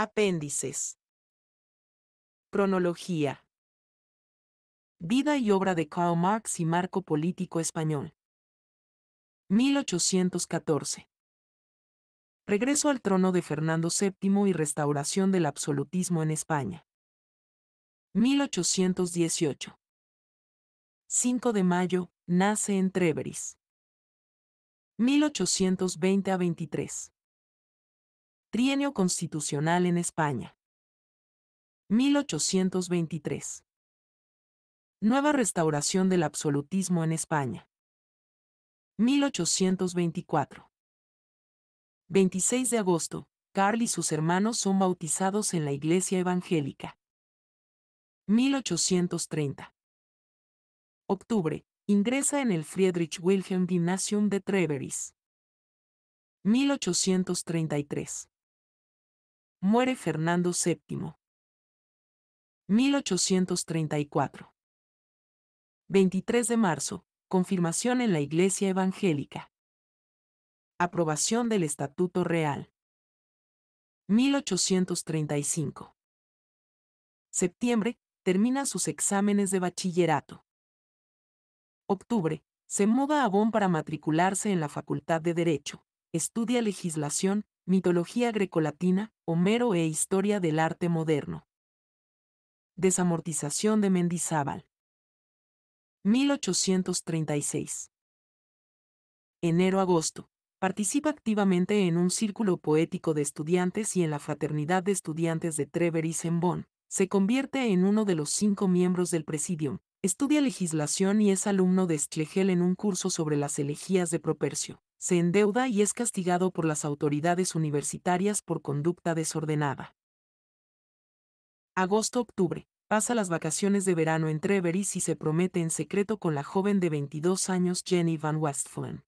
Apéndices. Cronología. Vida y obra de Karl Marx y marco político español. 1814. Regreso al trono de Fernando VII y restauración del absolutismo en España. 1818. 5 de mayo, nace en Treveris. 1820 a 23. Trienio Constitucional en España. 1823. Nueva restauración del absolutismo en España. 1824. 26 de agosto, Carl y sus hermanos son bautizados en la Iglesia Evangélica. 1830. Octubre, ingresa en el Friedrich Wilhelm Gymnasium de Treveris. 1833. Muere Fernando VII. 1834. 23 de marzo. Confirmación en la Iglesia Evangélica. Aprobación del Estatuto Real. 1835. Septiembre. Termina sus exámenes de bachillerato. Octubre. Se muda a Bonn para matricularse en la Facultad de Derecho. Estudia legislación, Mitología grecolatina, Homero e historia del arte moderno. Desamortización de Mendizábal. 1836. Enero-agosto. Participa activamente en un círculo poético de estudiantes y en la Fraternidad de Estudiantes de Treveris y Bonn. Se convierte en uno de los cinco miembros del Presidium. Estudia legislación y es alumno de Schlegel en un curso sobre las elegías de Propercio se endeuda y es castigado por las autoridades universitarias por conducta desordenada. Agosto-octubre. Pasa las vacaciones de verano en Treveris y se promete en secreto con la joven de 22 años Jenny Van Westphalen.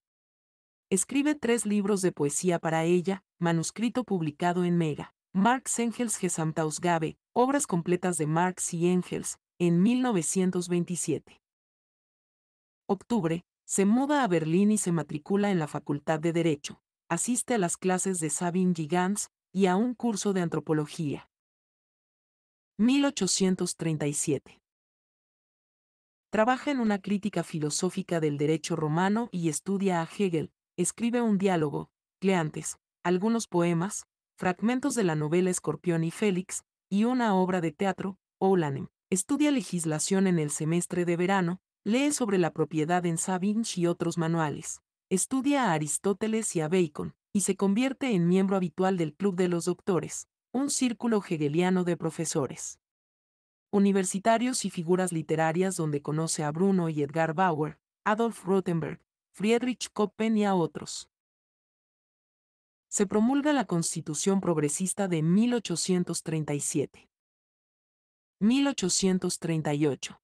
Escribe tres libros de poesía para ella, manuscrito publicado en Mega. Marx Engels Gesamtausgabe, obras completas de Marx y Engels, en 1927. Octubre, se muda a Berlín y se matricula en la Facultad de Derecho. Asiste a las clases de Sabin Gigans y a un curso de antropología. 1837. Trabaja en una crítica filosófica del derecho romano y estudia a Hegel, escribe un diálogo, Cleantes, algunos poemas, fragmentos de la novela Escorpión y Félix, y una obra de teatro, Olanem. Estudia legislación en el semestre de verano, Lee sobre la propiedad en Savinch y otros manuales. Estudia a Aristóteles y a Bacon, y se convierte en miembro habitual del Club de los Doctores, un círculo hegeliano de profesores. Universitarios y figuras literarias donde conoce a Bruno y Edgar Bauer, Adolf Rothenberg, Friedrich Koppen y a otros. Se promulga la Constitución Progresista de 1837. 1838.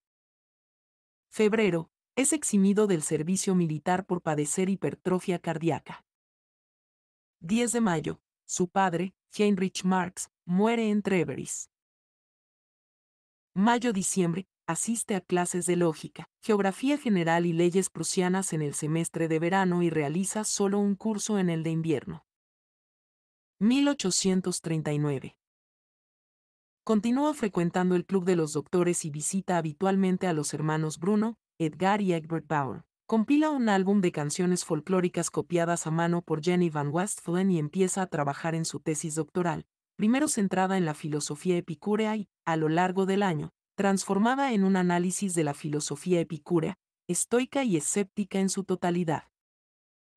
Febrero, es eximido del servicio militar por padecer hipertrofia cardíaca. 10 de mayo, su padre, Heinrich Marx, muere en Treveris. Mayo-diciembre, asiste a clases de lógica, geografía general y leyes prusianas en el semestre de verano y realiza solo un curso en el de invierno. 1839. Continúa frecuentando el Club de los Doctores y visita habitualmente a los hermanos Bruno, Edgar y Egbert Bauer. Compila un álbum de canciones folclóricas copiadas a mano por Jenny Van Westphalen y empieza a trabajar en su tesis doctoral, primero centrada en la filosofía epicúrea y, a lo largo del año, transformada en un análisis de la filosofía epicúrea, estoica y escéptica en su totalidad.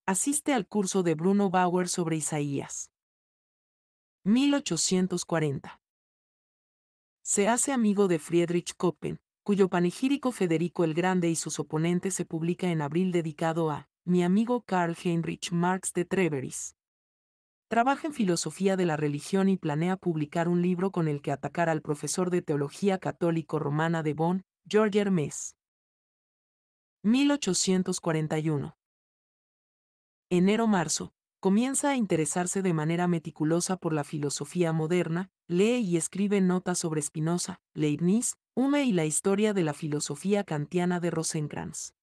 Asiste al curso de Bruno Bauer sobre Isaías. 1840 se hace amigo de Friedrich Koppen, cuyo panegírico Federico el Grande y sus oponentes se publica en abril dedicado a mi amigo Karl Heinrich Marx de Treveris. Trabaja en filosofía de la religión y planea publicar un libro con el que atacar al profesor de teología católico romana de Bonn, George Hermes. 1841. Enero-marzo, Comienza a interesarse de manera meticulosa por la filosofía moderna, lee y escribe notas sobre Spinoza, Leibniz, Hume y la historia de la filosofía kantiana de Rosencrantz.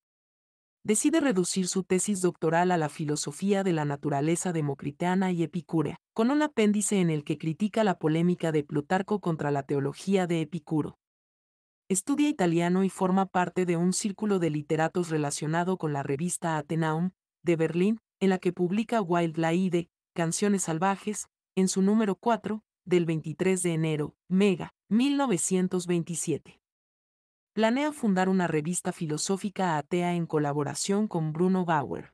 Decide reducir su tesis doctoral a la filosofía de la naturaleza democriteana y epicúrea, con un apéndice en el que critica la polémica de Plutarco contra la teología de Epicuro. Estudia italiano y forma parte de un círculo de literatos relacionado con la revista Atenaum, de Berlín, en la que publica Wild Laide, Canciones Salvajes, en su número 4, del 23 de enero, Mega, 1927. Planea fundar una revista filosófica atea en colaboración con Bruno Bauer.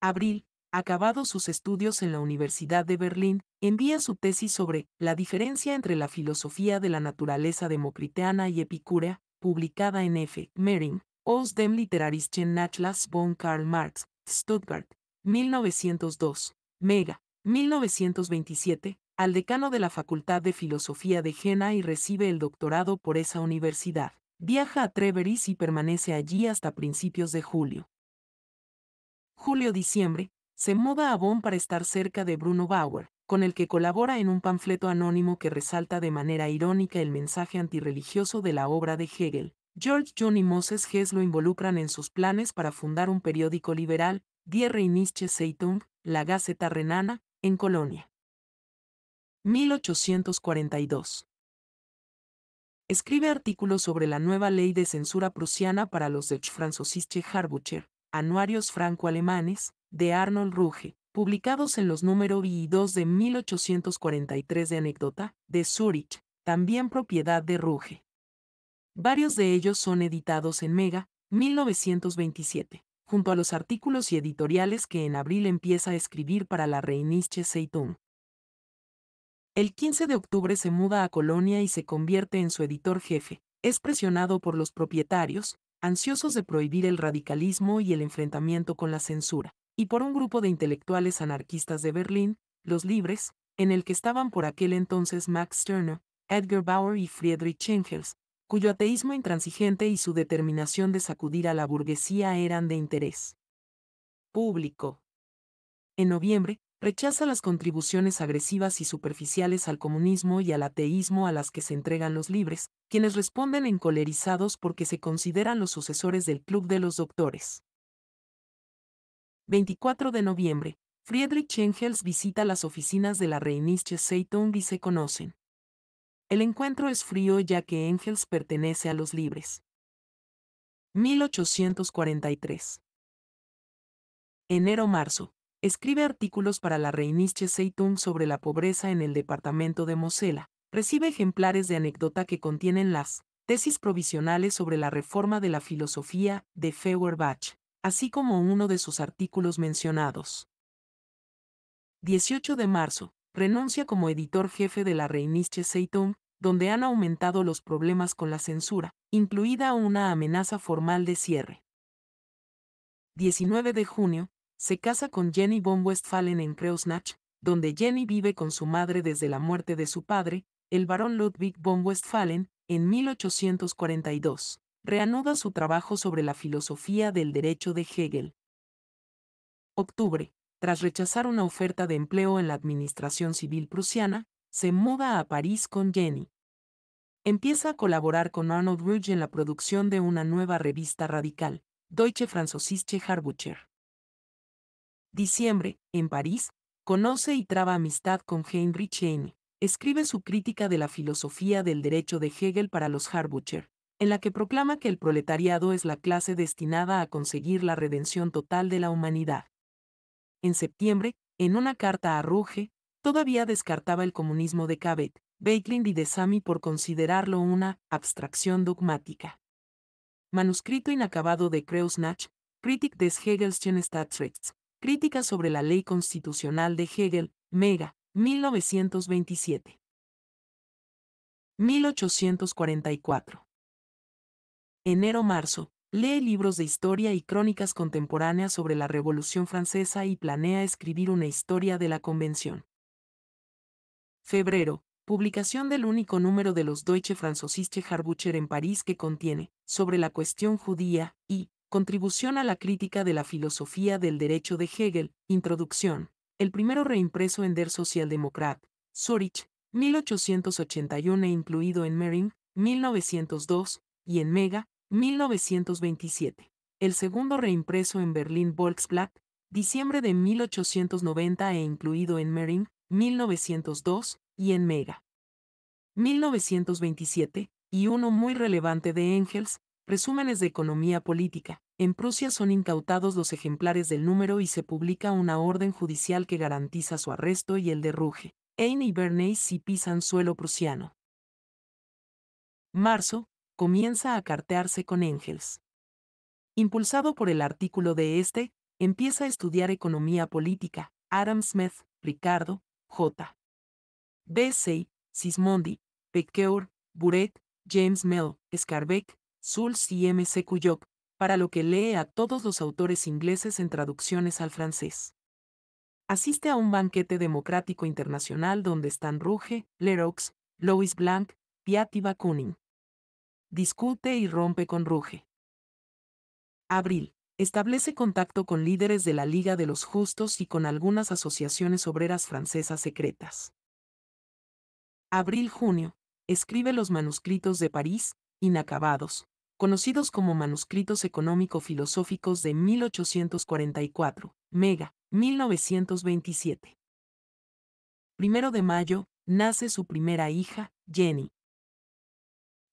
Abril, acabados sus estudios en la Universidad de Berlín, envía su tesis sobre la diferencia entre la filosofía de la naturaleza democriteana y epicúrea, publicada en F. Mering, Aus dem Literarischen Nachlass von Karl Marx, Stuttgart, 1902. Mega, 1927, al decano de la Facultad de Filosofía de Jena y recibe el doctorado por esa universidad. Viaja a Treveris y permanece allí hasta principios de julio. Julio-diciembre, se muda a Bonn para estar cerca de Bruno Bauer, con el que colabora en un panfleto anónimo que resalta de manera irónica el mensaje antirreligioso de la obra de Hegel. George John y Moses Hess lo involucran en sus planes para fundar un periódico liberal, Die Rheinische Zeitung, la Gaceta Renana, en Colonia. 1842. Escribe artículos sobre la nueva ley de censura prusiana para los franzosische Harbucher, anuarios franco-alemanes, de Arnold Ruge, publicados en los número I y 2 de 1843 de Anécdota, de Zurich, también propiedad de Ruge. Varios de ellos son editados en Mega, 1927, junto a los artículos y editoriales que en abril empieza a escribir para la Reinische Zeitung. El 15 de octubre se muda a Colonia y se convierte en su editor jefe. Es presionado por los propietarios, ansiosos de prohibir el radicalismo y el enfrentamiento con la censura, y por un grupo de intelectuales anarquistas de Berlín, los libres, en el que estaban por aquel entonces Max Stirner, Edgar Bauer y Friedrich Engels, cuyo ateísmo intransigente y su determinación de sacudir a la burguesía eran de interés público. En noviembre, rechaza las contribuciones agresivas y superficiales al comunismo y al ateísmo a las que se entregan los libres, quienes responden encolerizados porque se consideran los sucesores del Club de los Doctores. 24 de noviembre, Friedrich Engels visita las oficinas de la Reinische Zeitung y se conocen. El encuentro es frío ya que Engels pertenece a los libres. 1843. Enero-marzo. Escribe artículos para la Reinische Zeitung sobre la pobreza en el departamento de Mosela. Recibe ejemplares de anécdota que contienen las tesis provisionales sobre la reforma de la filosofía de Feuerbach, así como uno de sus artículos mencionados. 18 de marzo renuncia como editor jefe de la Reinische Zeitung, donde han aumentado los problemas con la censura, incluida una amenaza formal de cierre. 19 de junio, se casa con Jenny von Westphalen en Kreuznach, donde Jenny vive con su madre desde la muerte de su padre, el barón Ludwig von Westphalen, en 1842. Reanuda su trabajo sobre la filosofía del derecho de Hegel. Octubre. Tras rechazar una oferta de empleo en la Administración Civil Prusiana, se muda a París con Jenny. Empieza a colaborar con Arnold Rouge en la producción de una nueva revista radical, Deutsche Franzosische Harbucher. Diciembre, en París, conoce y traba amistad con Heinrich Heine. Escribe su crítica de la filosofía del derecho de Hegel para los Harbucher, en la que proclama que el proletariado es la clase destinada a conseguir la redención total de la humanidad en septiembre, en una carta a Ruge, todavía descartaba el comunismo de Cabet, Baitland y de Sami por considerarlo una abstracción dogmática. Manuscrito inacabado de Kreuznach, Kritik des Hegelschen Staatsrechts, Crítica sobre la Ley Constitucional de Hegel, Mega, 1927. 1844. Enero-marzo, Lee libros de historia y crónicas contemporáneas sobre la Revolución Francesa y planea escribir una historia de la Convención. Febrero. Publicación del único número de los Deutsche Franzosische Harbucher en París que contiene, sobre la cuestión judía, y, Contribución a la crítica de la filosofía del derecho de Hegel, Introducción. El primero reimpreso en Der Sozialdemokrat, Zurich, 1881 e incluido en Mering, 1902, y en Mega, 1927. El segundo reimpreso en Berlín Volksblatt, diciembre de 1890 e incluido en Mering, 1902, y en Mega. 1927, y uno muy relevante de Engels, Resúmenes de Economía Política. En Prusia son incautados los ejemplares del número y se publica una orden judicial que garantiza su arresto y el derruje. Ein y Bernays si pisan suelo prusiano. Marzo, comienza a cartearse con Engels. Impulsado por el artículo de este, empieza a estudiar economía política, Adam Smith, Ricardo, J. B.C., Sismondi, Pequeur, Buret, James Mill, Scarbeck, Sulz y M. C. Cuyoc, para lo que lee a todos los autores ingleses en traducciones al francés. Asiste a un banquete democrático internacional donde están Ruge, Lerox, Louis Blanc, Piatti Bakunin discute y rompe con Ruge. Abril. Establece contacto con líderes de la Liga de los Justos y con algunas asociaciones obreras francesas secretas. Abril-junio. Escribe los manuscritos de París, inacabados, conocidos como manuscritos económico-filosóficos de 1844, Mega, 1927. Primero de mayo, nace su primera hija, Jenny.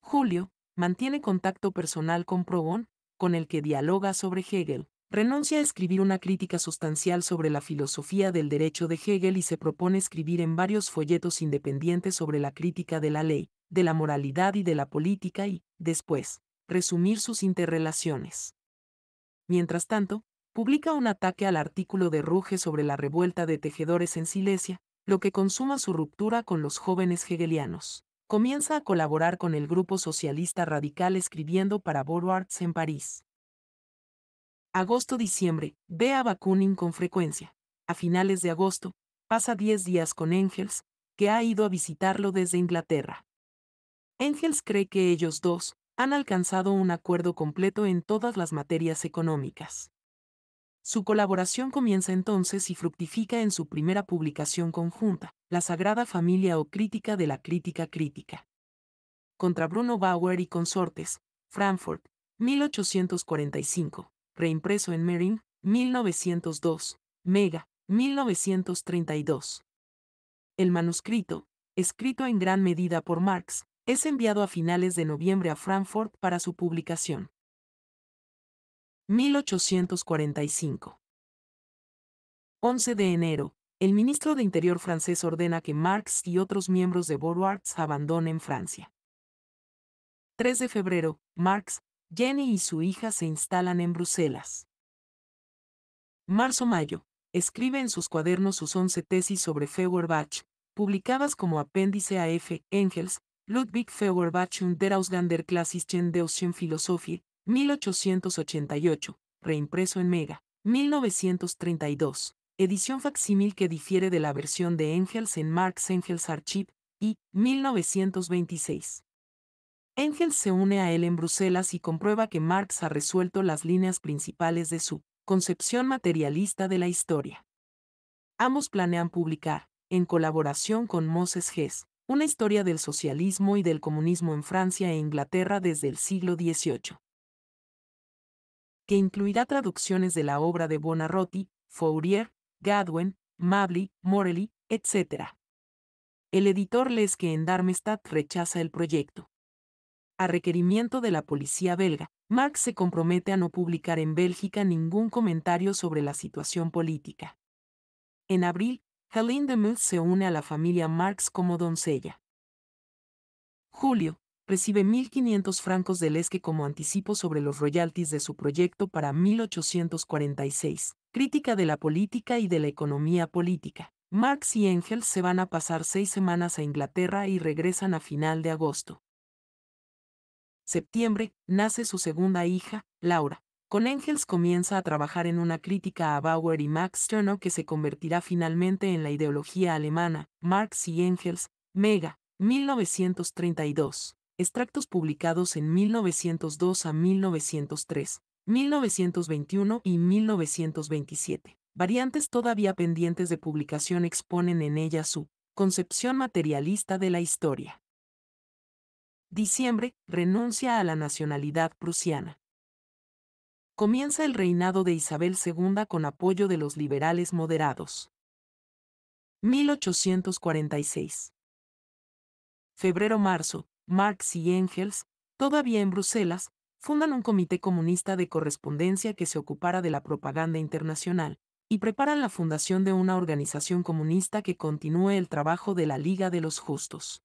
Julio, mantiene contacto personal con Probón, con el que dialoga sobre Hegel. Renuncia a escribir una crítica sustancial sobre la filosofía del derecho de Hegel y se propone escribir en varios folletos independientes sobre la crítica de la ley, de la moralidad y de la política y, después, resumir sus interrelaciones. Mientras tanto, publica un ataque al artículo de Ruge sobre la revuelta de tejedores en Silesia, lo que consuma su ruptura con los jóvenes hegelianos comienza a colaborar con el grupo socialista radical escribiendo para Borwards en París. Agosto-diciembre, ve a Bakunin con frecuencia. A finales de agosto, pasa 10 días con Engels, que ha ido a visitarlo desde Inglaterra. Engels cree que ellos dos han alcanzado un acuerdo completo en todas las materias económicas. Su colaboración comienza entonces y fructifica en su primera publicación conjunta, La Sagrada Familia o Crítica de la Crítica Crítica. Contra Bruno Bauer y consortes, Frankfurt, 1845, reimpreso en Merin, 1902, Mega, 1932. El manuscrito, escrito en gran medida por Marx, es enviado a finales de noviembre a Frankfurt para su publicación. 1845. 11 de enero, el ministro de Interior francés ordena que Marx y otros miembros de Boruarts abandonen Francia. 3 de febrero, Marx, Jenny y su hija se instalan en Bruselas. Marzo-mayo, escribe en sus cuadernos sus 11 tesis sobre Feuerbach, publicadas como apéndice a F. Engels, Ludwig Feuerbach und der der Klassischen Deutschen Philosophie, 1888, reimpreso en Mega, 1932, edición facsímil que difiere de la versión de Engels en Marx Engels Archive, y 1926. Engels se une a él en Bruselas y comprueba que Marx ha resuelto las líneas principales de su concepción materialista de la historia. Ambos planean publicar, en colaboración con Moses Hess, una historia del socialismo y del comunismo en Francia e Inglaterra desde el siglo XVIII que incluirá traducciones de la obra de Bonarroti, Fourier, Gadwin, Mably, Morelli, etc. El editor que en Darmstadt rechaza el proyecto. A requerimiento de la policía belga, Marx se compromete a no publicar en Bélgica ningún comentario sobre la situación política. En abril, Helene de Mille se une a la familia Marx como doncella. Julio, recibe 1.500 francos de Leske como anticipo sobre los royalties de su proyecto para 1846. Crítica de la política y de la economía política. Marx y Engels se van a pasar seis semanas a Inglaterra y regresan a final de agosto. Septiembre, nace su segunda hija, Laura. Con Engels comienza a trabajar en una crítica a Bauer y Max Stirner que se convertirá finalmente en la ideología alemana, Marx y Engels, Mega, 1932 extractos publicados en 1902 a 1903, 1921 y 1927. Variantes todavía pendientes de publicación exponen en ella su concepción materialista de la historia. Diciembre, renuncia a la nacionalidad prusiana. Comienza el reinado de Isabel II con apoyo de los liberales moderados. 1846. Febrero-marzo, Marx y Engels, todavía en Bruselas, fundan un comité comunista de correspondencia que se ocupara de la propaganda internacional, y preparan la fundación de una organización comunista que continúe el trabajo de la Liga de los Justos.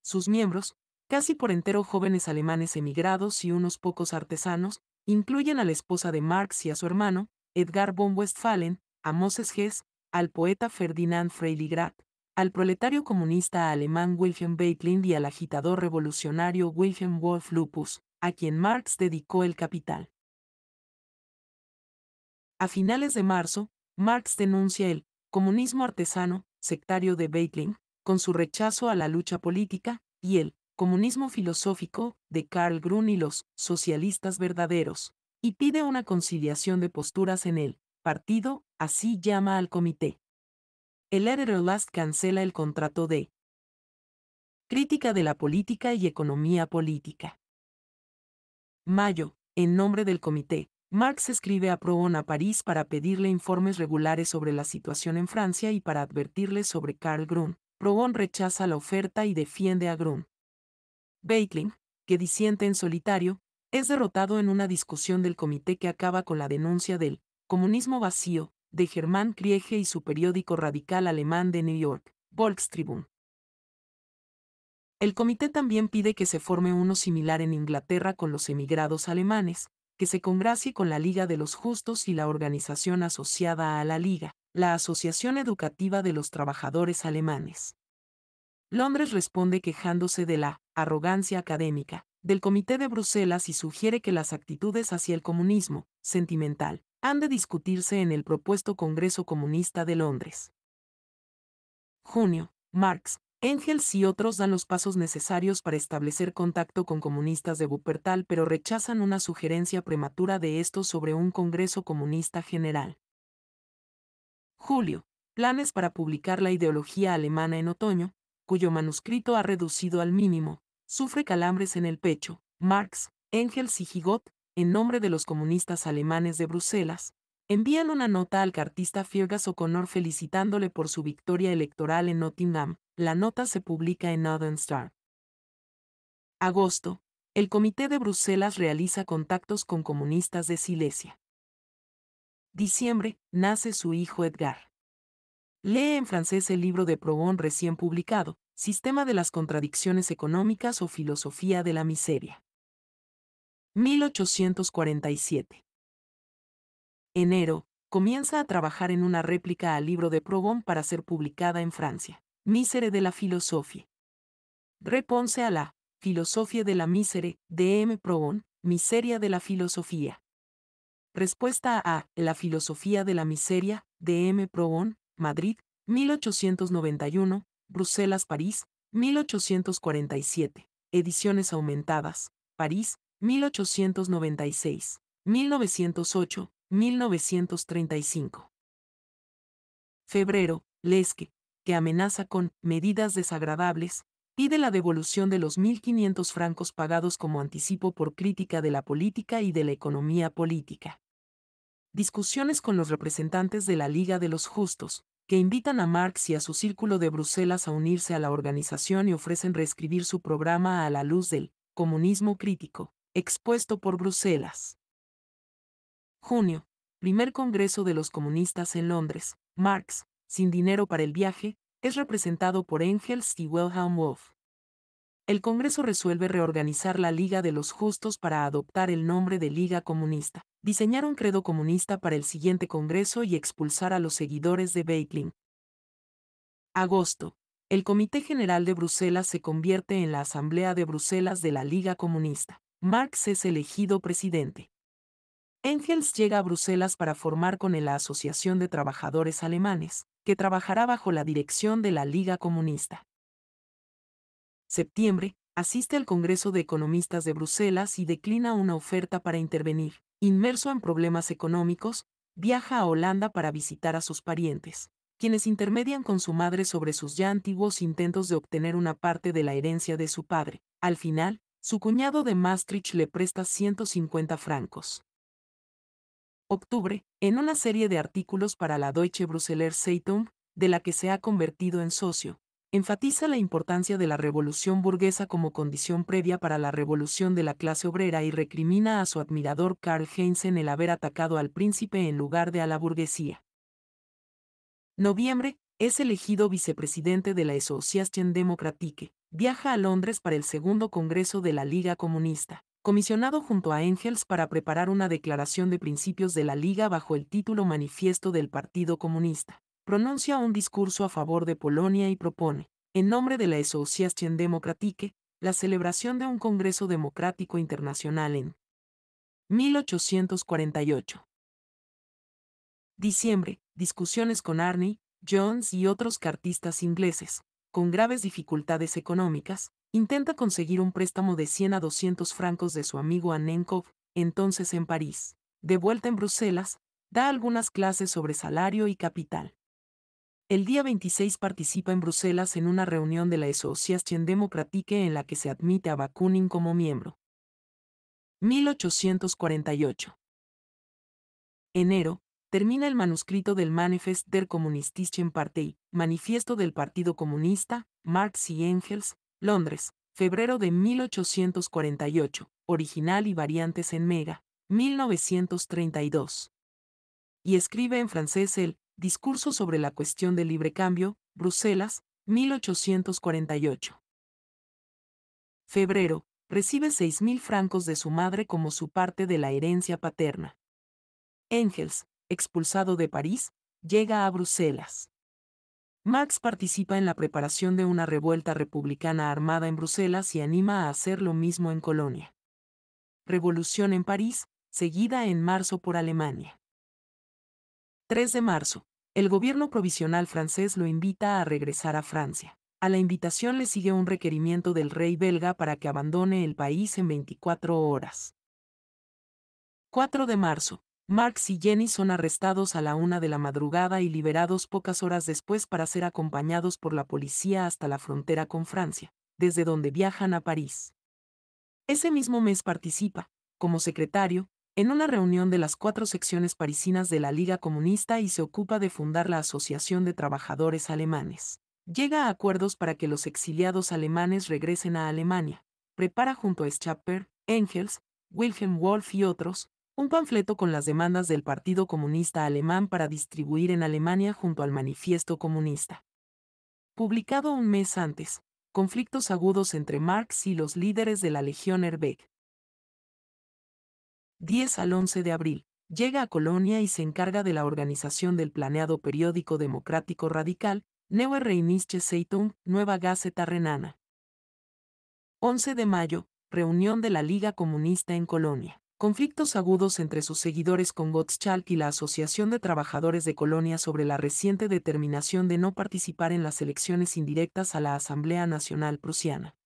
Sus miembros, casi por entero jóvenes alemanes emigrados y unos pocos artesanos, incluyen a la esposa de Marx y a su hermano, Edgar von Westphalen, a Moses Hess, al poeta Ferdinand Freiligrath, al proletario comunista alemán Wilhelm Beitling y al agitador revolucionario Wilhelm Wolf Lupus, a quien Marx dedicó el capital. A finales de marzo, Marx denuncia el comunismo artesano, sectario de Beitling, con su rechazo a la lucha política, y el comunismo filosófico de Karl Grun y los socialistas verdaderos, y pide una conciliación de posturas en el partido, así llama al comité el Last cancela el contrato de Crítica de la Política y Economía Política. Mayo, en nombre del comité, Marx escribe a Proón a París para pedirle informes regulares sobre la situación en Francia y para advertirle sobre Karl Grun. Proon rechaza la oferta y defiende a Grun. Beitling, que disiente en solitario, es derrotado en una discusión del comité que acaba con la denuncia del comunismo vacío, de Germán Kriege y su periódico radical alemán de New York, Volkstribun. El comité también pide que se forme uno similar en Inglaterra con los emigrados alemanes, que se congracie con la Liga de los Justos y la organización asociada a la Liga, la Asociación Educativa de los Trabajadores Alemanes. Londres responde quejándose de la arrogancia académica del Comité de Bruselas y sugiere que las actitudes hacia el comunismo, sentimental, han de discutirse en el propuesto Congreso Comunista de Londres. Junio, Marx, Engels y otros dan los pasos necesarios para establecer contacto con comunistas de Wuppertal, pero rechazan una sugerencia prematura de estos sobre un Congreso Comunista General. Julio. Planes para publicar la ideología alemana en otoño, cuyo manuscrito ha reducido al mínimo, sufre calambres en el pecho. Marx, Engels y Gigot, en nombre de los comunistas alemanes de Bruselas, envían una nota al cartista Fiergas O'Connor felicitándole por su victoria electoral en Nottingham. La nota se publica en Northern Star. Agosto. El Comité de Bruselas realiza contactos con comunistas de Silesia. Diciembre. Nace su hijo Edgar. Lee en francés el libro de Progon recién publicado, Sistema de las Contradicciones Económicas o Filosofía de la Miseria. 1847. Enero, comienza a trabajar en una réplica al libro de Probon para ser publicada en Francia, Mísere de la Filosofía. Reponse a la Filosofía de la Mísere, de M. Probon, Miseria de la Filosofía. Respuesta a La Filosofía de la Miseria, de M. Probon, Madrid, 1891, Bruselas, París, 1847. Ediciones aumentadas, París, 1896, 1908, 1935. Febrero, Lesque, que amenaza con medidas desagradables, pide la devolución de los 1.500 francos pagados como anticipo por crítica de la política y de la economía política. Discusiones con los representantes de la Liga de los Justos, que invitan a Marx y a su círculo de Bruselas a unirse a la organización y ofrecen reescribir su programa a la luz del comunismo crítico, expuesto por Bruselas. Junio, primer Congreso de los Comunistas en Londres, Marx, sin dinero para el viaje, es representado por Engels y Wilhelm Wolff. El Congreso resuelve reorganizar la Liga de los Justos para adoptar el nombre de Liga Comunista, diseñar un credo comunista para el siguiente Congreso y expulsar a los seguidores de Beitling. Agosto. El Comité General de Bruselas se convierte en la Asamblea de Bruselas de la Liga Comunista. Marx es elegido presidente. Engels llega a Bruselas para formar con él la Asociación de Trabajadores Alemanes, que trabajará bajo la dirección de la Liga Comunista. Septiembre, asiste al Congreso de Economistas de Bruselas y declina una oferta para intervenir. Inmerso en problemas económicos, viaja a Holanda para visitar a sus parientes, quienes intermedian con su madre sobre sus ya antiguos intentos de obtener una parte de la herencia de su padre. Al final, su cuñado de Maastricht le presta 150 francos. Octubre, en una serie de artículos para la Deutsche Brüsseler Zeitung, de la que se ha convertido en socio, enfatiza la importancia de la revolución burguesa como condición previa para la revolución de la clase obrera y recrimina a su admirador Karl en el haber atacado al príncipe en lugar de a la burguesía. Noviembre, es elegido vicepresidente de la Association Democratique, viaja a Londres para el segundo Congreso de la Liga Comunista, comisionado junto a Engels para preparar una declaración de principios de la Liga bajo el título Manifiesto del Partido Comunista. Pronuncia un discurso a favor de Polonia y propone, en nombre de la Association Democratique, la celebración de un Congreso Democrático Internacional en 1848. Diciembre, discusiones con Arnie, Jones y otros cartistas ingleses, con graves dificultades económicas, intenta conseguir un préstamo de 100 a 200 francos de su amigo Anenkov, entonces en París. De vuelta en Bruselas, da algunas clases sobre salario y capital. El día 26 participa en Bruselas en una reunión de la Association Démocratique en la que se admite a Bakunin como miembro. 1848. Enero, termina el manuscrito del Manifest der Kommunistischen Partei, Manifiesto del Partido Comunista, Marx y Engels, Londres, febrero de 1848, original y variantes en Mega, 1932. Y escribe en francés el Discurso sobre la cuestión del libre cambio, Bruselas, 1848. Febrero, recibe 6.000 francos de su madre como su parte de la herencia paterna. Engels, expulsado de París, llega a Bruselas. Max participa en la preparación de una revuelta republicana armada en Bruselas y anima a hacer lo mismo en Colonia. Revolución en París, seguida en marzo por Alemania. 3 de marzo. El gobierno provisional francés lo invita a regresar a Francia. A la invitación le sigue un requerimiento del rey belga para que abandone el país en 24 horas. 4 de marzo. Marx y Jenny son arrestados a la una de la madrugada y liberados pocas horas después para ser acompañados por la policía hasta la frontera con Francia, desde donde viajan a París. Ese mismo mes participa, como secretario, en una reunión de las cuatro secciones parisinas de la Liga Comunista y se ocupa de fundar la Asociación de Trabajadores Alemanes. Llega a acuerdos para que los exiliados alemanes regresen a Alemania. Prepara junto a Schapper, Engels, Wilhelm Wolf y otros, un panfleto con las demandas del Partido Comunista Alemán para distribuir en Alemania junto al Manifiesto Comunista. Publicado un mes antes, conflictos agudos entre Marx y los líderes de la Legión Herbeck. 10 al 11 de abril, llega a Colonia y se encarga de la organización del planeado periódico democrático radical, Neue Reinische Zeitung, Nueva Gaceta Renana. 11 de mayo, reunión de la Liga Comunista en Colonia conflictos agudos entre sus seguidores con Gottschalk y la Asociación de Trabajadores de Colonia sobre la reciente determinación de no participar en las elecciones indirectas a la Asamblea Nacional Prusiana.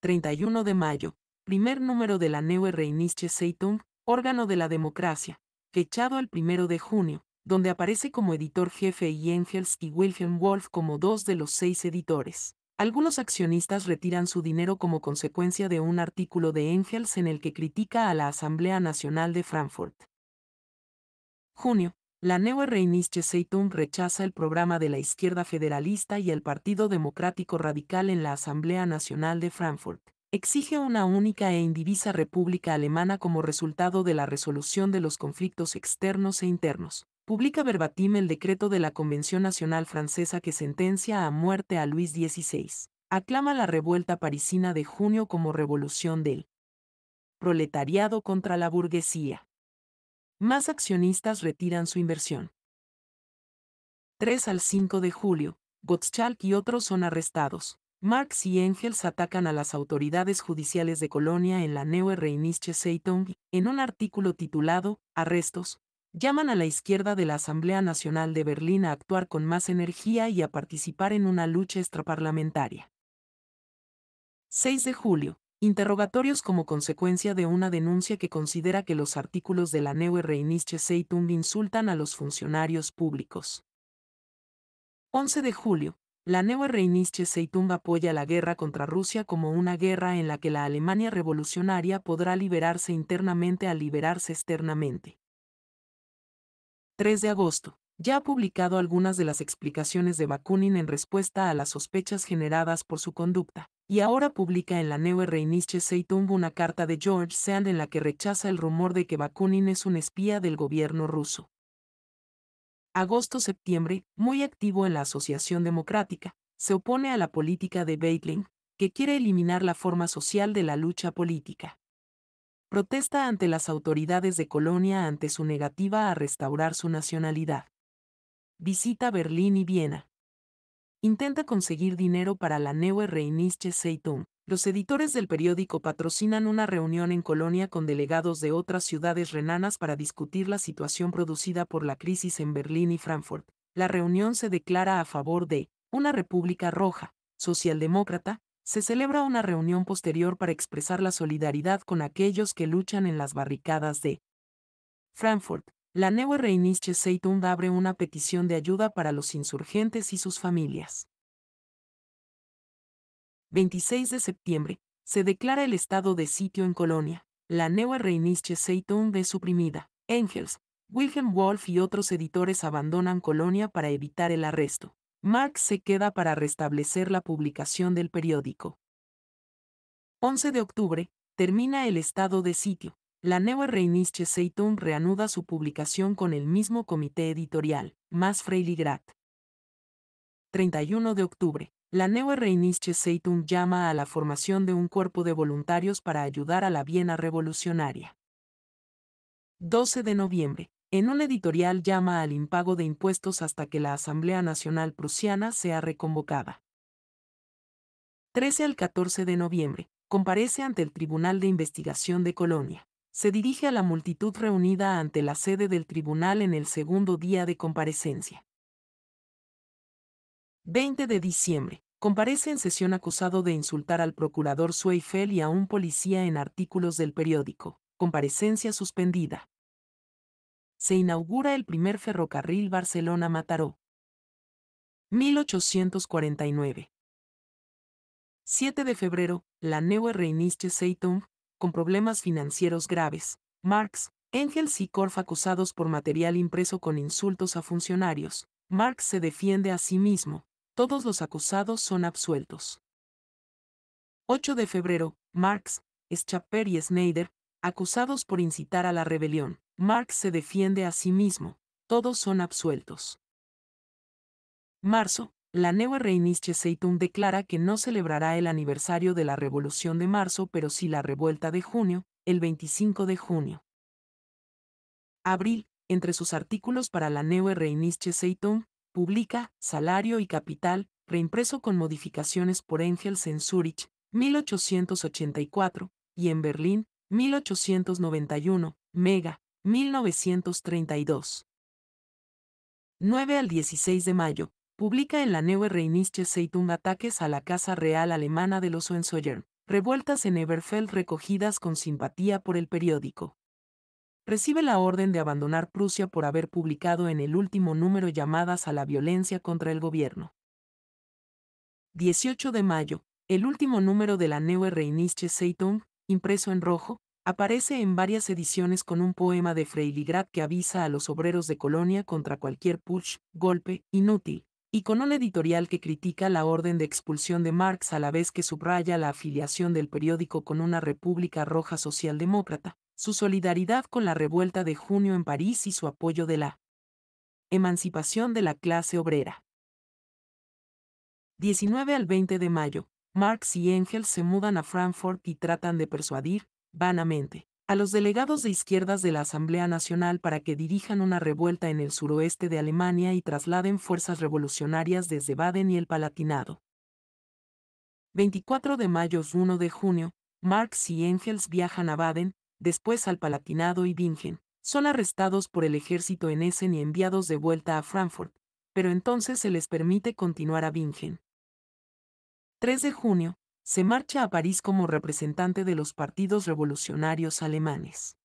31 de mayo, primer número de la Neue Reinische Zeitung, órgano de la democracia, fechado el 1 de junio, donde aparece como editor jefe y Engels y Wilhelm Wolf como dos de los seis editores. Algunos accionistas retiran su dinero como consecuencia de un artículo de Engels en el que critica a la Asamblea Nacional de Frankfurt. Junio. La Neue Reinische Zeitung rechaza el programa de la izquierda federalista y el Partido Democrático Radical en la Asamblea Nacional de Frankfurt exige una única e indivisa república alemana como resultado de la resolución de los conflictos externos e internos, publica verbatim el decreto de la Convención Nacional Francesa que sentencia a muerte a Luis XVI. Aclama la revuelta parisina de junio como revolución del proletariado contra la burguesía. Más accionistas retiran su inversión. 3 al 5 de julio, Gottschalk y otros son arrestados. Marx y Engels atacan a las autoridades judiciales de Colonia en la Neue Reinische Zeitung en un artículo titulado Arrestos, llaman a la izquierda de la Asamblea Nacional de Berlín a actuar con más energía y a participar en una lucha extraparlamentaria. 6 de julio. Interrogatorios como consecuencia de una denuncia que considera que los artículos de la Neue Reinische Zeitung insultan a los funcionarios públicos. 11 de julio. La Neue Reinische Zeitung apoya la guerra contra Rusia como una guerra en la que la Alemania revolucionaria podrá liberarse internamente al liberarse externamente. 3 de agosto, ya ha publicado algunas de las explicaciones de Bakunin en respuesta a las sospechas generadas por su conducta, y ahora publica en la Neue Reinische Zeitung una carta de George Sand en la que rechaza el rumor de que Bakunin es un espía del gobierno ruso. Agosto-septiembre, muy activo en la Asociación Democrática, se opone a la política de Beitling, que quiere eliminar la forma social de la lucha política protesta ante las autoridades de Colonia ante su negativa a restaurar su nacionalidad. Visita Berlín y Viena. Intenta conseguir dinero para la Neue Reinische Zeitung. Los editores del periódico patrocinan una reunión en Colonia con delegados de otras ciudades renanas para discutir la situación producida por la crisis en Berlín y Frankfurt. La reunión se declara a favor de una república roja, socialdemócrata, se celebra una reunión posterior para expresar la solidaridad con aquellos que luchan en las barricadas de Frankfurt. La Neue Reinische Zeitung abre una petición de ayuda para los insurgentes y sus familias. 26 de septiembre, se declara el estado de sitio en Colonia. La Neue Reinische Zeitung es suprimida. Engels, Wilhelm Wolf y otros editores abandonan Colonia para evitar el arresto. Marx se queda para restablecer la publicación del periódico. 11 de octubre, termina el estado de sitio. La Neue Reinische Zeitung reanuda su publicación con el mismo comité editorial, más Freiligrat. 31 de octubre, la Neue Reinische Zeitung llama a la formación de un cuerpo de voluntarios para ayudar a la Viena revolucionaria. 12 de noviembre, en un editorial llama al impago de impuestos hasta que la Asamblea Nacional Prusiana sea reconvocada. 13 al 14 de noviembre, comparece ante el Tribunal de Investigación de Colonia. Se dirige a la multitud reunida ante la sede del tribunal en el segundo día de comparecencia. 20 de diciembre, comparece en sesión acusado de insultar al procurador Sueifel y a un policía en artículos del periódico. Comparecencia suspendida se inaugura el primer ferrocarril Barcelona-Mataró. 1849. 7 de febrero, la Neue Reinische Zeitung, con problemas financieros graves, Marx, Engels y Korf acusados por material impreso con insultos a funcionarios, Marx se defiende a sí mismo, todos los acusados son absueltos. 8 de febrero, Marx, Schapper y Schneider, acusados por incitar a la rebelión, Marx se defiende a sí mismo, todos son absueltos. Marzo, la Neue Reinische Zeitung declara que no celebrará el aniversario de la Revolución de marzo, pero sí la revuelta de junio, el 25 de junio. Abril, entre sus artículos para la Neue Reinische Zeitung, publica Salario y Capital, reimpreso con modificaciones por Engels en Zurich, 1884, y en Berlín, 1891, Mega, 1932. 9 al 16 de mayo, publica en la Neue Reinische Zeitung ataques a la Casa Real Alemana de los Hohenzollern, revueltas en Eberfeld recogidas con simpatía por el periódico. Recibe la orden de abandonar Prusia por haber publicado en el último número llamadas a la violencia contra el gobierno. 18 de mayo, el último número de la Neue Reinische Zeitung, impreso en rojo, Aparece en varias ediciones con un poema de Freiligrad que avisa a los obreros de Colonia contra cualquier push, golpe, inútil, y con un editorial que critica la orden de expulsión de Marx a la vez que subraya la afiliación del periódico con una República Roja Socialdemócrata, su solidaridad con la revuelta de junio en París y su apoyo de la emancipación de la clase obrera. 19 al 20 de mayo, Marx y Engels se mudan a Frankfurt y tratan de persuadir, vanamente, a los delegados de izquierdas de la Asamblea Nacional para que dirijan una revuelta en el suroeste de Alemania y trasladen fuerzas revolucionarias desde Baden y el Palatinado. 24 de mayo 1 de junio, Marx y Engels viajan a Baden, después al Palatinado y Bingen. Son arrestados por el ejército en Essen y enviados de vuelta a Frankfurt, pero entonces se les permite continuar a Bingen. 3 de junio, se marcha a París como representante de los partidos revolucionarios alemanes.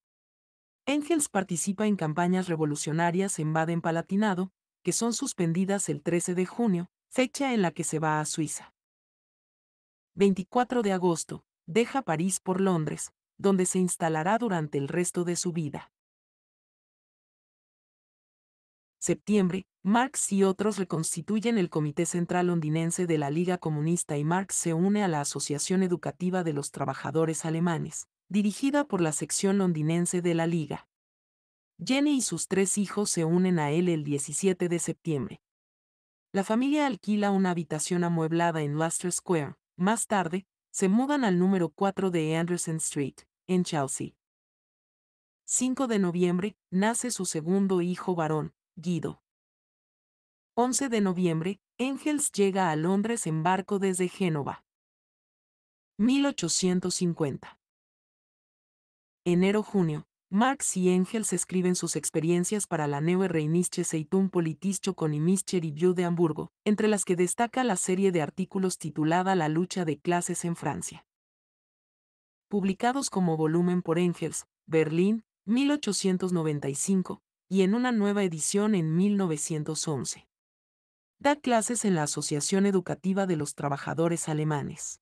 Engels participa en campañas revolucionarias en Baden-Palatinado, que son suspendidas el 13 de junio, fecha en la que se va a Suiza. 24 de agosto, deja París por Londres, donde se instalará durante el resto de su vida septiembre, Marx y otros reconstituyen el Comité Central Londinense de la Liga Comunista y Marx se une a la Asociación Educativa de los Trabajadores Alemanes, dirigida por la sección londinense de la Liga. Jenny y sus tres hijos se unen a él el 17 de septiembre. La familia alquila una habitación amueblada en Leicester Square. Más tarde, se mudan al número 4 de Anderson Street, en Chelsea. 5 de noviembre, nace su segundo hijo varón, Guido. 11 de noviembre, Engels llega a Londres en barco desde Génova. 1850. Enero-junio, Marx y Engels escriben sus experiencias para la Neue Reinische Zeitung Politische y View de Hamburgo, entre las que destaca la serie de artículos titulada La lucha de clases en Francia. Publicados como volumen por Engels, Berlín, 1895, y en una nueva edición en 1911. Da clases en la Asociación Educativa de los Trabajadores Alemanes.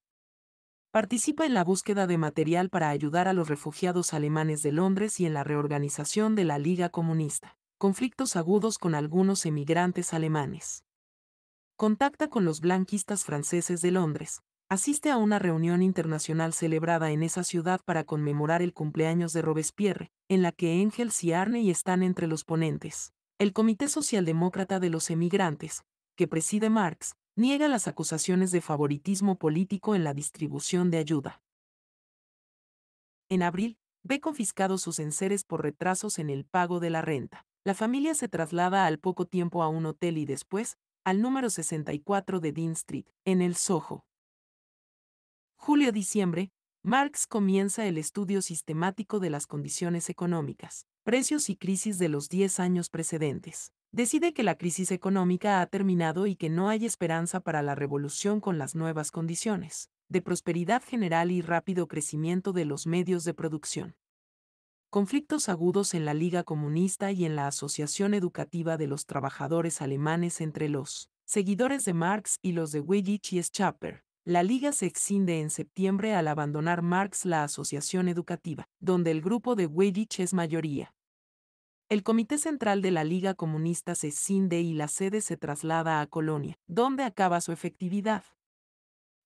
Participa en la búsqueda de material para ayudar a los refugiados alemanes de Londres y en la reorganización de la Liga Comunista. Conflictos agudos con algunos emigrantes alemanes. Contacta con los blanquistas franceses de Londres, asiste a una reunión internacional celebrada en esa ciudad para conmemorar el cumpleaños de Robespierre, en la que Engels y Arne están entre los ponentes. El Comité Socialdemócrata de los Emigrantes, que preside Marx, niega las acusaciones de favoritismo político en la distribución de ayuda. En abril, ve confiscados sus enseres por retrasos en el pago de la renta. La familia se traslada al poco tiempo a un hotel y después, al número 64 de Dean Street, en el Soho. Julio-diciembre, Marx comienza el estudio sistemático de las condiciones económicas, precios y crisis de los 10 años precedentes. Decide que la crisis económica ha terminado y que no hay esperanza para la revolución con las nuevas condiciones, de prosperidad general y rápido crecimiento de los medios de producción. Conflictos agudos en la Liga Comunista y en la Asociación Educativa de los Trabajadores Alemanes entre los seguidores de Marx y los de willy y la liga se excinde en septiembre al abandonar Marx la asociación educativa, donde el grupo de Weidich es mayoría. El comité central de la Liga Comunista se excinde y la sede se traslada a Colonia, donde acaba su efectividad.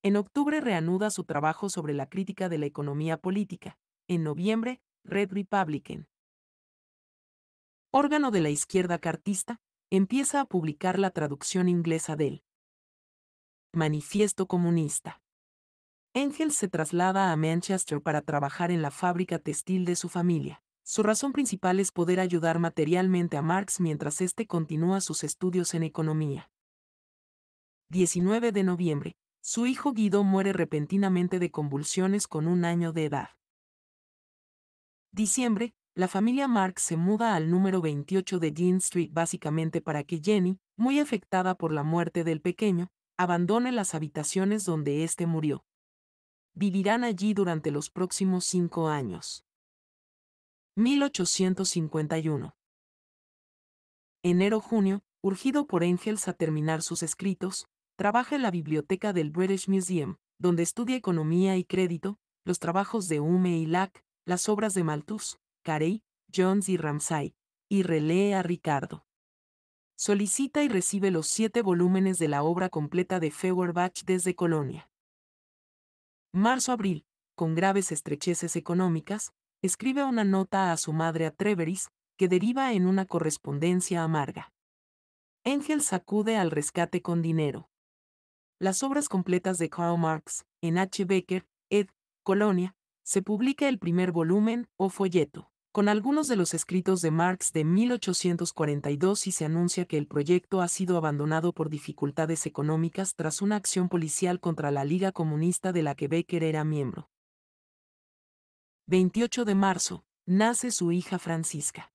En octubre reanuda su trabajo sobre la crítica de la economía política. En noviembre, Red Republican. Órgano de la izquierda cartista, empieza a publicar la traducción inglesa del Manifiesto Comunista. Engels se traslada a Manchester para trabajar en la fábrica textil de su familia. Su razón principal es poder ayudar materialmente a Marx mientras éste continúa sus estudios en economía. 19 de noviembre. Su hijo Guido muere repentinamente de convulsiones con un año de edad. Diciembre. La familia Marx se muda al número 28 de Dean Street básicamente para que Jenny, muy afectada por la muerte del pequeño, abandone las habitaciones donde éste murió. Vivirán allí durante los próximos cinco años. 1851. Enero-junio, urgido por Engels a terminar sus escritos, trabaja en la biblioteca del British Museum, donde estudia economía y crédito, los trabajos de Hume y Lack, las obras de Malthus, Carey, Jones y Ramsay, y relee a Ricardo solicita y recibe los siete volúmenes de la obra completa de Feuerbach desde Colonia. Marzo-abril, con graves estrecheces económicas, escribe una nota a su madre a Treveris, que deriva en una correspondencia amarga. Engels sacude al rescate con dinero. Las obras completas de Karl Marx, en H. Becker, ed. Colonia, se publica el primer volumen, o folleto con algunos de los escritos de Marx de 1842 y se anuncia que el proyecto ha sido abandonado por dificultades económicas tras una acción policial contra la Liga Comunista de la que Becker era miembro. 28 de marzo, nace su hija Francisca.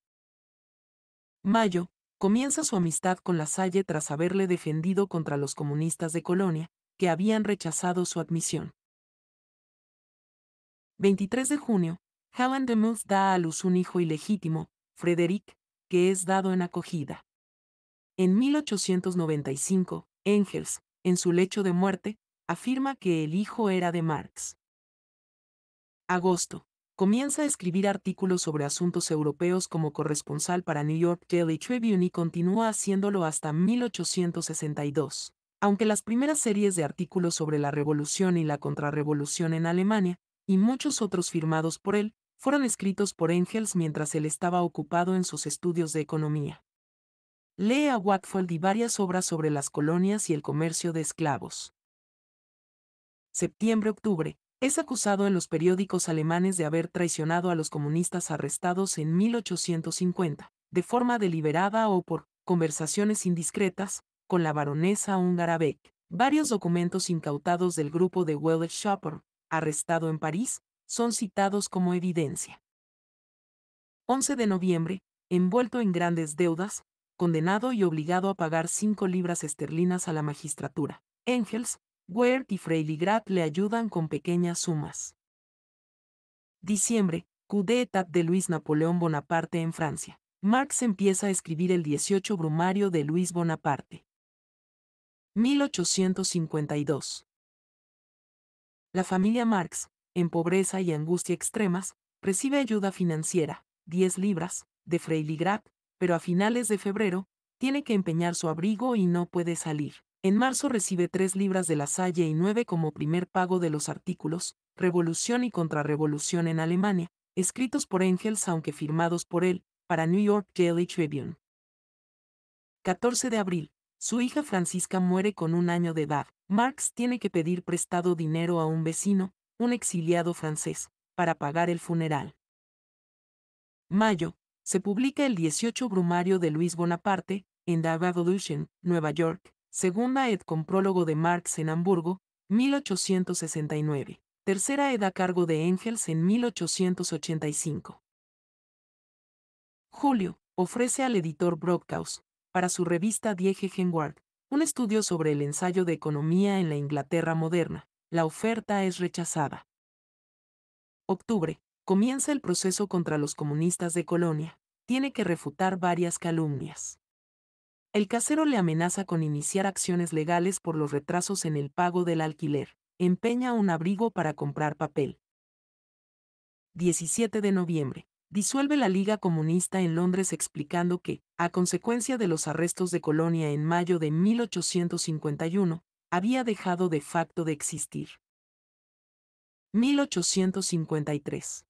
Mayo, comienza su amistad con la Salle tras haberle defendido contra los comunistas de Colonia, que habían rechazado su admisión. 23 de junio, Helen de Muth da a luz un hijo ilegítimo, Frederick, que es dado en acogida. En 1895, Engels, en su lecho de muerte, afirma que el hijo era de Marx. Agosto. Comienza a escribir artículos sobre asuntos europeos como corresponsal para New York Daily Tribune y continúa haciéndolo hasta 1862. Aunque las primeras series de artículos sobre la revolución y la contrarrevolución en Alemania, y muchos otros firmados por él, fueron escritos por Engels mientras él estaba ocupado en sus estudios de economía. Lee a Watford y varias obras sobre las colonias y el comercio de esclavos. Septiembre-octubre. Es acusado en los periódicos alemanes de haber traicionado a los comunistas arrestados en 1850, de forma deliberada o por conversaciones indiscretas, con la baronesa húngara Beck. Varios documentos incautados del grupo de Wells schopper arrestado en París, son citados como evidencia. 11 de noviembre, envuelto en grandes deudas, condenado y obligado a pagar 5 libras esterlinas a la magistratura. Engels, Wert y Freiligrath le ayudan con pequeñas sumas. Diciembre, coup de Luis Napoleón Bonaparte en Francia. Marx empieza a escribir el 18 Brumario de Luis Bonaparte. 1852. La familia Marx, en pobreza y angustia extremas, recibe ayuda financiera, 10 libras, de Freiligrat, pero a finales de febrero, tiene que empeñar su abrigo y no puede salir. En marzo recibe 3 libras de la Salle y 9 como primer pago de los artículos, Revolución y Contrarrevolución en Alemania, escritos por Engels aunque firmados por él, para New York Daily Tribune. 14 de abril. Su hija Francisca muere con un año de edad. Marx tiene que pedir prestado dinero a un vecino, un exiliado francés, para pagar el funeral. Mayo, se publica el 18 Brumario de Luis Bonaparte, en The Revolution, Nueva York, segunda ed con prólogo de Marx en Hamburgo, 1869, tercera ed a cargo de Engels en 1885. Julio, ofrece al editor Brockhaus, para su revista Die Gegenwart, un estudio sobre el ensayo de economía en la Inglaterra moderna, la oferta es rechazada. Octubre. Comienza el proceso contra los comunistas de Colonia. Tiene que refutar varias calumnias. El casero le amenaza con iniciar acciones legales por los retrasos en el pago del alquiler. Empeña un abrigo para comprar papel. 17 de noviembre. Disuelve la Liga Comunista en Londres explicando que, a consecuencia de los arrestos de Colonia en mayo de 1851, había dejado de facto de existir. 1853.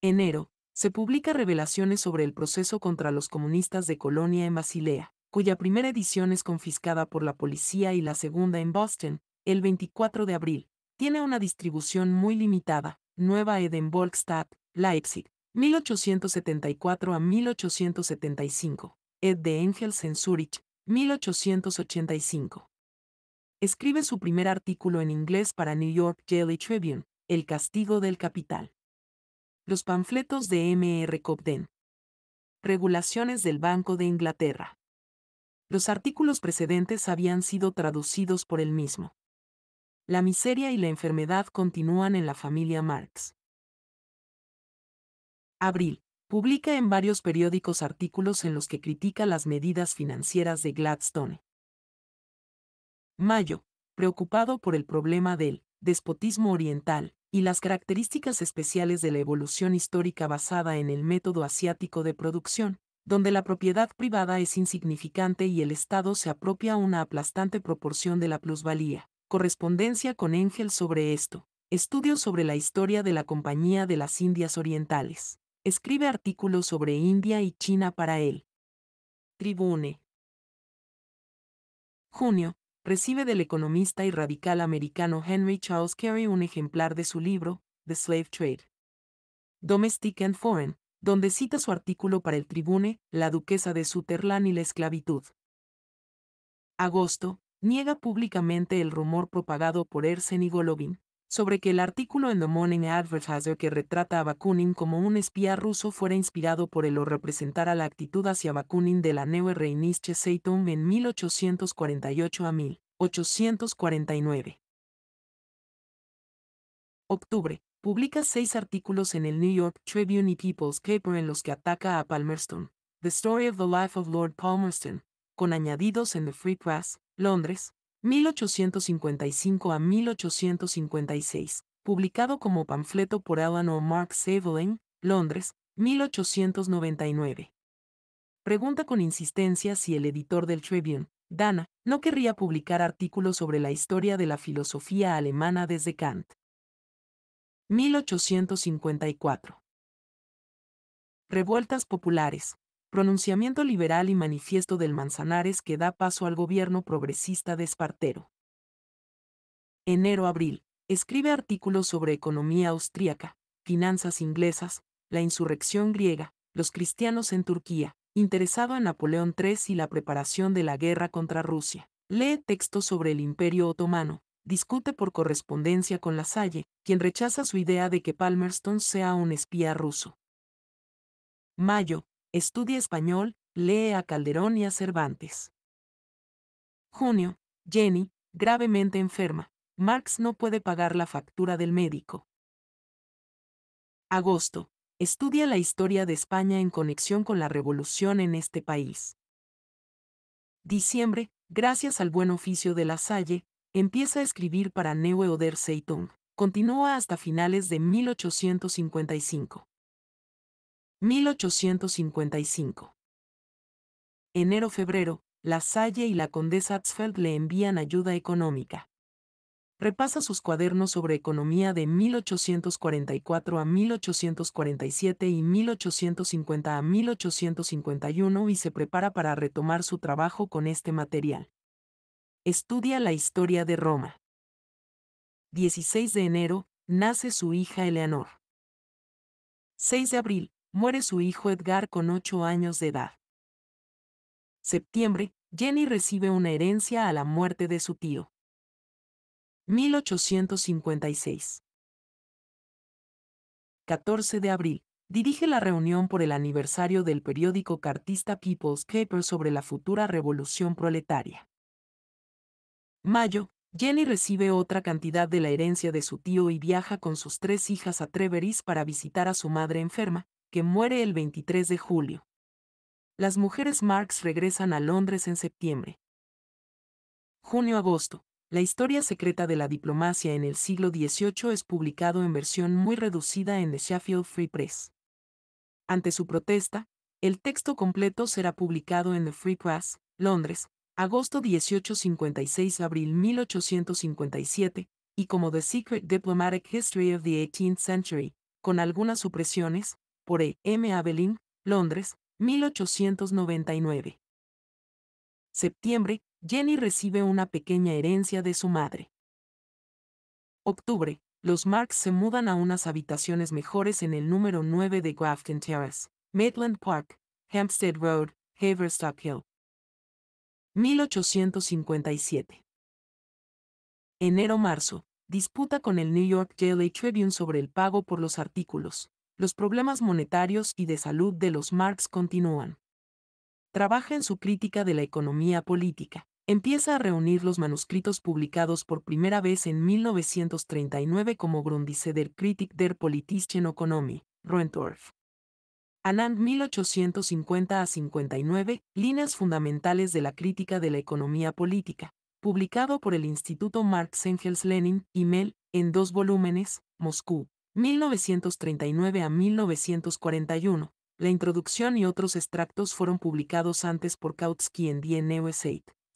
Enero, se publica Revelaciones sobre el proceso contra los comunistas de Colonia en Basilea, cuya primera edición es confiscada por la policía y la segunda en Boston, el 24 de abril. Tiene una distribución muy limitada, Nueva Volkstadt, Leipzig, 1874 a 1875, Ed de Engels en Zurich, 1885. Escribe su primer artículo en inglés para New York Daily Tribune, El castigo del capital. Los panfletos de M.R. Cobden. Regulaciones del Banco de Inglaterra. Los artículos precedentes habían sido traducidos por él mismo. La miseria y la enfermedad continúan en la familia Marx. Abril. Publica en varios periódicos artículos en los que critica las medidas financieras de Gladstone. Mayo, preocupado por el problema del despotismo oriental y las características especiales de la evolución histórica basada en el método asiático de producción, donde la propiedad privada es insignificante y el Estado se apropia una aplastante proporción de la plusvalía. Correspondencia con Engel sobre esto. Estudios sobre la historia de la Compañía de las Indias Orientales. Escribe artículos sobre India y China para él. Tribune. Junio, recibe del economista y radical americano Henry Charles Carey un ejemplar de su libro, The Slave Trade. Domestic and Foreign, donde cita su artículo para el Tribune, La duquesa de Sutherland y la esclavitud. Agosto, niega públicamente el rumor propagado por Ersen y Golovin, sobre que el artículo en The Morning Advertiser que retrata a Bakunin como un espía ruso fuera inspirado por él o representara la actitud hacia Bakunin de la Neue Reinische Zeitung en 1848 a 1849. Octubre. Publica seis artículos en el New York Tribune y People's Paper en los que ataca a Palmerston, The Story of the Life of Lord Palmerston, con añadidos en The Free Press, Londres, 1855 a 1856, publicado como panfleto por Eleanor Mark Sutherland, Londres, 1899. Pregunta con insistencia si el editor del Tribune, Dana, no querría publicar artículos sobre la historia de la filosofía alemana desde Kant. 1854. Revueltas populares pronunciamiento liberal y manifiesto del Manzanares que da paso al gobierno progresista de Espartero. Enero-abril, escribe artículos sobre economía austríaca, finanzas inglesas, la insurrección griega, los cristianos en Turquía, interesado en Napoleón III y la preparación de la guerra contra Rusia. Lee textos sobre el Imperio Otomano, discute por correspondencia con la Salle, quien rechaza su idea de que Palmerston sea un espía ruso. Mayo, estudia español, lee a Calderón y a Cervantes. Junio, Jenny, gravemente enferma. Marx no puede pagar la factura del médico. Agosto. Estudia la historia de España en conexión con la revolución en este país. Diciembre, gracias al buen oficio de La Salle, empieza a escribir para Neue Oder Continúa hasta finales de 1855. 1855. Enero-febrero, La Salle y la condesa Hatzfeld le envían ayuda económica. Repasa sus cuadernos sobre economía de 1844 a 1847 y 1850 a 1851 y se prepara para retomar su trabajo con este material. Estudia la historia de Roma. 16 de enero, nace su hija Eleanor. 6 de abril, muere su hijo Edgar con 8 años de edad. Septiembre, Jenny recibe una herencia a la muerte de su tío. 1856. 14 de abril, dirige la reunión por el aniversario del periódico cartista People's Paper sobre la futura revolución proletaria. Mayo, Jenny recibe otra cantidad de la herencia de su tío y viaja con sus tres hijas a Treveris para visitar a su madre enferma, que muere el 23 de julio. Las mujeres Marx regresan a Londres en septiembre. Junio-agosto. La historia secreta de la diplomacia en el siglo XVIII es publicado en versión muy reducida en The Sheffield Free Press. Ante su protesta, el texto completo será publicado en The Free Press, Londres, agosto 1856 abril 1857, y como The Secret Diplomatic History of the 18th Century, con algunas supresiones, por E. M. Abelin, Londres, 1899. Septiembre, Jenny recibe una pequeña herencia de su madre. Octubre, los Marx se mudan a unas habitaciones mejores en el número 9 de Grafton Terrace, Maitland Park, Hampstead Road, Haverstock Hill. 1857. Enero-marzo, disputa con el New York Daily Tribune sobre el pago por los artículos los problemas monetarios y de salud de los Marx continúan. Trabaja en su crítica de la economía política. Empieza a reunir los manuscritos publicados por primera vez en 1939 como Grundisse der Kritik der Politischen Ökonomie, Roentorf. Anand 1850 a 59, Líneas fundamentales de la crítica de la economía política, publicado por el Instituto Marx Engels Lenin, Mel en dos volúmenes, Moscú, 1939 a 1941. La introducción y otros extractos fueron publicados antes por Kautsky en Die Neue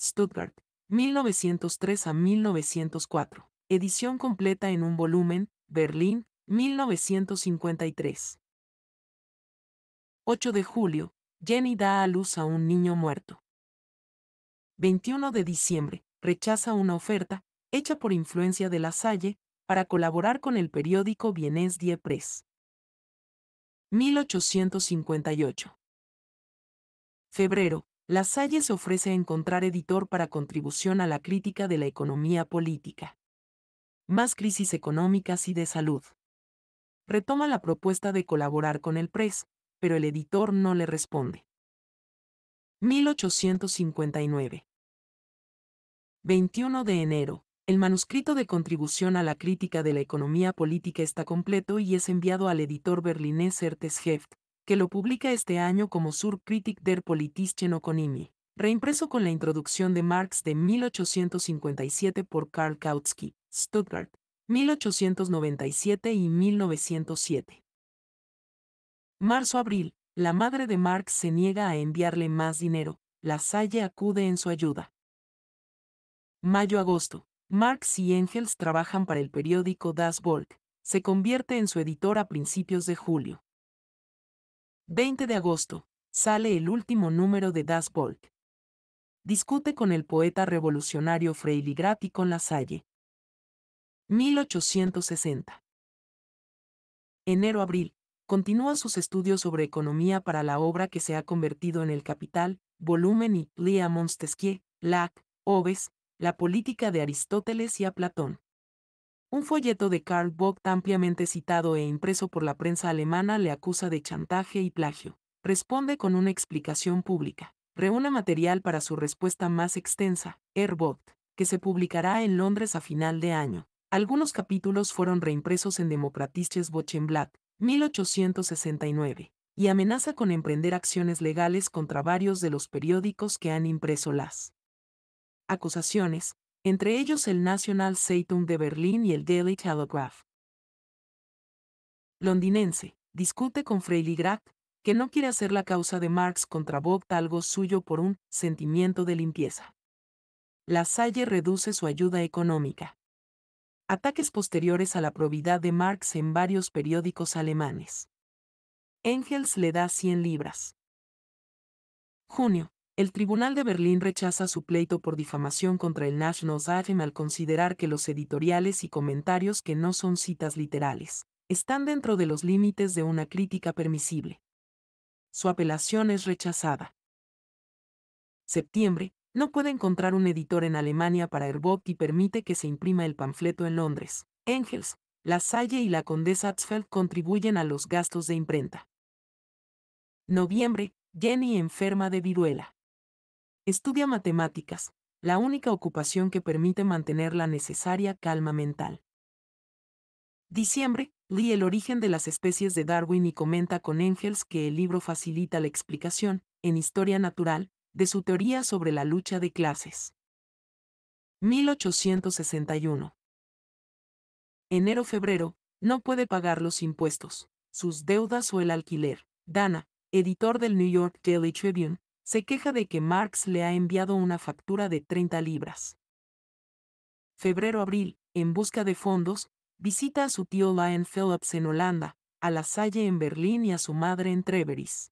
Stuttgart, 1903 a 1904. Edición completa en un volumen, Berlín, 1953. 8 de julio, Jenny da a luz a un niño muerto. 21 de diciembre, rechaza una oferta, hecha por influencia de la Salle, para colaborar con el periódico Vienes Die Press. 1858. Febrero. La Salle se ofrece a encontrar editor para contribución a la crítica de la economía política. Más crisis económicas y de salud. Retoma la propuesta de colaborar con el Press, pero el editor no le responde. 1859. 21 de enero. El manuscrito de contribución a la crítica de la economía política está completo y es enviado al editor berlinés Ertes Heft, que lo publica este año como Sur Kritik der Politischen Ökonomie, reimpreso con la introducción de Marx de 1857 por Karl Kautsky, Stuttgart, 1897 y 1907. Marzo-abril, la madre de Marx se niega a enviarle más dinero, La Salle acude en su ayuda. Mayo-agosto, Marx y Engels trabajan para el periódico Das Volk, se convierte en su editor a principios de julio. 20 de agosto, sale el último número de Das Volk. Discute con el poeta revolucionario Freiligrat con La Salle. 1860. Enero-abril, continúa sus estudios sobre economía para la obra que se ha convertido en El Capital, Volumen y Lea Montesquieu, Lac, Oves, la política de Aristóteles y a Platón. Un folleto de Karl Vogt ampliamente citado e impreso por la prensa alemana le acusa de chantaje y plagio. Responde con una explicación pública. Reúne material para su respuesta más extensa, Er que se publicará en Londres a final de año. Algunos capítulos fueron reimpresos en Demokratisches Wochenblatt, 1869, y amenaza con emprender acciones legales contra varios de los periódicos que han impreso las acusaciones, entre ellos el National Zeitung de Berlín y el Daily Telegraph. Londinense, discute con Freiligrath, que no quiere hacer la causa de Marx contra Bob algo suyo por un sentimiento de limpieza. La Salle reduce su ayuda económica. Ataques posteriores a la probidad de Marx en varios periódicos alemanes. Engels le da 100 libras. Junio, el Tribunal de Berlín rechaza su pleito por difamación contra el National al considerar que los editoriales y comentarios que no son citas literales están dentro de los límites de una crítica permisible. Su apelación es rechazada. Septiembre, no puede encontrar un editor en Alemania para Herbog y permite que se imprima el panfleto en Londres. Engels, La Salle y la condesa Atzfeld contribuyen a los gastos de imprenta. Noviembre, Jenny enferma de viruela. Estudia matemáticas, la única ocupación que permite mantener la necesaria calma mental. Diciembre, lee El origen de las especies de Darwin y comenta con Engels que el libro facilita la explicación, en historia natural, de su teoría sobre la lucha de clases. 1861. Enero-febrero, no puede pagar los impuestos, sus deudas o el alquiler. Dana, editor del New York Daily Tribune, se queja de que Marx le ha enviado una factura de 30 libras. Febrero-abril, en busca de fondos, visita a su tío Lion Phillips en Holanda, a La Salle en Berlín y a su madre en Treveris.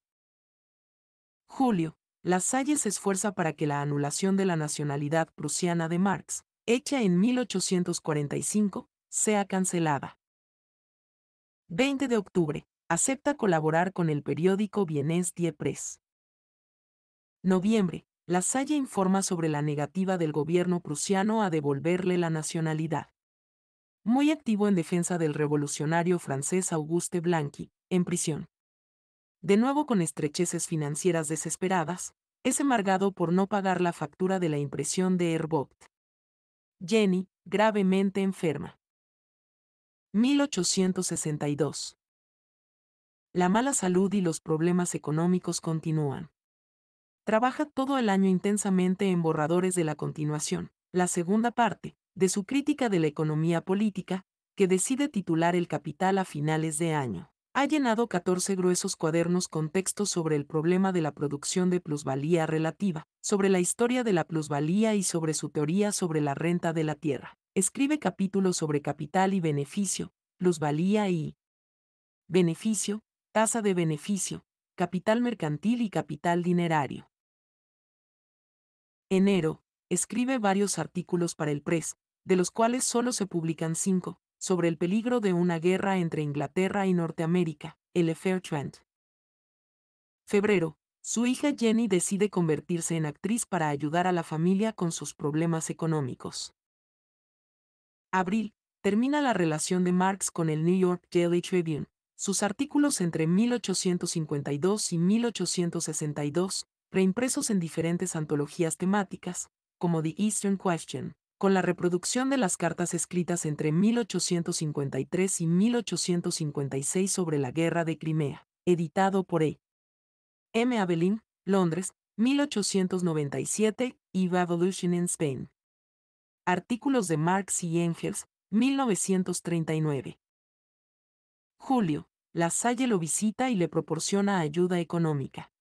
Julio, La Salle se esfuerza para que la anulación de la nacionalidad prusiana de Marx, hecha en 1845, sea cancelada. 20 de octubre, acepta colaborar con el periódico Vienes Die Press noviembre, La Salle informa sobre la negativa del gobierno prusiano a devolverle la nacionalidad. Muy activo en defensa del revolucionario francés Auguste Blanqui, en prisión. De nuevo con estrecheces financieras desesperadas, es emargado por no pagar la factura de la impresión de Herbogt. Jenny, gravemente enferma. 1862. La mala salud y los problemas económicos continúan. Trabaja todo el año intensamente en borradores de la continuación, la segunda parte, de su crítica de la economía política, que decide titular El Capital a finales de año. Ha llenado 14 gruesos cuadernos con textos sobre el problema de la producción de plusvalía relativa, sobre la historia de la plusvalía y sobre su teoría sobre la renta de la tierra. Escribe capítulos sobre capital y beneficio, plusvalía y beneficio, tasa de beneficio, capital mercantil y capital dinerario enero, escribe varios artículos para el Press, de los cuales solo se publican cinco, sobre el peligro de una guerra entre Inglaterra y Norteamérica, el Fair Trent. Febrero, su hija Jenny decide convertirse en actriz para ayudar a la familia con sus problemas económicos. Abril, termina la relación de Marx con el New York Daily Tribune. Sus artículos entre 1852 y 1862 reimpresos en diferentes antologías temáticas, como The Eastern Question, con la reproducción de las cartas escritas entre 1853 y 1856 sobre la Guerra de Crimea, editado por E. M. Abelín, Londres, 1897, y Revolution in Spain. Artículos de Marx y Engels, 1939. Julio, La Salle lo visita y le proporciona ayuda económica.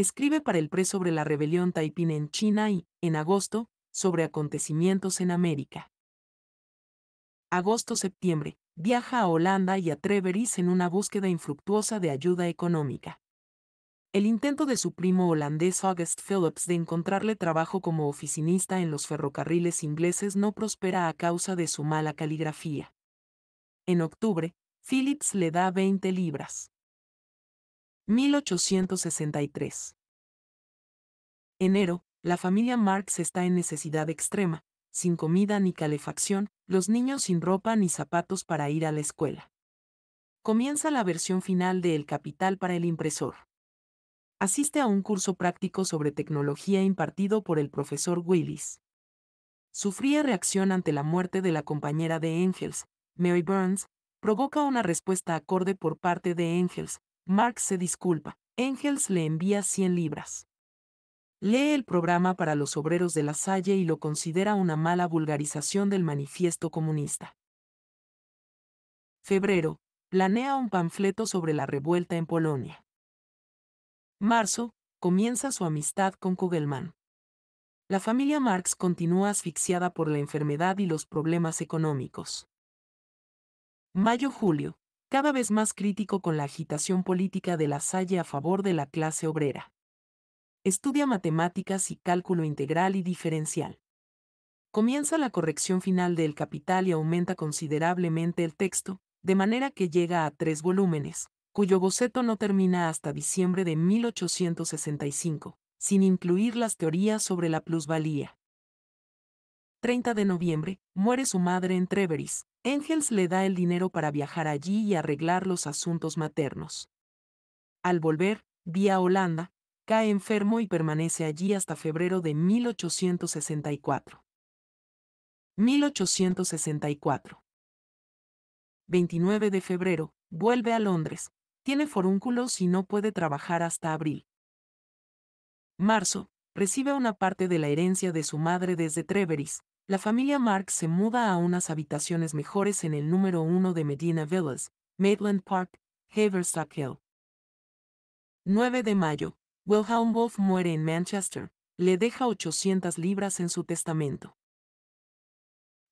Escribe para el PRE sobre la rebelión Taiping en China y, en agosto, sobre acontecimientos en América. Agosto-septiembre, viaja a Holanda y a Treveris en una búsqueda infructuosa de ayuda económica. El intento de su primo holandés August Phillips de encontrarle trabajo como oficinista en los ferrocarriles ingleses no prospera a causa de su mala caligrafía. En octubre, Phillips le da 20 libras. 1863. Enero, la familia Marx está en necesidad extrema, sin comida ni calefacción, los niños sin ropa ni zapatos para ir a la escuela. Comienza la versión final de El Capital para el impresor. Asiste a un curso práctico sobre tecnología impartido por el profesor Willis. Sufría reacción ante la muerte de la compañera de Engels, Mary Burns, provoca una respuesta acorde por parte de Engels, Marx se disculpa. Engels le envía 100 libras. Lee el programa para los obreros de la Salle y lo considera una mala vulgarización del manifiesto comunista. Febrero. Planea un panfleto sobre la revuelta en Polonia. Marzo. Comienza su amistad con Kugelmann. La familia Marx continúa asfixiada por la enfermedad y los problemas económicos. Mayo-julio cada vez más crítico con la agitación política de la Salle a favor de la clase obrera. Estudia matemáticas y cálculo integral y diferencial. Comienza la corrección final del capital y aumenta considerablemente el texto, de manera que llega a tres volúmenes, cuyo boceto no termina hasta diciembre de 1865, sin incluir las teorías sobre la plusvalía. 30 de noviembre, muere su madre en Treveris. Engels le da el dinero para viajar allí y arreglar los asuntos maternos. Al volver, vía Holanda, cae enfermo y permanece allí hasta febrero de 1864. 1864. 29 de febrero, vuelve a Londres, tiene forúnculos y no puede trabajar hasta abril. Marzo, recibe una parte de la herencia de su madre desde Treveris, la familia Marx se muda a unas habitaciones mejores en el número uno de Medina Villas, Maitland Park, Haverstock Hill. 9 de mayo. Wilhelm Wolf muere en Manchester. Le deja 800 libras en su testamento.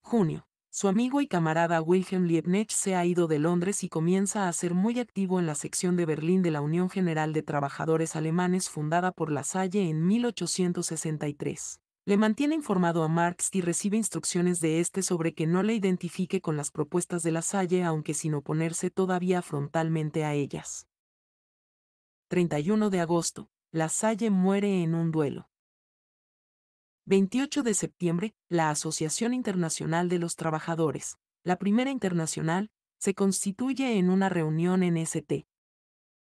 Junio. Su amigo y camarada Wilhelm Liebknecht se ha ido de Londres y comienza a ser muy activo en la sección de Berlín de la Unión General de Trabajadores Alemanes fundada por La Salle en 1863 le mantiene informado a Marx y recibe instrucciones de este sobre que no le identifique con las propuestas de la Salle aunque sin oponerse todavía frontalmente a ellas. 31 de agosto, la Salle muere en un duelo. 28 de septiembre, la Asociación Internacional de los Trabajadores, la primera internacional, se constituye en una reunión en St.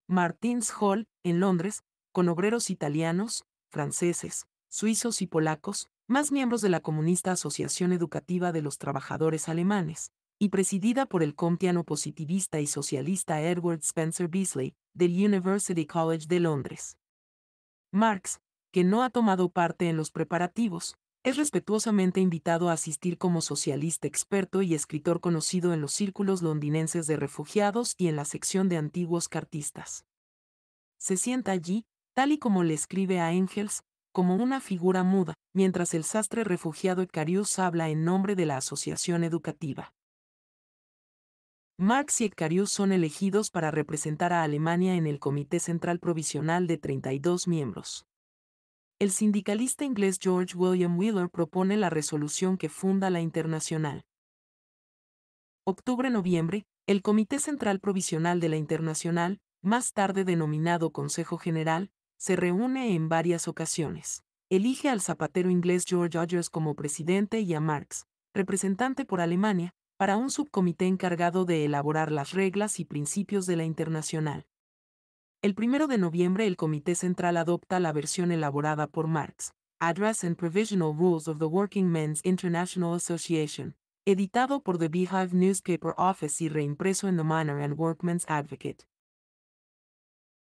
Martins Hall, en Londres, con obreros italianos, franceses, suizos y polacos, más miembros de la comunista Asociación Educativa de los Trabajadores Alemanes, y presidida por el comtiano positivista y socialista Edward Spencer Beasley, del University College de Londres. Marx, que no ha tomado parte en los preparativos, es respetuosamente invitado a asistir como socialista experto y escritor conocido en los círculos londinenses de refugiados y en la sección de antiguos cartistas. Se sienta allí, tal y como le escribe a Engels, como una figura muda, mientras el sastre refugiado Ecarius habla en nombre de la asociación educativa. Marx y Ecarius son elegidos para representar a Alemania en el Comité Central Provisional de 32 miembros. El sindicalista inglés George William Wheeler propone la resolución que funda la Internacional. Octubre-noviembre, el Comité Central Provisional de la Internacional, más tarde denominado Consejo General, se reúne en varias ocasiones. Elige al zapatero inglés George Rogers como presidente y a Marx, representante por Alemania, para un subcomité encargado de elaborar las reglas y principios de la internacional. El 1 de noviembre el Comité Central adopta la versión elaborada por Marx, Address and Provisional Rules of the Working Men's International Association, editado por The Beehive Newspaper Office y reimpreso en The Minor and Workman's Advocate.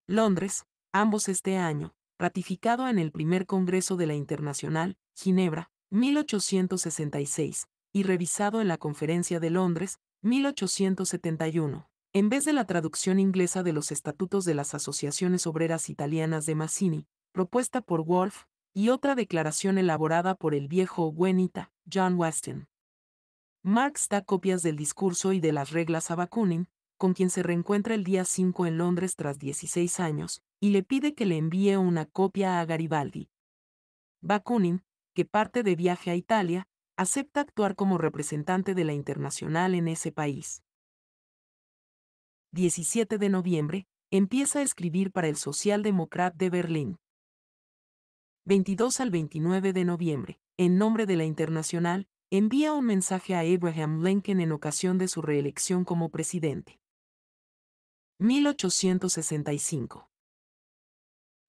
Londres, ambos este año, ratificado en el primer Congreso de la Internacional, Ginebra, 1866, y revisado en la Conferencia de Londres, 1871. En vez de la traducción inglesa de los estatutos de las asociaciones obreras italianas de Massini, propuesta por Wolff, y otra declaración elaborada por el viejo Buenita, John Weston. Marx da copias del discurso y de las reglas a Bakunin, con quien se reencuentra el día 5 en Londres tras 16 años, y le pide que le envíe una copia a Garibaldi. Bakunin, que parte de viaje a Italia, acepta actuar como representante de la Internacional en ese país. 17 de noviembre, empieza a escribir para el Socialdemocrat de Berlín. 22 al 29 de noviembre, en nombre de la Internacional, envía un mensaje a Abraham Lincoln en ocasión de su reelección como presidente. 1865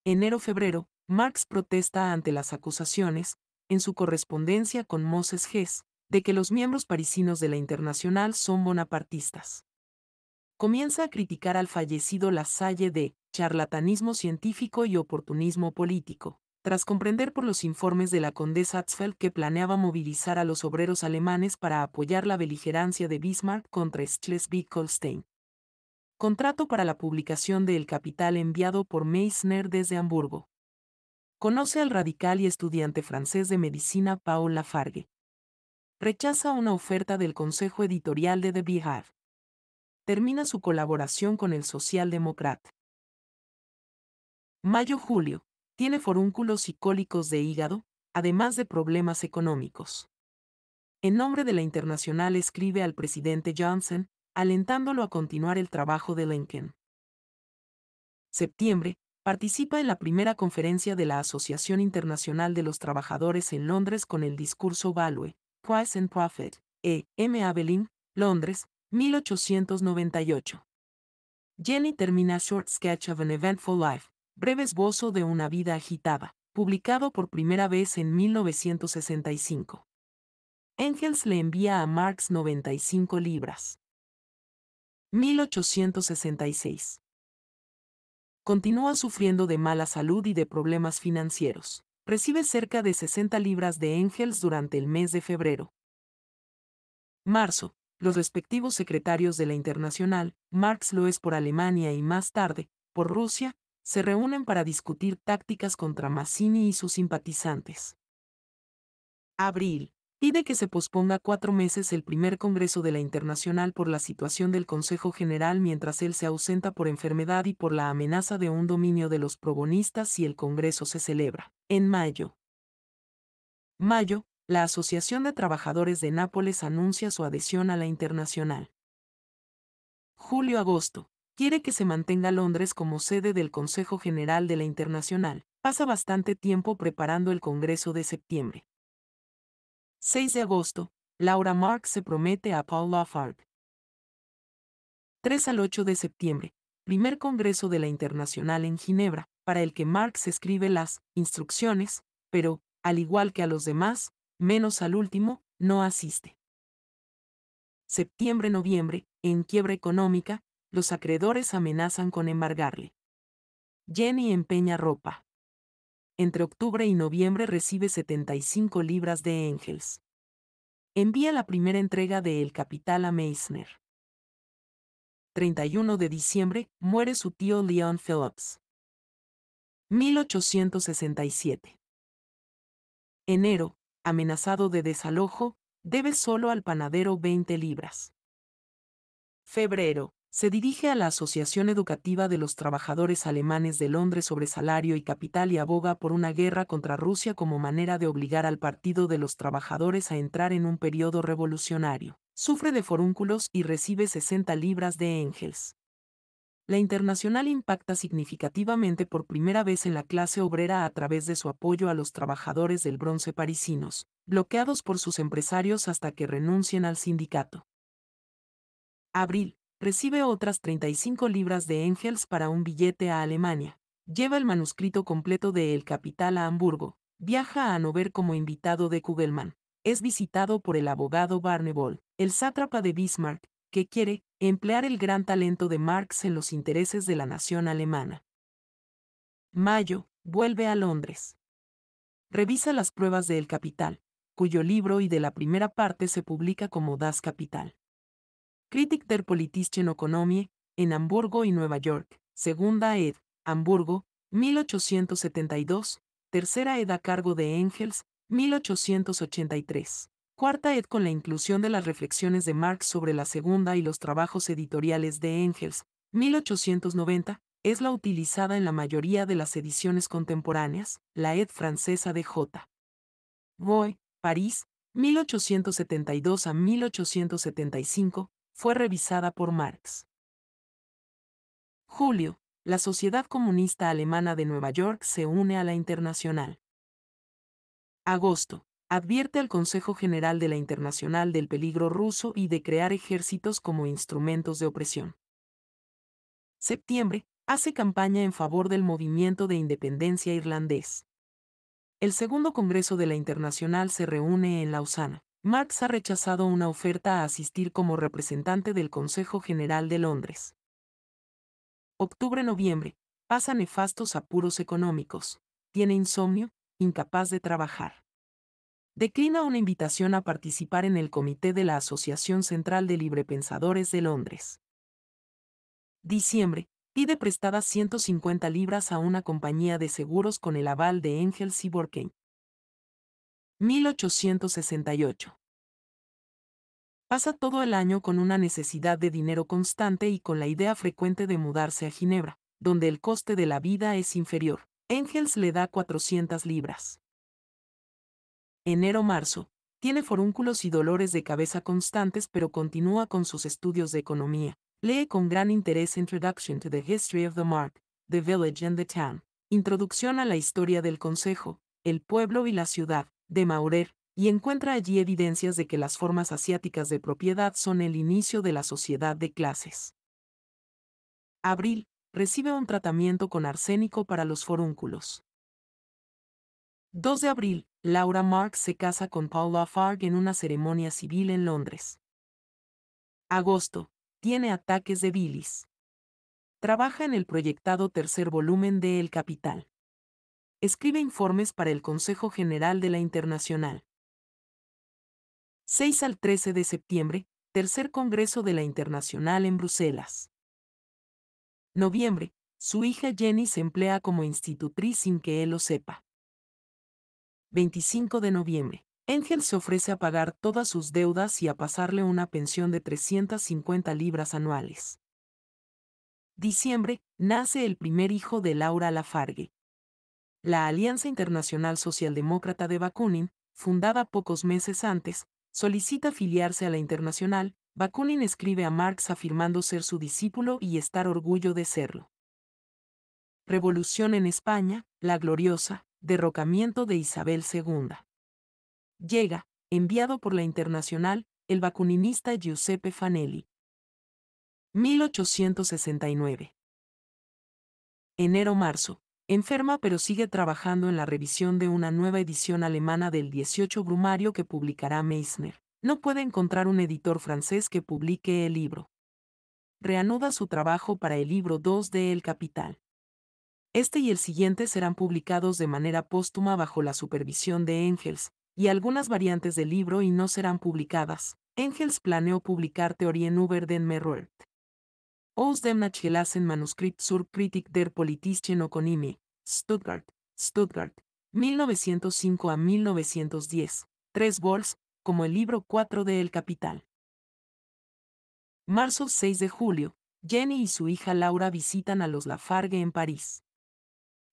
enero-febrero, Marx protesta ante las acusaciones, en su correspondencia con Moses Hess, de que los miembros parisinos de la Internacional son bonapartistas. Comienza a criticar al fallecido Lasalle de charlatanismo científico y oportunismo político, tras comprender por los informes de la condesa Hatzfeld que planeaba movilizar a los obreros alemanes para apoyar la beligerancia de Bismarck contra Schleswig-Holstein. Contrato para la publicación de El Capital enviado por Meissner desde Hamburgo. Conoce al radical y estudiante francés de medicina Paul Lafargue. Rechaza una oferta del Consejo Editorial de The Bihar. Termina su colaboración con el socialdemócrata. Mayo-julio. Tiene forúnculos y cólicos de hígado, además de problemas económicos. En nombre de la Internacional escribe al presidente Johnson, alentándolo a continuar el trabajo de Lincoln. Septiembre, participa en la primera conferencia de la Asociación Internacional de los Trabajadores en Londres con el discurso Value, Price and Profit, E. M. Abelin, Londres, 1898. Jenny termina Short Sketch of an Eventful Life, breve esbozo de una vida agitada, publicado por primera vez en 1965. Engels le envía a Marx 95 libras. 1866. Continúa sufriendo de mala salud y de problemas financieros. Recibe cerca de 60 libras de Engels durante el mes de febrero. Marzo. Los respectivos secretarios de la Internacional, Marx lo es por Alemania y más tarde, por Rusia, se reúnen para discutir tácticas contra Mazzini y sus simpatizantes. Abril pide que se posponga cuatro meses el primer Congreso de la Internacional por la situación del Consejo General mientras él se ausenta por enfermedad y por la amenaza de un dominio de los probonistas si el Congreso se celebra. En mayo. Mayo, la Asociación de Trabajadores de Nápoles anuncia su adhesión a la Internacional. Julio-agosto. Quiere que se mantenga Londres como sede del Consejo General de la Internacional. Pasa bastante tiempo preparando el Congreso de septiembre. 6 de agosto, Laura Marx se promete a Paul Lafargue. 3 al 8 de septiembre, primer Congreso de la Internacional en Ginebra, para el que Marx escribe las instrucciones, pero, al igual que a los demás, menos al último, no asiste. Septiembre-noviembre, en quiebra económica, los acreedores amenazan con embargarle. Jenny empeña ropa entre octubre y noviembre recibe 75 libras de Engels. Envía la primera entrega de El Capital a Meissner. 31 de diciembre, muere su tío Leon Phillips. 1867. Enero, amenazado de desalojo, debe solo al panadero 20 libras. Febrero, se dirige a la Asociación Educativa de los Trabajadores Alemanes de Londres sobre salario y capital y aboga por una guerra contra Rusia como manera de obligar al Partido de los Trabajadores a entrar en un periodo revolucionario. Sufre de forúnculos y recibe 60 libras de Engels. La Internacional impacta significativamente por primera vez en la clase obrera a través de su apoyo a los trabajadores del bronce parisinos, bloqueados por sus empresarios hasta que renuncien al sindicato. Abril Recibe otras 35 libras de Engels para un billete a Alemania. Lleva el manuscrito completo de El Capital a Hamburgo. Viaja a Nover como invitado de Kugelmann. Es visitado por el abogado Barnebol, el sátrapa de Bismarck, que quiere emplear el gran talento de Marx en los intereses de la nación alemana. Mayo, vuelve a Londres. Revisa las pruebas de El Capital, cuyo libro y de la primera parte se publica como Das Capital. Critic der Politischen Ökonomie, en Hamburgo y Nueva York, segunda ed, Hamburgo, 1872, tercera ed a cargo de Engels, 1883. Cuarta ed con la inclusión de las reflexiones de Marx sobre la segunda y los trabajos editoriales de Engels, 1890, es la utilizada en la mayoría de las ediciones contemporáneas, la ed francesa de J. Boy, París, 1872 a 1875, fue revisada por Marx. Julio, la Sociedad Comunista Alemana de Nueva York se une a la Internacional. Agosto, advierte al Consejo General de la Internacional del peligro ruso y de crear ejércitos como instrumentos de opresión. Septiembre, hace campaña en favor del movimiento de independencia irlandés. El segundo Congreso de la Internacional se reúne en Lausana. Max ha rechazado una oferta a asistir como representante del Consejo General de Londres. Octubre-noviembre. Pasa nefastos apuros económicos. Tiene insomnio, incapaz de trabajar. Declina una invitación a participar en el comité de la Asociación Central de Librepensadores de Londres. Diciembre. Pide prestadas 150 libras a una compañía de seguros con el aval de Engels y 1868. Pasa todo el año con una necesidad de dinero constante y con la idea frecuente de mudarse a Ginebra, donde el coste de la vida es inferior. Engels le da 400 libras. Enero-marzo. Tiene forúnculos y dolores de cabeza constantes pero continúa con sus estudios de economía. Lee con gran interés Introduction to the History of the Mark, The Village and the Town. Introducción a la historia del Consejo, el pueblo y la ciudad, de Maurer, y encuentra allí evidencias de que las formas asiáticas de propiedad son el inicio de la sociedad de clases. Abril, recibe un tratamiento con arsénico para los forúnculos. 2 de abril, Laura Marx se casa con Paula Farg en una ceremonia civil en Londres. Agosto, tiene ataques de bilis. Trabaja en el proyectado tercer volumen de El Capital. Escribe informes para el Consejo General de la Internacional. 6 al 13 de septiembre, Tercer Congreso de la Internacional en Bruselas. Noviembre, su hija Jenny se emplea como institutriz sin que él lo sepa. 25 de noviembre, Engel se ofrece a pagar todas sus deudas y a pasarle una pensión de 350 libras anuales. Diciembre, nace el primer hijo de Laura Lafargue, la Alianza Internacional Socialdemócrata de Bakunin, fundada pocos meses antes, solicita afiliarse a la Internacional, Bakunin escribe a Marx afirmando ser su discípulo y estar orgullo de serlo. Revolución en España, la gloriosa, derrocamiento de Isabel II. Llega, enviado por la Internacional, el bakuninista Giuseppe Fanelli. 1869. Enero-marzo, Enferma pero sigue trabajando en la revisión de una nueva edición alemana del 18 Brumario que publicará Meissner. No puede encontrar un editor francés que publique el libro. Reanuda su trabajo para el libro 2 de El Capital. Este y el siguiente serán publicados de manera póstuma bajo la supervisión de Engels, y algunas variantes del libro y no serán publicadas. Engels planeó publicar en Uber den Meruert. Aus dem Nachgelassen Manuskript Kritik der Politischen Ökonomie, Stuttgart, Stuttgart, 1905 a 1910, 3 vols, como el libro 4 de El Capital. Marzo 6 de julio, Jenny y su hija Laura visitan a los Lafargue en París.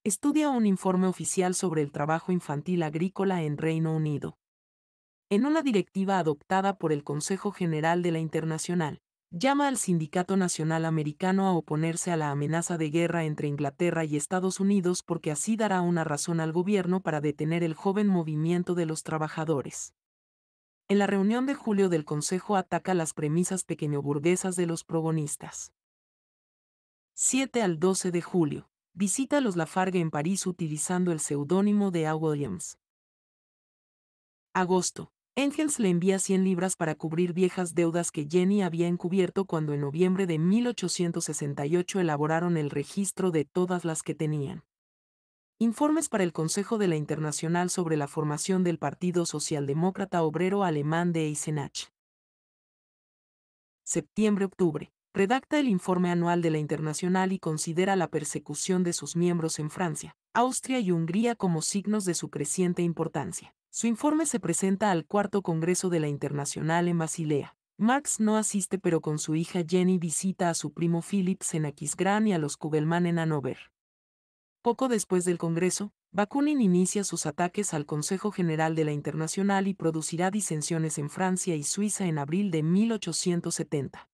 Estudia un informe oficial sobre el trabajo infantil agrícola en Reino Unido. En una directiva adoptada por el Consejo General de la Internacional, llama al Sindicato Nacional Americano a oponerse a la amenaza de guerra entre Inglaterra y Estados Unidos porque así dará una razón al gobierno para detener el joven movimiento de los trabajadores. En la reunión de julio del Consejo ataca las premisas pequeñoburguesas de los progonistas. 7 al 12 de julio. Visita a los Lafargue en París utilizando el seudónimo de A. Williams. Agosto. Engels le envía 100 libras para cubrir viejas deudas que Jenny había encubierto cuando en noviembre de 1868 elaboraron el registro de todas las que tenían. Informes para el Consejo de la Internacional sobre la formación del Partido Socialdemócrata Obrero Alemán de Eisenach. Septiembre-octubre. Redacta el informe anual de la Internacional y considera la persecución de sus miembros en Francia, Austria y Hungría como signos de su creciente importancia. Su informe se presenta al cuarto Congreso de la Internacional en Basilea. Max no asiste pero con su hija Jenny visita a su primo Phillips en Aquisgrán y a los Kugelmann en Hannover. Poco después del Congreso, Bakunin inicia sus ataques al Consejo General de la Internacional y producirá disensiones en Francia y Suiza en abril de 1870.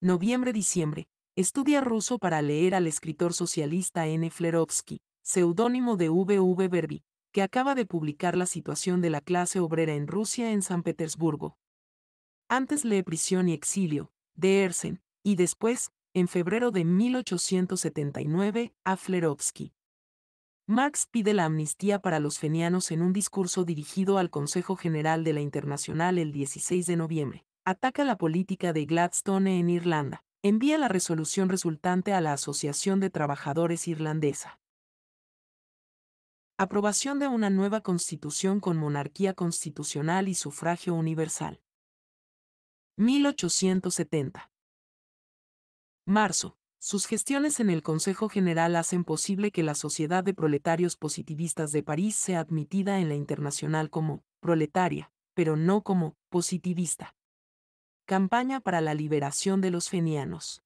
Noviembre-diciembre, estudia ruso para leer al escritor socialista N. Flerovsky, seudónimo de V. Berbi que acaba de publicar la situación de la clase obrera en Rusia en San Petersburgo. Antes lee Prisión y Exilio, de Ersen, y después, en febrero de 1879, a Flerovsky. Marx pide la amnistía para los fenianos en un discurso dirigido al Consejo General de la Internacional el 16 de noviembre. Ataca la política de Gladstone en Irlanda. Envía la resolución resultante a la Asociación de Trabajadores Irlandesa. Aprobación de una nueva constitución con monarquía constitucional y sufragio universal. 1870. Marzo. Sus gestiones en el Consejo General hacen posible que la Sociedad de Proletarios Positivistas de París sea admitida en la internacional como proletaria, pero no como positivista. Campaña para la liberación de los fenianos.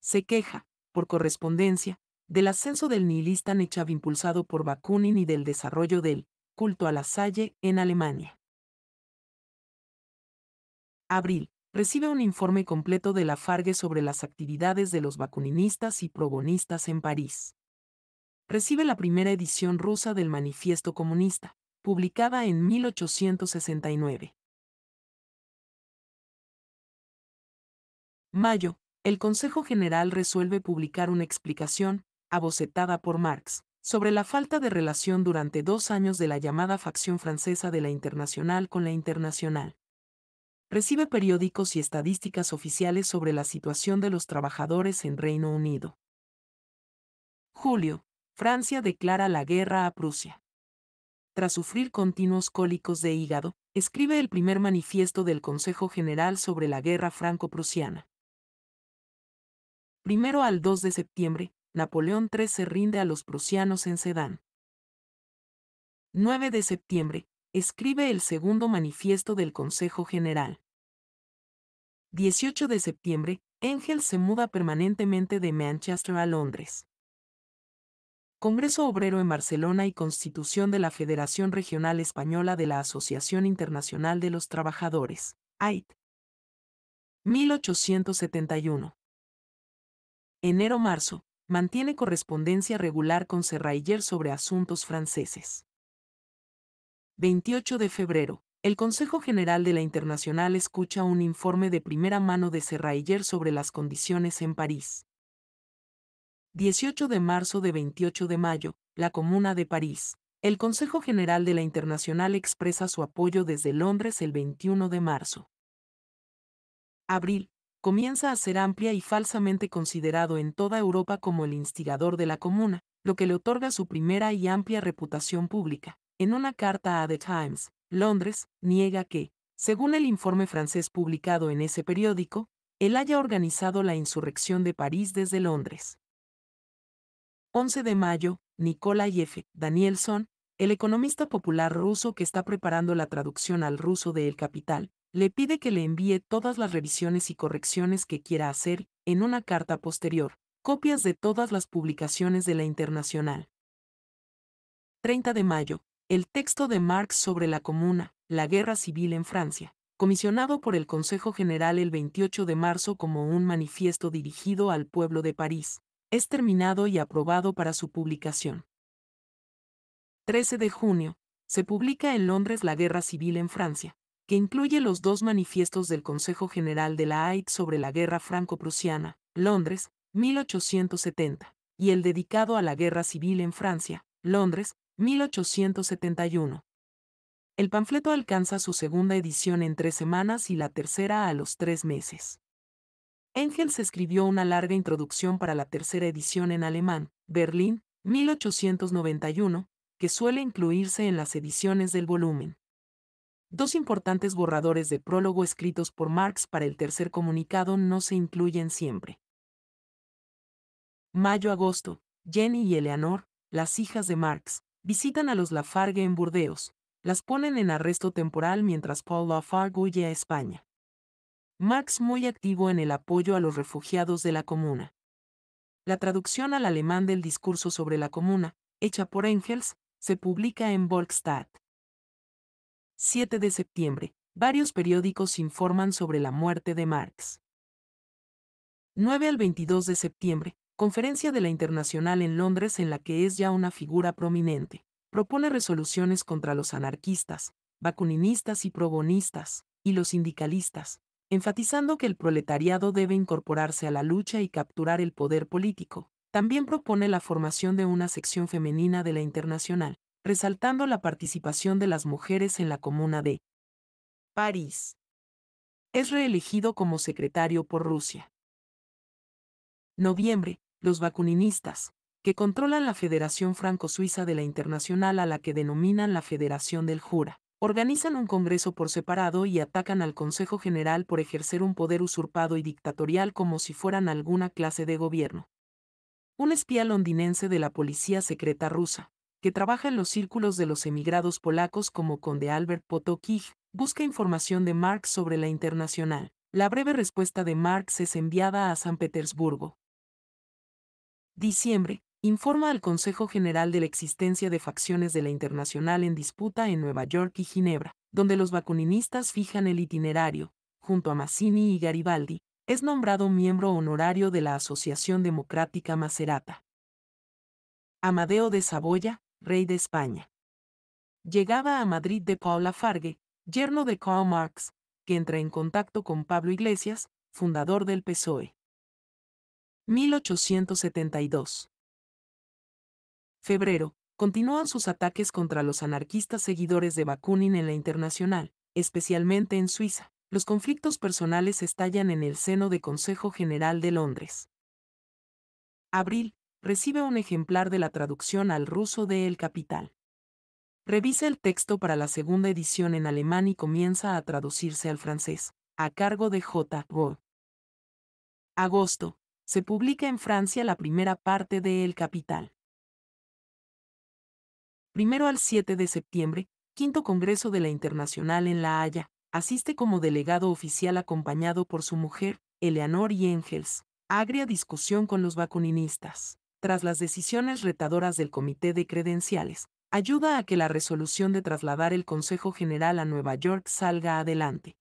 Se queja, por correspondencia, del ascenso del nihilista Nechav impulsado por Bakunin y del desarrollo del culto a la Salle en Alemania. Abril. Recibe un informe completo de la Fargue sobre las actividades de los bakuninistas y probonistas en París. Recibe la primera edición rusa del Manifiesto Comunista, publicada en 1869. Mayo, el Consejo General resuelve publicar una explicación, abocetada por Marx, sobre la falta de relación durante dos años de la llamada facción francesa de la Internacional con la Internacional. Recibe periódicos y estadísticas oficiales sobre la situación de los trabajadores en Reino Unido. Julio, Francia declara la guerra a Prusia. Tras sufrir continuos cólicos de hígado, escribe el primer manifiesto del Consejo General sobre la guerra franco-prusiana. Primero al 2 de septiembre, Napoleón III se rinde a los prusianos en Sedán. 9 de septiembre, escribe el segundo manifiesto del Consejo General. 18 de septiembre, Engel se muda permanentemente de Manchester a Londres. Congreso Obrero en Barcelona y constitución de la Federación Regional Española de la Asociación Internacional de los Trabajadores, AIT. 1871. Enero-marzo, mantiene correspondencia regular con Serrailler sobre asuntos franceses. 28 de febrero. El Consejo General de la Internacional escucha un informe de primera mano de Serrailler sobre las condiciones en París. 18 de marzo de 28 de mayo, la Comuna de París. El Consejo General de la Internacional expresa su apoyo desde Londres el 21 de marzo. Abril, comienza a ser amplia y falsamente considerado en toda Europa como el instigador de la comuna, lo que le otorga su primera y amplia reputación pública. En una carta a The Times, Londres, niega que, según el informe francés publicado en ese periódico, él haya organizado la insurrección de París desde Londres. 11 de mayo, F. Danielson, el economista popular ruso que está preparando la traducción al ruso de El Capital, le pide que le envíe todas las revisiones y correcciones que quiera hacer, en una carta posterior, copias de todas las publicaciones de la Internacional. 30 de mayo, el texto de Marx sobre la Comuna, la guerra civil en Francia, comisionado por el Consejo General el 28 de marzo como un manifiesto dirigido al pueblo de París, es terminado y aprobado para su publicación. 13 de junio, se publica en Londres la guerra civil en Francia, que incluye los dos manifiestos del Consejo General de la AID sobre la Guerra Franco-Prusiana, Londres, 1870, y el dedicado a la Guerra Civil en Francia, Londres, 1871. El panfleto alcanza su segunda edición en tres semanas y la tercera a los tres meses. Engels escribió una larga introducción para la tercera edición en alemán, Berlín, 1891, que suele incluirse en las ediciones del volumen. Dos importantes borradores de prólogo escritos por Marx para el tercer comunicado no se incluyen siempre. Mayo-agosto, Jenny y Eleanor, las hijas de Marx, visitan a los Lafargue en Burdeos, las ponen en arresto temporal mientras Paul Lafargue huye a España. Marx muy activo en el apoyo a los refugiados de la comuna. La traducción al alemán del discurso sobre la comuna, hecha por Engels, se publica en Volkstadt. 7 de septiembre, varios periódicos informan sobre la muerte de Marx. 9 al 22 de septiembre, conferencia de la Internacional en Londres en la que es ya una figura prominente. Propone resoluciones contra los anarquistas, vacuninistas y probonistas, y los sindicalistas, enfatizando que el proletariado debe incorporarse a la lucha y capturar el poder político. También propone la formación de una sección femenina de la Internacional, resaltando la participación de las mujeres en la Comuna de París. Es reelegido como secretario por Rusia. Noviembre, los vacuninistas, que controlan la Federación Franco-Suiza de la Internacional a la que denominan la Federación del Jura, organizan un congreso por separado y atacan al Consejo General por ejercer un poder usurpado y dictatorial como si fueran alguna clase de gobierno. Un espía londinense de la policía secreta rusa, que trabaja en los círculos de los emigrados polacos como conde Albert Potokij busca información de Marx sobre la internacional. La breve respuesta de Marx es enviada a San Petersburgo. Diciembre. Informa al Consejo General de la existencia de facciones de la Internacional en disputa en Nueva York y Ginebra, donde los vacuninistas fijan el itinerario, junto a Mazzini y Garibaldi, es nombrado miembro honorario de la Asociación Democrática Macerata. Amadeo de Saboya, rey de España. Llegaba a Madrid de Paula Farge, yerno de Karl Marx, que entra en contacto con Pablo Iglesias, fundador del PSOE. 1872. Febrero, continúan sus ataques contra los anarquistas seguidores de Bakunin en la internacional, especialmente en Suiza. Los conflictos personales estallan en el seno del Consejo General de Londres. Abril, recibe un ejemplar de la traducción al ruso de El Capital. Revisa el texto para la segunda edición en alemán y comienza a traducirse al francés, a cargo de J. Rowe. Agosto. Se publica en Francia la primera parte de El Capital. Primero al 7 de septiembre, Quinto Congreso de la Internacional en La Haya, asiste como delegado oficial acompañado por su mujer, Eleanor y Engels, agria discusión con los vacuninistas tras las decisiones retadoras del Comité de Credenciales, ayuda a que la resolución de trasladar el Consejo General a Nueva York salga adelante.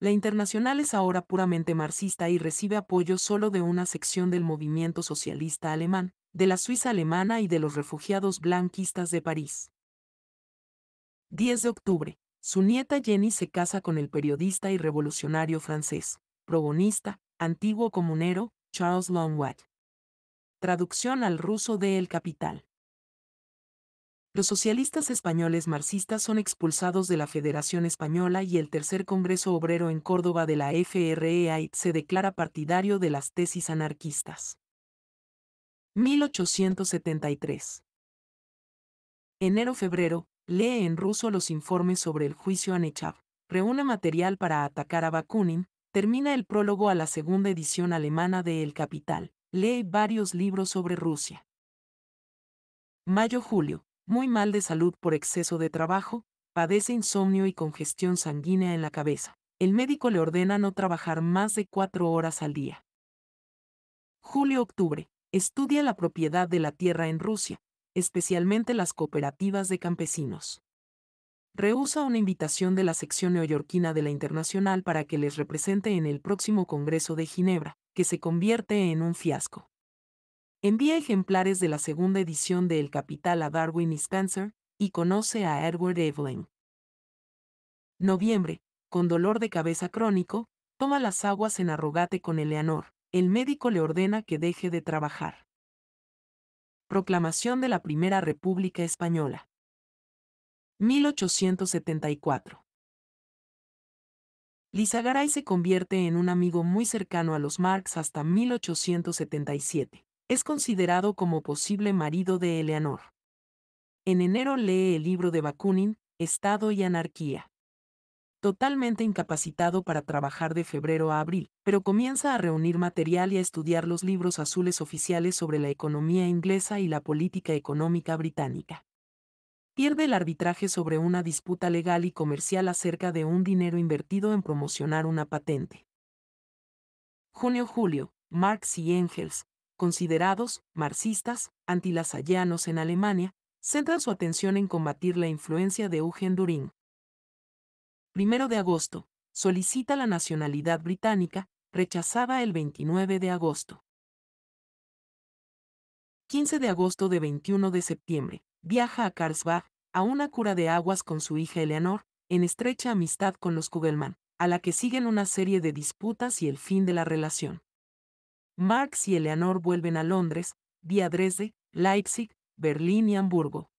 La Internacional es ahora puramente marxista y recibe apoyo solo de una sección del movimiento socialista alemán, de la Suiza alemana y de los refugiados blanquistas de París. 10 de octubre. Su nieta Jenny se casa con el periodista y revolucionario francés, progonista, antiguo comunero, Charles Longuet. Traducción al ruso de El Capital. Los socialistas españoles marxistas son expulsados de la Federación Española y el Tercer Congreso Obrero en Córdoba de la FREA se declara partidario de las tesis anarquistas. 1873. Enero-febrero, lee en ruso los informes sobre el juicio Nechav, reúne material para atacar a Bakunin, termina el prólogo a la segunda edición alemana de El Capital. Lee varios libros sobre Rusia. Mayo-Julio. Muy mal de salud por exceso de trabajo, padece insomnio y congestión sanguínea en la cabeza. El médico le ordena no trabajar más de cuatro horas al día. Julio-Octubre. Estudia la propiedad de la tierra en Rusia, especialmente las cooperativas de campesinos. Rehúsa una invitación de la sección neoyorquina de la Internacional para que les represente en el próximo Congreso de Ginebra, que se convierte en un fiasco. Envía ejemplares de la segunda edición de El Capital a Darwin y Spencer y conoce a Edward Evelyn. Noviembre, con dolor de cabeza crónico, toma las aguas en arrogate con Eleanor. El médico le ordena que deje de trabajar. Proclamación de la Primera República Española. 1874. Lizagaray se convierte en un amigo muy cercano a los Marx hasta 1877. Es considerado como posible marido de Eleanor. En enero lee el libro de Bakunin, Estado y Anarquía. Totalmente incapacitado para trabajar de febrero a abril, pero comienza a reunir material y a estudiar los libros azules oficiales sobre la economía inglesa y la política económica británica pierde el arbitraje sobre una disputa legal y comercial acerca de un dinero invertido en promocionar una patente. Junio-Julio, Marx y Engels, considerados marxistas, antilasallanos en Alemania, centran su atención en combatir la influencia de Eugen Durin. 1 de agosto, solicita la nacionalidad británica, rechazada el 29 de agosto. 15 de agosto de 21 de septiembre, viaja a Karlsbad, a una cura de aguas con su hija Eleanor, en estrecha amistad con los Kugelmann, a la que siguen una serie de disputas y el fin de la relación. Marx y Eleanor vuelven a Londres, vía Dresde, Leipzig, Berlín y Hamburgo.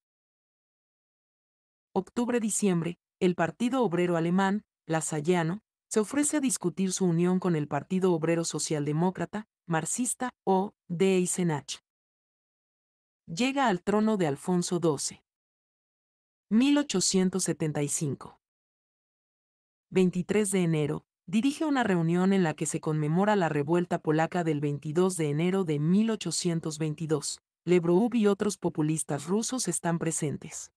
Octubre-diciembre, el Partido Obrero Alemán, Lasallano, se ofrece a discutir su unión con el Partido Obrero Socialdemócrata, Marxista o DEISENACH. Llega al trono de Alfonso XII. 1875. 23 de enero, dirige una reunión en la que se conmemora la revuelta polaca del 22 de enero de 1822. Lebroub y otros populistas rusos están presentes.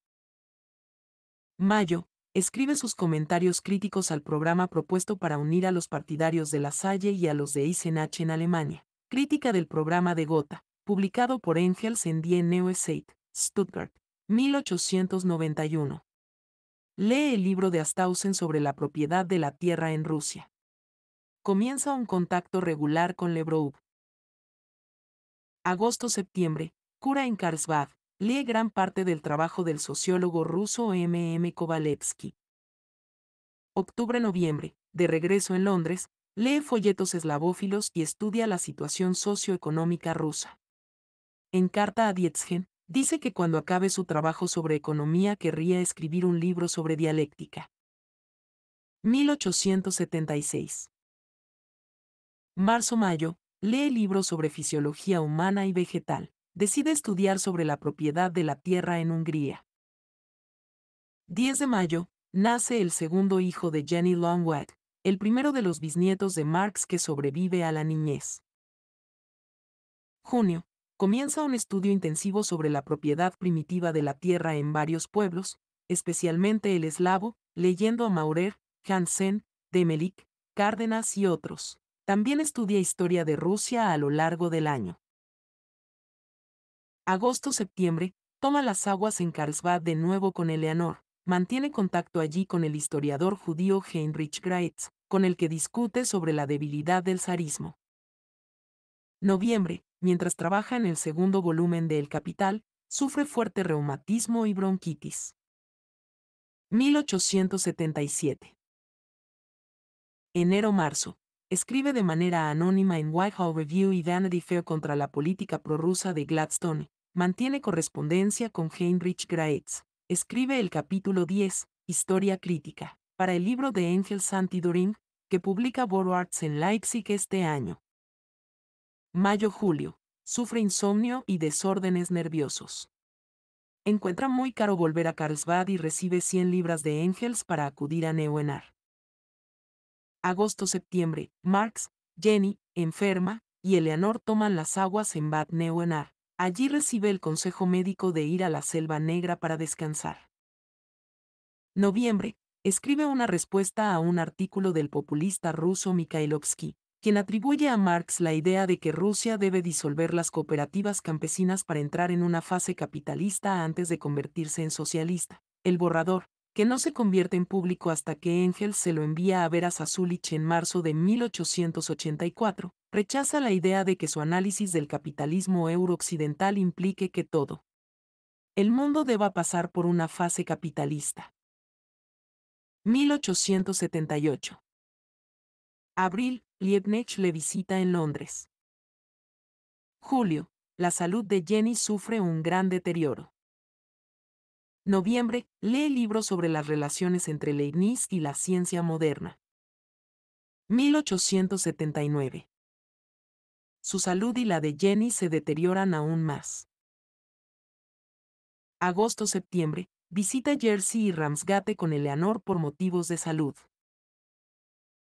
Mayo, escribe sus comentarios críticos al programa propuesto para unir a los partidarios de La Salle y a los de Eisenach en Alemania. Crítica del programa de Gotha, publicado por Engels en Die Neue Zeit, Stuttgart, 1891. Lee el libro de Astausen sobre la propiedad de la tierra en Rusia. Comienza un contacto regular con Lebroub. Agosto-septiembre, cura en Karlsbad, lee gran parte del trabajo del sociólogo ruso M. M. Kovalevsky. Octubre-noviembre, de regreso en Londres, lee folletos eslavófilos y estudia la situación socioeconómica rusa en carta a Dietzgen, dice que cuando acabe su trabajo sobre economía querría escribir un libro sobre dialéctica. 1876. Marzo-mayo, lee libros sobre fisiología humana y vegetal. Decide estudiar sobre la propiedad de la tierra en Hungría. 10 de mayo, nace el segundo hijo de Jenny Longwag, el primero de los bisnietos de Marx que sobrevive a la niñez. Junio, comienza un estudio intensivo sobre la propiedad primitiva de la tierra en varios pueblos, especialmente el eslavo, leyendo a Maurer, Hansen, Demelik, Cárdenas y otros. También estudia historia de Rusia a lo largo del año. Agosto-septiembre, toma las aguas en Karlsbad de nuevo con Eleanor, mantiene contacto allí con el historiador judío Heinrich Greitz, con el que discute sobre la debilidad del zarismo. Noviembre, mientras trabaja en el segundo volumen de El Capital, sufre fuerte reumatismo y bronquitis. 1877. Enero-marzo. Escribe de manera anónima en Whitehall Review y Vanity Fair contra la política prorrusa de Gladstone. Mantiene correspondencia con Heinrich Graetz. Escribe el capítulo 10, Historia crítica, para el libro de Angel Santidorin, que publica Borwards en Leipzig este año mayo-julio, sufre insomnio y desórdenes nerviosos. Encuentra muy caro volver a Carlsbad y recibe 100 libras de Engels para acudir a Neuenar. Agosto-septiembre, Marx, Jenny, enferma, y Eleanor toman las aguas en Bad Neuenar. Allí recibe el consejo médico de ir a la Selva Negra para descansar. Noviembre, escribe una respuesta a un artículo del populista ruso Mikhailovsky, quien atribuye a Marx la idea de que Rusia debe disolver las cooperativas campesinas para entrar en una fase capitalista antes de convertirse en socialista. El borrador, que no se convierte en público hasta que Engels se lo envía a a Sasulich en marzo de 1884, rechaza la idea de que su análisis del capitalismo eurooccidental implique que todo el mundo deba pasar por una fase capitalista. 1878 Abril, Liebknecht le visita en Londres. Julio, la salud de Jenny sufre un gran deterioro. Noviembre, lee libros sobre las relaciones entre Leibniz y la ciencia moderna. 1879. Su salud y la de Jenny se deterioran aún más. Agosto-septiembre, visita Jersey y Ramsgate con Eleanor por motivos de salud.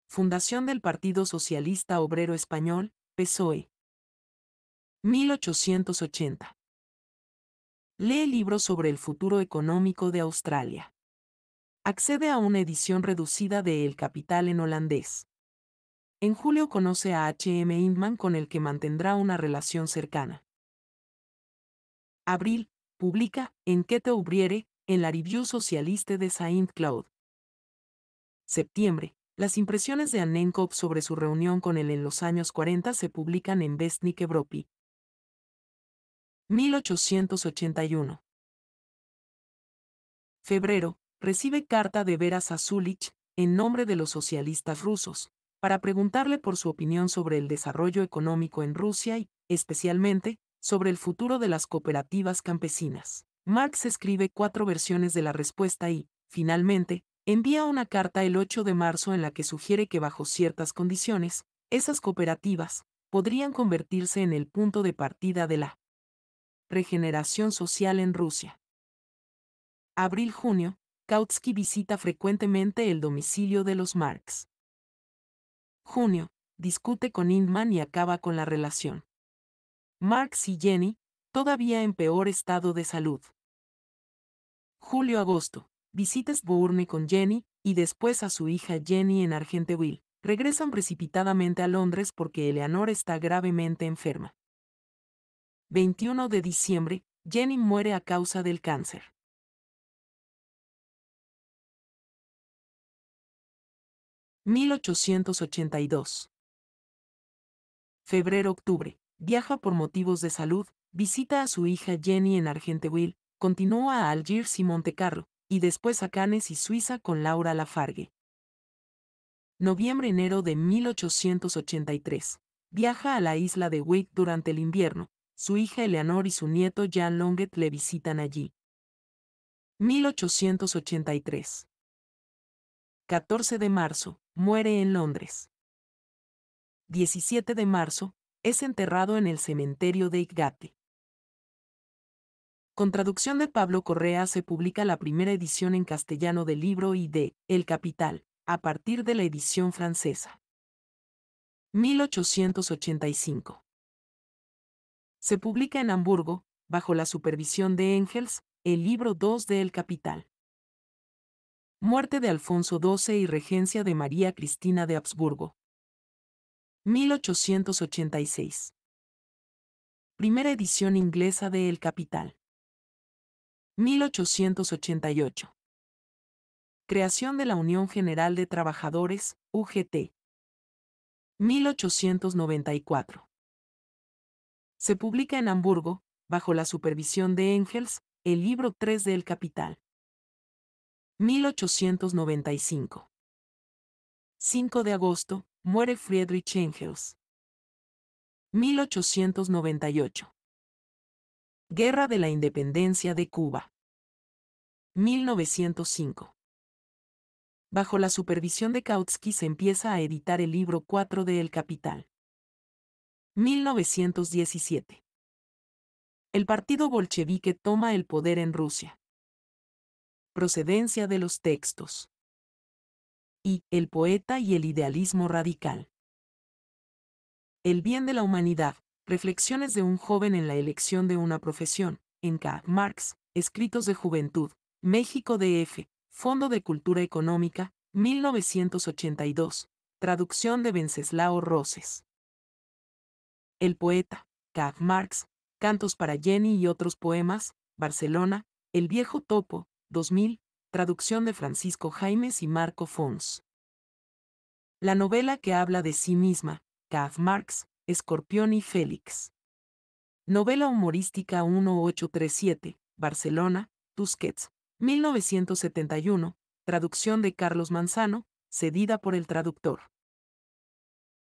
Fundación del Partido Socialista Obrero Español, PSOE. 1880. Lee libros sobre el futuro económico de Australia. Accede a una edición reducida de El Capital en holandés. En julio conoce a H.M. Inman con el que mantendrá una relación cercana. Abril, publica En te ubriere en la Review Socialiste de Saint-Claude. Septiembre, las impresiones de Anenkov sobre su reunión con él en los años 40 se publican en Vestnik Evropi. 1881. Febrero, recibe carta de a Zulich, en nombre de los socialistas rusos, para preguntarle por su opinión sobre el desarrollo económico en Rusia y, especialmente, sobre el futuro de las cooperativas campesinas. Marx escribe cuatro versiones de la respuesta y, finalmente, envía una carta el 8 de marzo en la que sugiere que bajo ciertas condiciones, esas cooperativas podrían convertirse en el punto de partida de la regeneración social en Rusia. Abril-junio, Kautsky visita frecuentemente el domicilio de los Marx. Junio, discute con Inman y acaba con la relación. Marx y Jenny, todavía en peor estado de salud. Julio-agosto, Visites Bourne con Jenny, y después a su hija Jenny en Argenteville. Regresan precipitadamente a Londres porque Eleanor está gravemente enferma. 21 de diciembre, Jenny muere a causa del cáncer. ...1882. Febrero-octubre. Viaja por motivos de salud, visita a su hija Jenny en Argenteville, continúa a Algiers y Montecarlo, y después a Canes y Suiza con Laura Lafargue. Noviembre-enero de 1883. Viaja a la isla de Wake durante el invierno. Su hija Eleanor y su nieto Jean Longet le visitan allí. 1883. 14 de marzo. Muere en Londres. 17 de marzo. Es enterrado en el cementerio de Igate. Con traducción de Pablo Correa se publica la primera edición en castellano del libro y de El Capital, a partir de la edición francesa. 1885. Se publica en Hamburgo, bajo la supervisión de Engels, el libro 2 de El Capital. Muerte de Alfonso XII y regencia de María Cristina de Habsburgo. 1886. Primera edición inglesa de El Capital. 1888. Creación de la Unión General de Trabajadores, UGT. 1894. Se publica en Hamburgo, bajo la supervisión de Engels, el libro 3 El Capital. 1895. 5 de agosto, muere Friedrich Engels. 1898. Guerra de la Independencia de Cuba. 1905. Bajo la supervisión de Kautsky se empieza a editar el libro 4 de El Capital. 1917. El partido bolchevique toma el poder en Rusia. Procedencia de los textos. Y El poeta y el idealismo radical. El bien de la humanidad, Reflexiones de un joven en la elección de una profesión, en K. Marx, Escritos de Juventud, México DF, Fondo de Cultura Económica, 1982, traducción de Venceslao Roses. El poeta, K. Marx, Cantos para Jenny y otros poemas, Barcelona, El Viejo Topo, 2000, traducción de Francisco Jaimes y Marco Fons. La novela que habla de sí misma, K. Marx, Escorpión y Félix. Novela humorística 1837, Barcelona, Tusquets, 1971, traducción de Carlos Manzano, cedida por el traductor.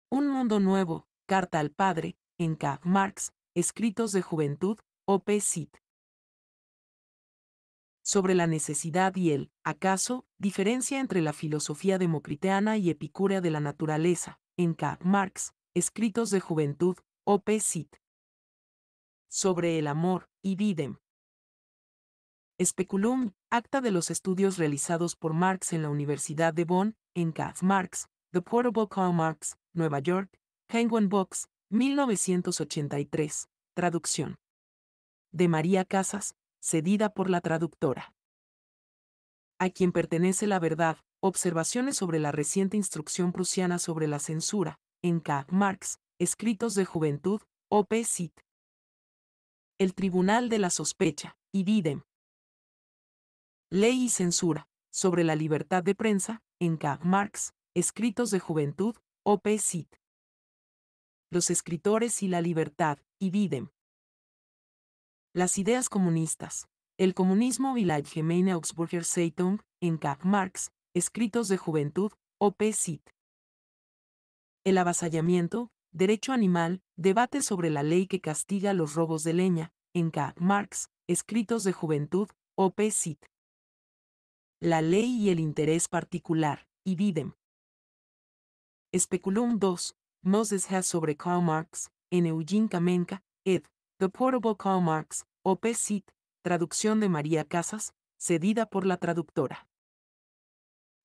Un mundo nuevo, carta al padre, en K. Marx, Escritos de Juventud, OP Cit. Sobre la necesidad y el, acaso, diferencia entre la filosofía democriteana y epicúrea de la naturaleza, en K. Marx, Escritos de Juventud, op. cit. Sobre el amor, y Videm. Speculum, acta de los estudios realizados por Marx en la Universidad de Bonn, en Kath Marx, The Portable Karl Marx, Nueva York, Penguin Box, 1983, traducción. De María Casas, cedida por la traductora. A quien pertenece la verdad, observaciones sobre la reciente instrucción prusiana sobre la censura, en K. Marx, Escritos de Juventud, OP Cit. El Tribunal de la Sospecha, ibidem. Ley y Censura, sobre la libertad de prensa, en K. Marx, Escritos de Juventud, OP Cit. Los escritores y la libertad, ibidem. Las ideas comunistas, el comunismo y la Gemeine Augsburger Zeitung, en K. Marx, Escritos de Juventud, OP Cit el avasallamiento, derecho animal, debate sobre la ley que castiga los robos de leña, en K. Marx, Escritos de Juventud, OP Cit. La ley y el interés particular, y Videm. Speculum 2, Moses has sobre Karl Marx, en Eugene Kamenka, ed. The Portable Karl Marx, OP Cit, traducción de María Casas, cedida por la traductora.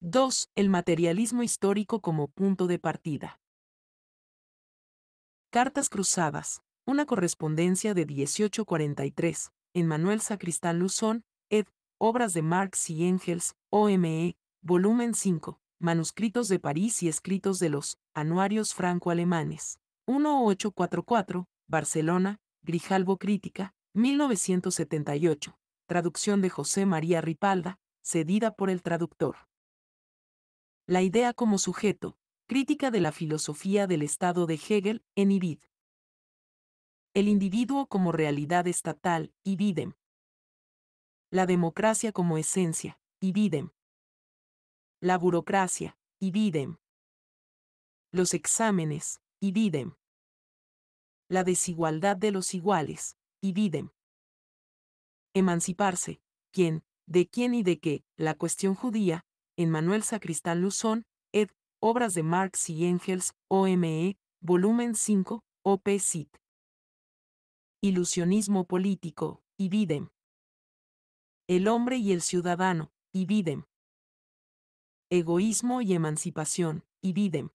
2. El materialismo histórico como punto de partida. Cartas cruzadas. Una correspondencia de 1843. En Manuel Sacristán Luzón, ed. Obras de Marx y Engels, OME, volumen 5. Manuscritos de París y escritos de los anuarios franco-alemanes. 1844, Barcelona, Grijalbo Crítica, 1978. Traducción de José María Ripalda, cedida por el traductor. La idea como sujeto, Crítica de la filosofía del Estado de Hegel, en Ibid. El individuo como realidad estatal, Ibidem. La democracia como esencia, Ibidem. La burocracia, Ibidem. Los exámenes, Ibidem. La desigualdad de los iguales, Ibidem. Emanciparse, quién, de quién y de qué, la cuestión judía, en Manuel Sacristán Luzón, Obras de Marx y Engels, OME, volumen 5, OP Ilusionismo político, Ibidem. El hombre y el ciudadano, Ibidem. Egoísmo y emancipación, Ibidem.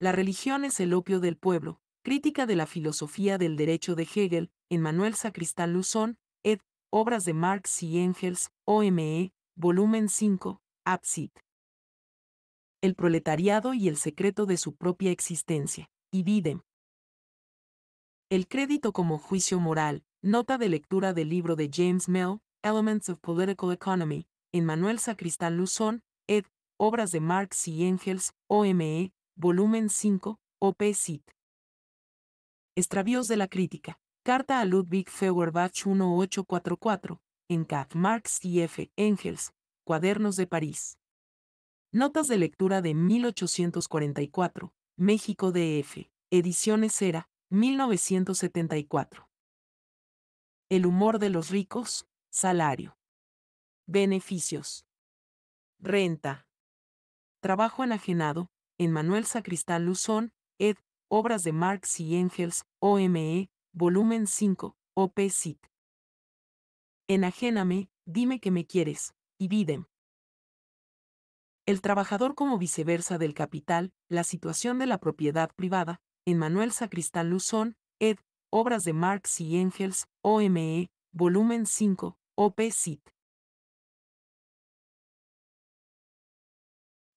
La religión es el opio del pueblo, crítica de la filosofía del derecho de Hegel, en Manuel Sacristán Luzón, ed. Obras de Marx y Engels, OME, volumen 5, Apcit el proletariado y el secreto de su propia existencia, y Bidem. El crédito como juicio moral, nota de lectura del libro de James Mill, Elements of Political Economy, en Manuel Sacristán Luzón, ed., Obras de Marx y Engels, OME, volumen 5, OP Cit. Extravíos de la crítica. Carta a Ludwig Feuerbach 1844, en Karl Marx y F. Engels, Cuadernos de París. Notas de lectura de 1844, México DF, Ediciones Era, 1974. El humor de los ricos, salario. Beneficios. Renta. Trabajo enajenado, en Manuel Sacristán Luzón, ed. Obras de Marx y Engels, OME, volumen 5, OP Enajéname, dime que me quieres, y videm, el trabajador como viceversa del capital, la situación de la propiedad privada, en Manuel Sacristán Luzón, ed. Obras de Marx y Engels, OME, volumen 5, O.P.C.I.T.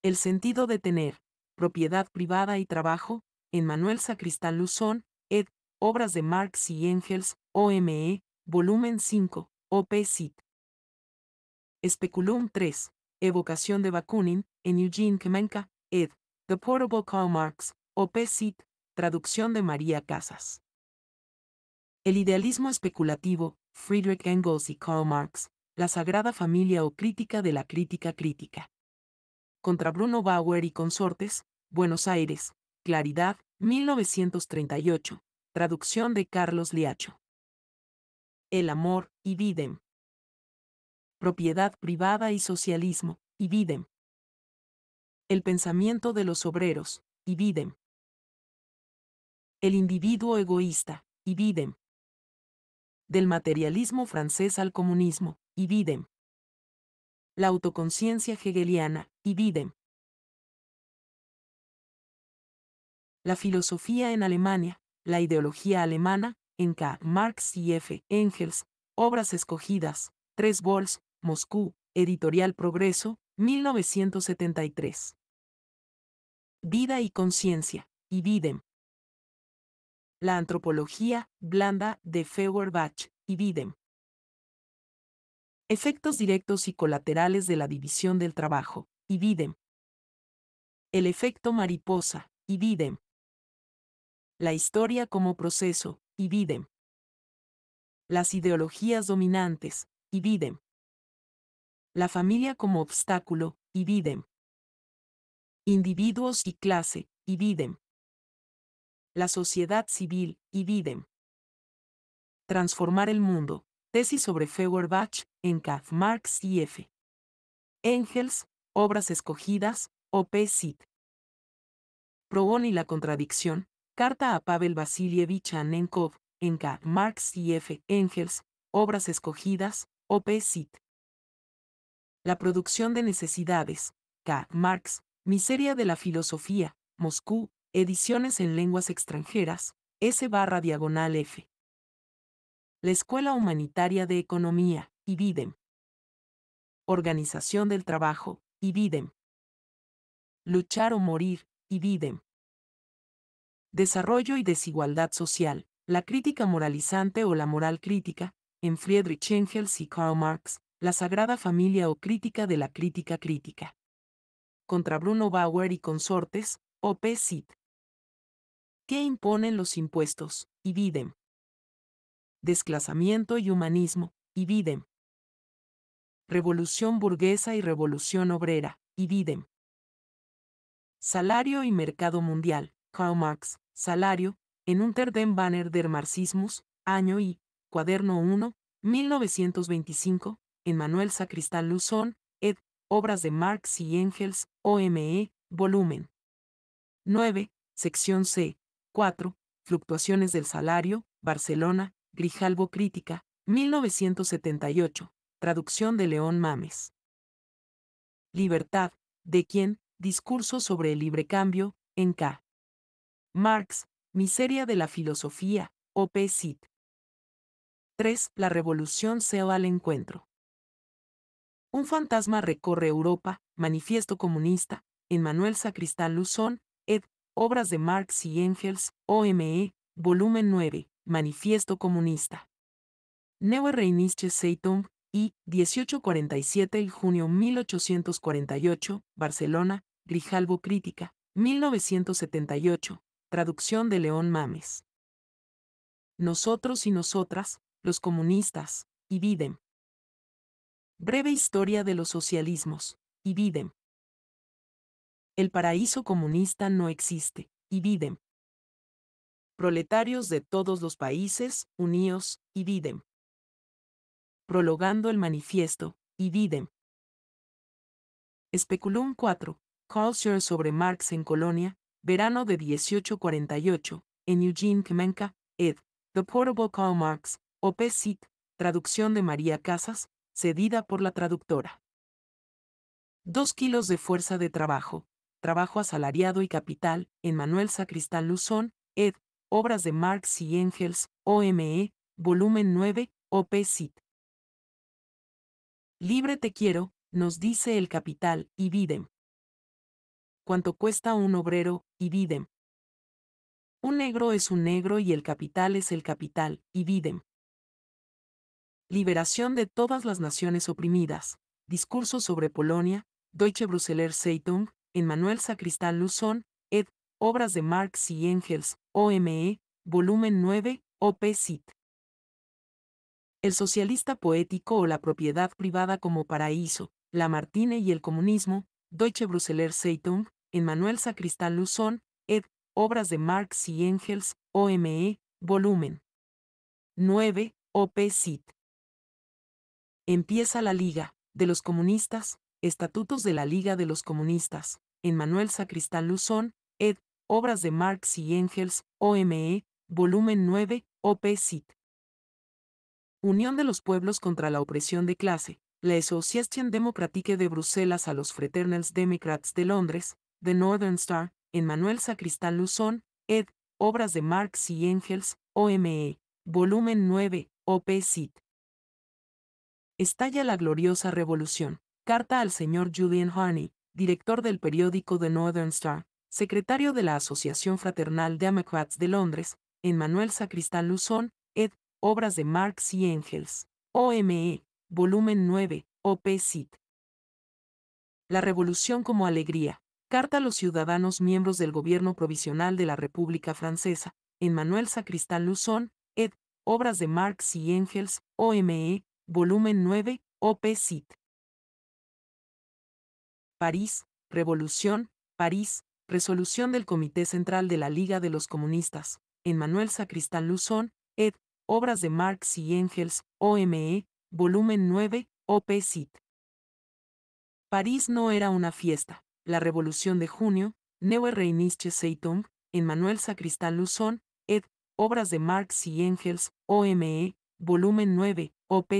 El sentido de tener, propiedad privada y trabajo, en Manuel Sacristán Luzón, ed. Obras de Marx y Engels, OME, volumen 5, O.P.C.I.T. CIT. Speculum 3. Evocación de Bakunin, en Eugene Kemenka, ed. The Portable Karl Marx, OP Cit. traducción de María Casas. El idealismo especulativo, Friedrich Engels y Karl Marx, la sagrada familia o crítica de la crítica crítica. Contra Bruno Bauer y consortes, Buenos Aires, Claridad, 1938, traducción de Carlos Liacho. El amor, y videm propiedad privada y socialismo, y El pensamiento de los obreros, y Bidem. El individuo egoísta, y Del materialismo francés al comunismo, y La autoconciencia hegeliana, y Bidem. La filosofía en Alemania, la ideología alemana, en K. Marx y F. Engels, Obras escogidas, Tres vols, Moscú, Editorial Progreso, 1973. Vida y conciencia, y La antropología blanda de Feuerbach, y Videm. Efectos directos y colaterales de la división del trabajo, y Videm. El efecto mariposa, y La historia como proceso, y Videm. Las ideologías dominantes, y Videm la familia como obstáculo, y viden Individuos y clase, y videm. La sociedad civil, y videm. Transformar el mundo, tesis sobre Feuerbach, en K. Marx y F. Engels, Obras Escogidas, OP Cit. y la contradicción, carta a Pavel Vasilievich Anenkov, en K. Marx y F. Engels, Obras Escogidas, OP la producción de necesidades. K. Marx, Miseria de la Filosofía, Moscú, Ediciones en Lenguas Extranjeras, S barra diagonal F. La Escuela Humanitaria de Economía, IBIDEM. Organización del Trabajo, IBIDEM. Luchar o Morir, IBIDEM. Desarrollo y Desigualdad Social, la crítica moralizante o la moral crítica, en Friedrich Engels y Karl Marx, la Sagrada Familia o Crítica de la Crítica Crítica. Contra Bruno Bauer y consortes, OP CIT. ¿Qué imponen los impuestos? IBIDEM. Desclasamiento y humanismo, IBIDEM. Revolución burguesa y revolución obrera, IBIDEM. Salario y mercado mundial, Karl Marx, Salario, en Unter den Banner der Marxismus, año y, cuaderno 1, 1925, Manuel Sacristán Luzón, ed. Obras de Marx y Engels, OME, volumen 9, sección C, 4, Fluctuaciones del salario, Barcelona, Grijalbo Crítica, 1978, traducción de León Mames. Libertad, de quien, discurso sobre el libre cambio, en K. Marx, Miseria de la Filosofía, OP Cit. 3. La revolución se al encuentro. Un fantasma recorre Europa, Manifiesto Comunista, en Manuel Sacristán Luzón, ed. Obras de Marx y Engels, OME, volumen 9, Manifiesto Comunista. Neue Reinische Zeitung, I, 1847 el junio 1848, Barcelona, Grijalvo Crítica, 1978, traducción de León Mames. Nosotros y nosotras, los comunistas, y Videm, Breve historia de los socialismos. Ibidem. El paraíso comunista no existe. Ibidem. Proletarios de todos los países, unidos, Ibidem. Prologando el manifiesto, Ibidem. Especulum 4. Callsure sobre Marx en Colonia, verano de 1848, en Eugene Kemenka, ed. The Portable Karl Marx, OP CIT, traducción de María Casas, cedida por la traductora. Dos kilos de fuerza de trabajo, trabajo asalariado y capital, en Manuel Sacristán Luzón, ed., Obras de Marx y Engels, OME, volumen 9, OP Libre te quiero, nos dice el capital, y videm. ¿Cuánto cuesta un obrero, y videm? Un negro es un negro y el capital es el capital, y videm. Liberación de todas las naciones oprimidas. Discurso sobre Polonia, Deutsche Brüsseler Zeitung, Manuel Sacristán Luzón, ed. Obras de Marx y Engels, OME, volumen 9, OP Cit. El socialista poético o la propiedad privada como paraíso, la Lamartine y el comunismo, Deutsche Brüsseler Zeitung, Manuel Sacristán Luzón, ed. Obras de Marx y Engels, OME, volumen 9, OP Empieza la Liga de los Comunistas, Estatutos de la Liga de los Comunistas, en Manuel Sacristán Luzón, ed. Obras de Marx y Engels, OME, volumen 9, OP Unión de los Pueblos contra la Opresión de Clase, la Association Democratique de Bruselas a los Fraternals Democrats de Londres, The Northern Star, en Manuel Sacristán Luzón, ed. Obras de Marx y Engels, OME, volumen 9, OP Estalla la gloriosa revolución. Carta al señor Julian Harney, director del periódico The Northern Star, secretario de la Asociación Fraternal de de Londres, en Manuel Sacristán Luzón, ed. Obras de Marx y Engels. OME, volumen 9, OP Cit. La revolución como alegría. Carta a los ciudadanos miembros del gobierno provisional de la República Francesa, en Manuel Sacristán Luzón, ed. Obras de Marx y Engels, OME, Volumen 9, OP París, Revolución, París, Resolución del Comité Central de la Liga de los Comunistas, en Manuel Sacristán Luzón, ed. Obras de Marx y Engels, OME, volumen 9, OP París no era una fiesta. La Revolución de Junio, Neue Reinische Zeitung, en Manuel Sacristán Luzón, ed. Obras de Marx y Engels, OME, volumen 9, op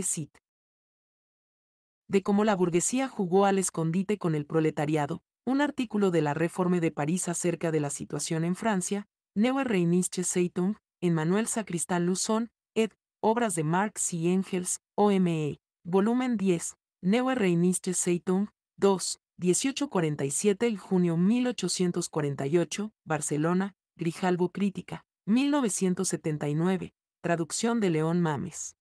De cómo la burguesía jugó al escondite con el proletariado, un artículo de la Reforme de París acerca de la situación en Francia, Neue Reinische Zeitung, en Manuel Sacristán Luzón, ed. Obras de Marx y Engels, OME, volumen 10, Neue Reinische Zeitung, 2, 1847 y junio 1848, Barcelona, Grijalbo Crítica, 1979, traducción de León Mames.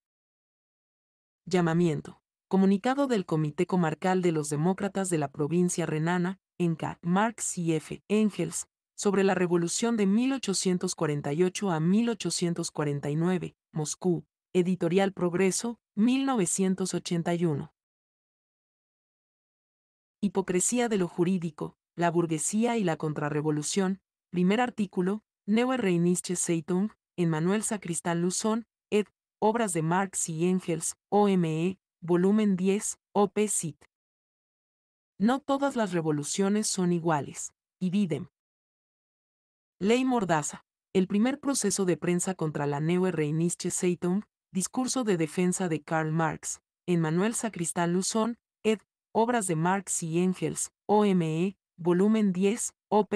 Llamamiento. Comunicado del Comité Comarcal de los Demócratas de la provincia renana, en K. Marx y F. Engels, sobre la Revolución de 1848 a 1849, Moscú, Editorial Progreso, 1981. Hipocresía de lo jurídico, la burguesía y la contrarrevolución, primer artículo, Neue Reinische Zeitung, en Manuel Sacristán Luzón, Obras de Marx y Engels, OME, volumen 10, OP No todas las revoluciones son iguales, y Ley Mordaza. El primer proceso de prensa contra la Neue Reinische Zeitung, discurso de defensa de Karl Marx, en Manuel Sacristán Luzón, ed. Obras de Marx y Engels, OME, volumen 10, OP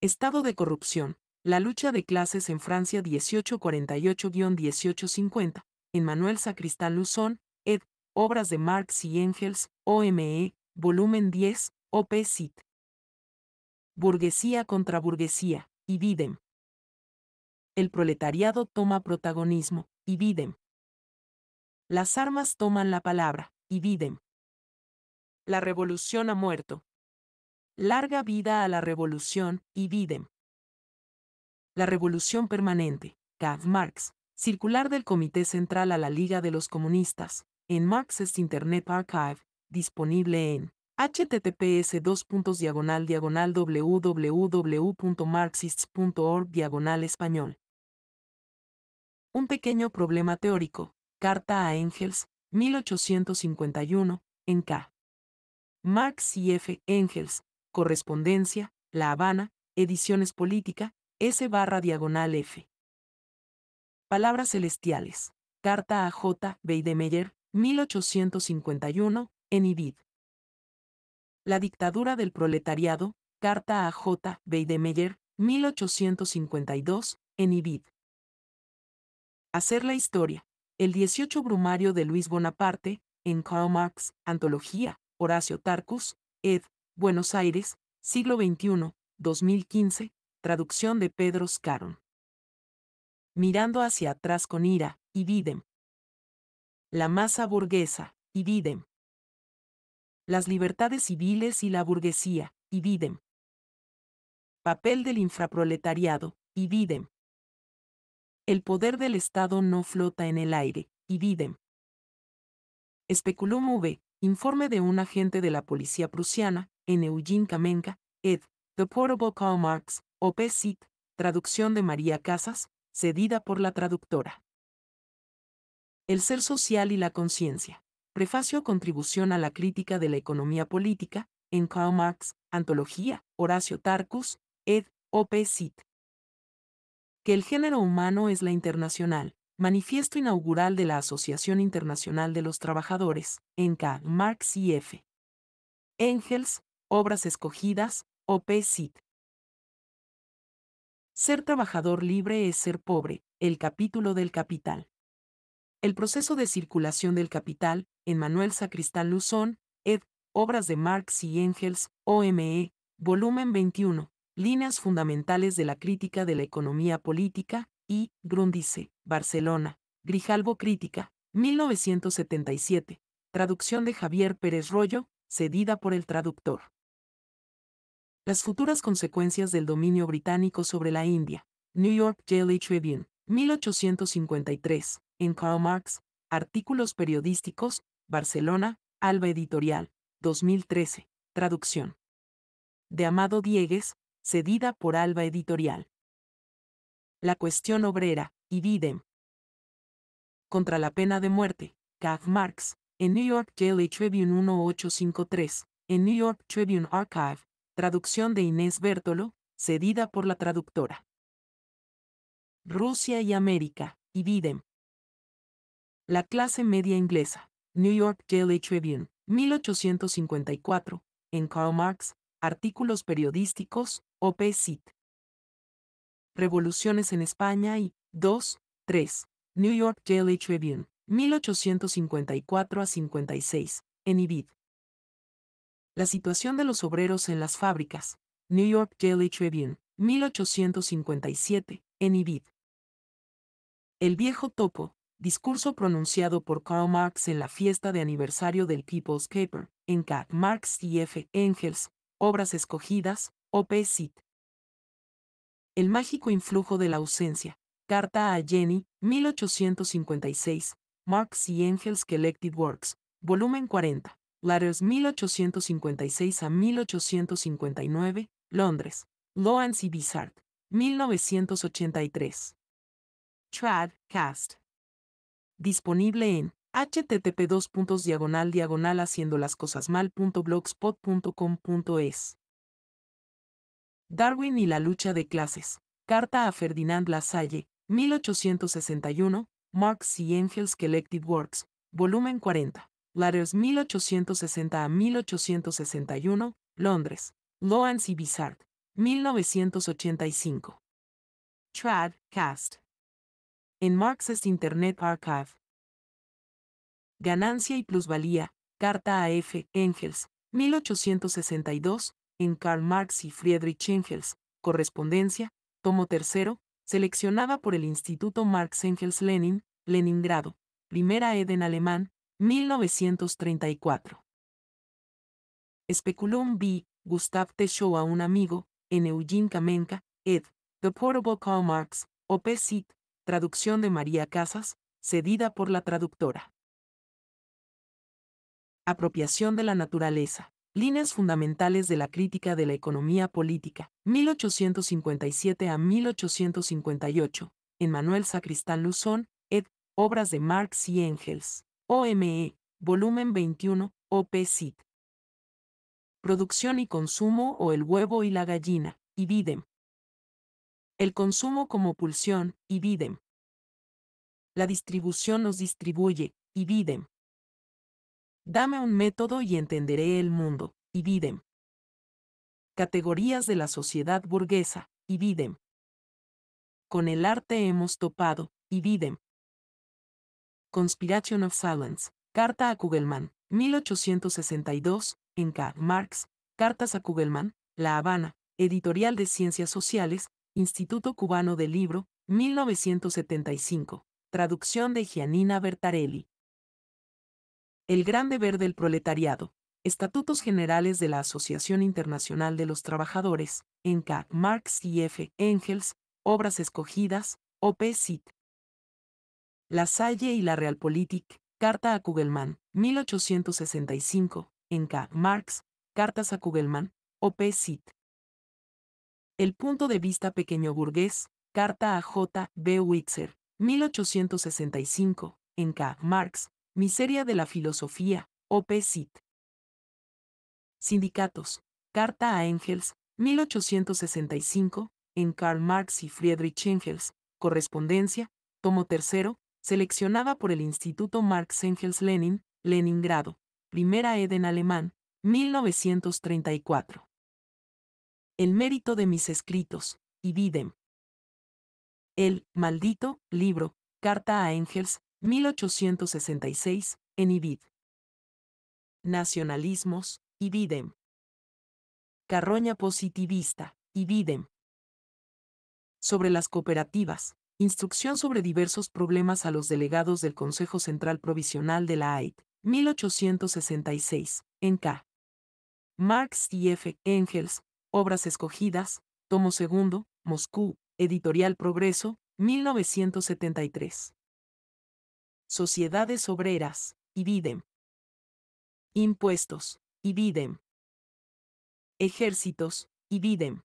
Estado de corrupción. La lucha de clases en Francia 1848-1850, en Manuel Sacristán Luzón, ed. Obras de Marx y Engels, OME, volumen 10, OP Cit. Burguesía contra burguesía, y El proletariado toma protagonismo, y Videm. Las armas toman la palabra, y Videm. La revolución ha muerto. Larga vida a la revolución, y Videm. La Revolución Permanente, Karl Marx, circular del Comité Central a la Liga de los Comunistas, en Marxist Internet Archive, disponible en https www.marxists.org diagonal español. Un pequeño problema teórico, carta a Engels, 1851, en K. Marx y F. Engels, correspondencia, La Habana, Ediciones Política, S barra diagonal F. Palabras celestiales. Carta a J. Weidemeyer, 1851, en Ibid. La dictadura del proletariado. Carta a J. Weidemeyer, 1852, en Ibid. Hacer la historia. El 18 Brumario de Luis Bonaparte, en Karl Marx, Antología, Horacio Tarcus, ed. Buenos Aires, siglo XXI, 2015, Traducción de Pedro Scaron. Mirando hacia atrás con ira, y videm. La masa burguesa, y videm. Las libertades civiles y la burguesía, y videm. Papel del infraproletariado, y videm. El poder del Estado no flota en el aire, y videm. Especulum V, informe de un agente de la policía prusiana, en Eugene Kamenka, ed. The Portable Karl Marx, op traducción de María Casas, cedida por la traductora. El ser social y la conciencia. Prefacio Contribución a la crítica de la economía política, en Karl Marx, Antología, Horacio Tarcus, ed. op cit. Que el género humano es la internacional, manifiesto inaugural de la Asociación Internacional de los Trabajadores, en Karl Marx y F. Engels, Obras Escogidas, op ser trabajador libre es ser pobre, el capítulo del capital. El proceso de circulación del capital, en Manuel Sacristán Luzón, ed. Obras de Marx y Engels, OME, volumen 21, Líneas fundamentales de la crítica de la economía política, y Grundice, Barcelona, Grijalvo Crítica, 1977, traducción de Javier Pérez Rollo, cedida por el traductor. Las futuras consecuencias del dominio británico sobre la India. New York Daily Tribune, 1853. En Karl Marx, Artículos Periodísticos, Barcelona, Alba Editorial, 2013. Traducción. De Amado Diegues, cedida por Alba Editorial. La cuestión obrera, y Didem. Contra la pena de muerte, Karl Marx, en New York Daily Tribune 1853, en New York Tribune Archive, Traducción de Inés Bértolo, cedida por la traductora. Rusia y América, Ibidem. La clase media inglesa. New York Daily Tribune, 1854. En Karl Marx, artículos periodísticos, OP cit. Revoluciones en España y 2, 3. New York Daily Tribune, 1854 a 56. En Ibid. La situación de los obreros en las fábricas. New York Daily Tribune, 1857, en Ibid. El viejo topo, discurso pronunciado por Karl Marx en la fiesta de aniversario del People's Paper, en Karl Marx y F. Engels, Obras Escogidas, OP Sit. El mágico influjo de la ausencia, Carta a Jenny, 1856, Marx y Engels Collected Works, volumen 40. Letters 1856 a 1859, Londres. Loans y Bizard, 1983. Trad, Cast. Disponible en http 2 diagonal haciendo las cosas Darwin y la lucha de clases. Carta a Ferdinand Lasalle, 1861, Marx y Engels Collected Works, volumen 40. Letters 1860 a 1861, Londres, Loans y Bizard, 1985. Trad, Cast. En Marxist Internet Archive. Ganancia y plusvalía, carta a F. Engels, 1862, en Karl Marx y Friedrich Engels, correspondencia, tomo tercero, seleccionada por el Instituto Marx Engels Lenin, Leningrado, primera ed en alemán, 1934. Speculum B. Gustave a un amigo, en Eugene Kamenka, ed. The Portable Karl Marx, op. cit, traducción de María Casas, cedida por la traductora. Apropiación de la naturaleza. Líneas fundamentales de la crítica de la economía política, 1857 a 1858, en Manuel Sacristán Luzón, ed. Obras de Marx y Engels. OME, volumen 21, OPCID. Producción y consumo o el huevo y la gallina, IBIDEM. El consumo como pulsión, IBIDEM. La distribución nos distribuye, IBIDEM. Dame un método y entenderé el mundo, IBIDEM. Categorías de la sociedad burguesa, IBIDEM. Con el arte hemos topado, IBIDEM. Conspiration of Silence, Carta a Kugelman, 1862, en K. Marx, Cartas a Kugelman, La Habana, Editorial de Ciencias Sociales, Instituto Cubano del Libro, 1975, traducción de Gianina Bertarelli. El gran deber del proletariado, Estatutos Generales de la Asociación Internacional de los Trabajadores, en K. Marx y F. Engels, Obras Escogidas, OP la Salle y la Realpolitik, Carta a Kugelmann, 1865, en K. Marx, Cartas a Kugelmann, OP cit. El punto de vista pequeño burgués, Carta a J. B. Witzer, 1865, en K. Marx, Miseria de la Filosofía, OP cit. Sindicatos, Carta a Engels, 1865, en Karl Marx y Friedrich Engels, Correspondencia, tomo tercero, seleccionada por el Instituto Marx Engels Lenin, Leningrado, primera ed en alemán, 1934. El mérito de mis escritos, y El maldito libro, Carta a Engels, 1866, en Ibid. Nacionalismos, Ibidem. Carroña positivista, Ibidem. Sobre las cooperativas, Instrucción sobre diversos problemas a los delegados del Consejo Central Provisional de la AIT, 1866, en K. Marx y F. Engels, Obras Escogidas, Tomo II, Moscú, Editorial Progreso, 1973. Sociedades Obreras, IBIDEM. Impuestos, IBIDEM. Ejércitos, IBIDEM.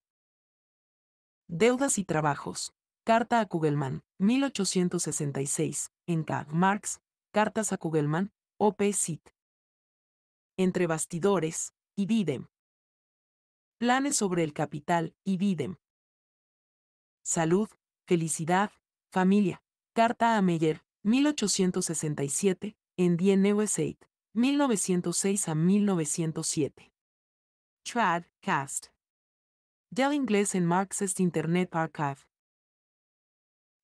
Deudas y trabajos, Carta a Kugelmann, 1866, en K. Marx, Cartas a Kugelmann, OP Entre bastidores, y Ibidem. Planes sobre el capital, y Ibidem. Salud, felicidad, familia. Carta a Meyer, 1867, en Die Neue Zeit, 1906 a 1907. Trad, Cast. Del inglés en Marxist Internet Archive.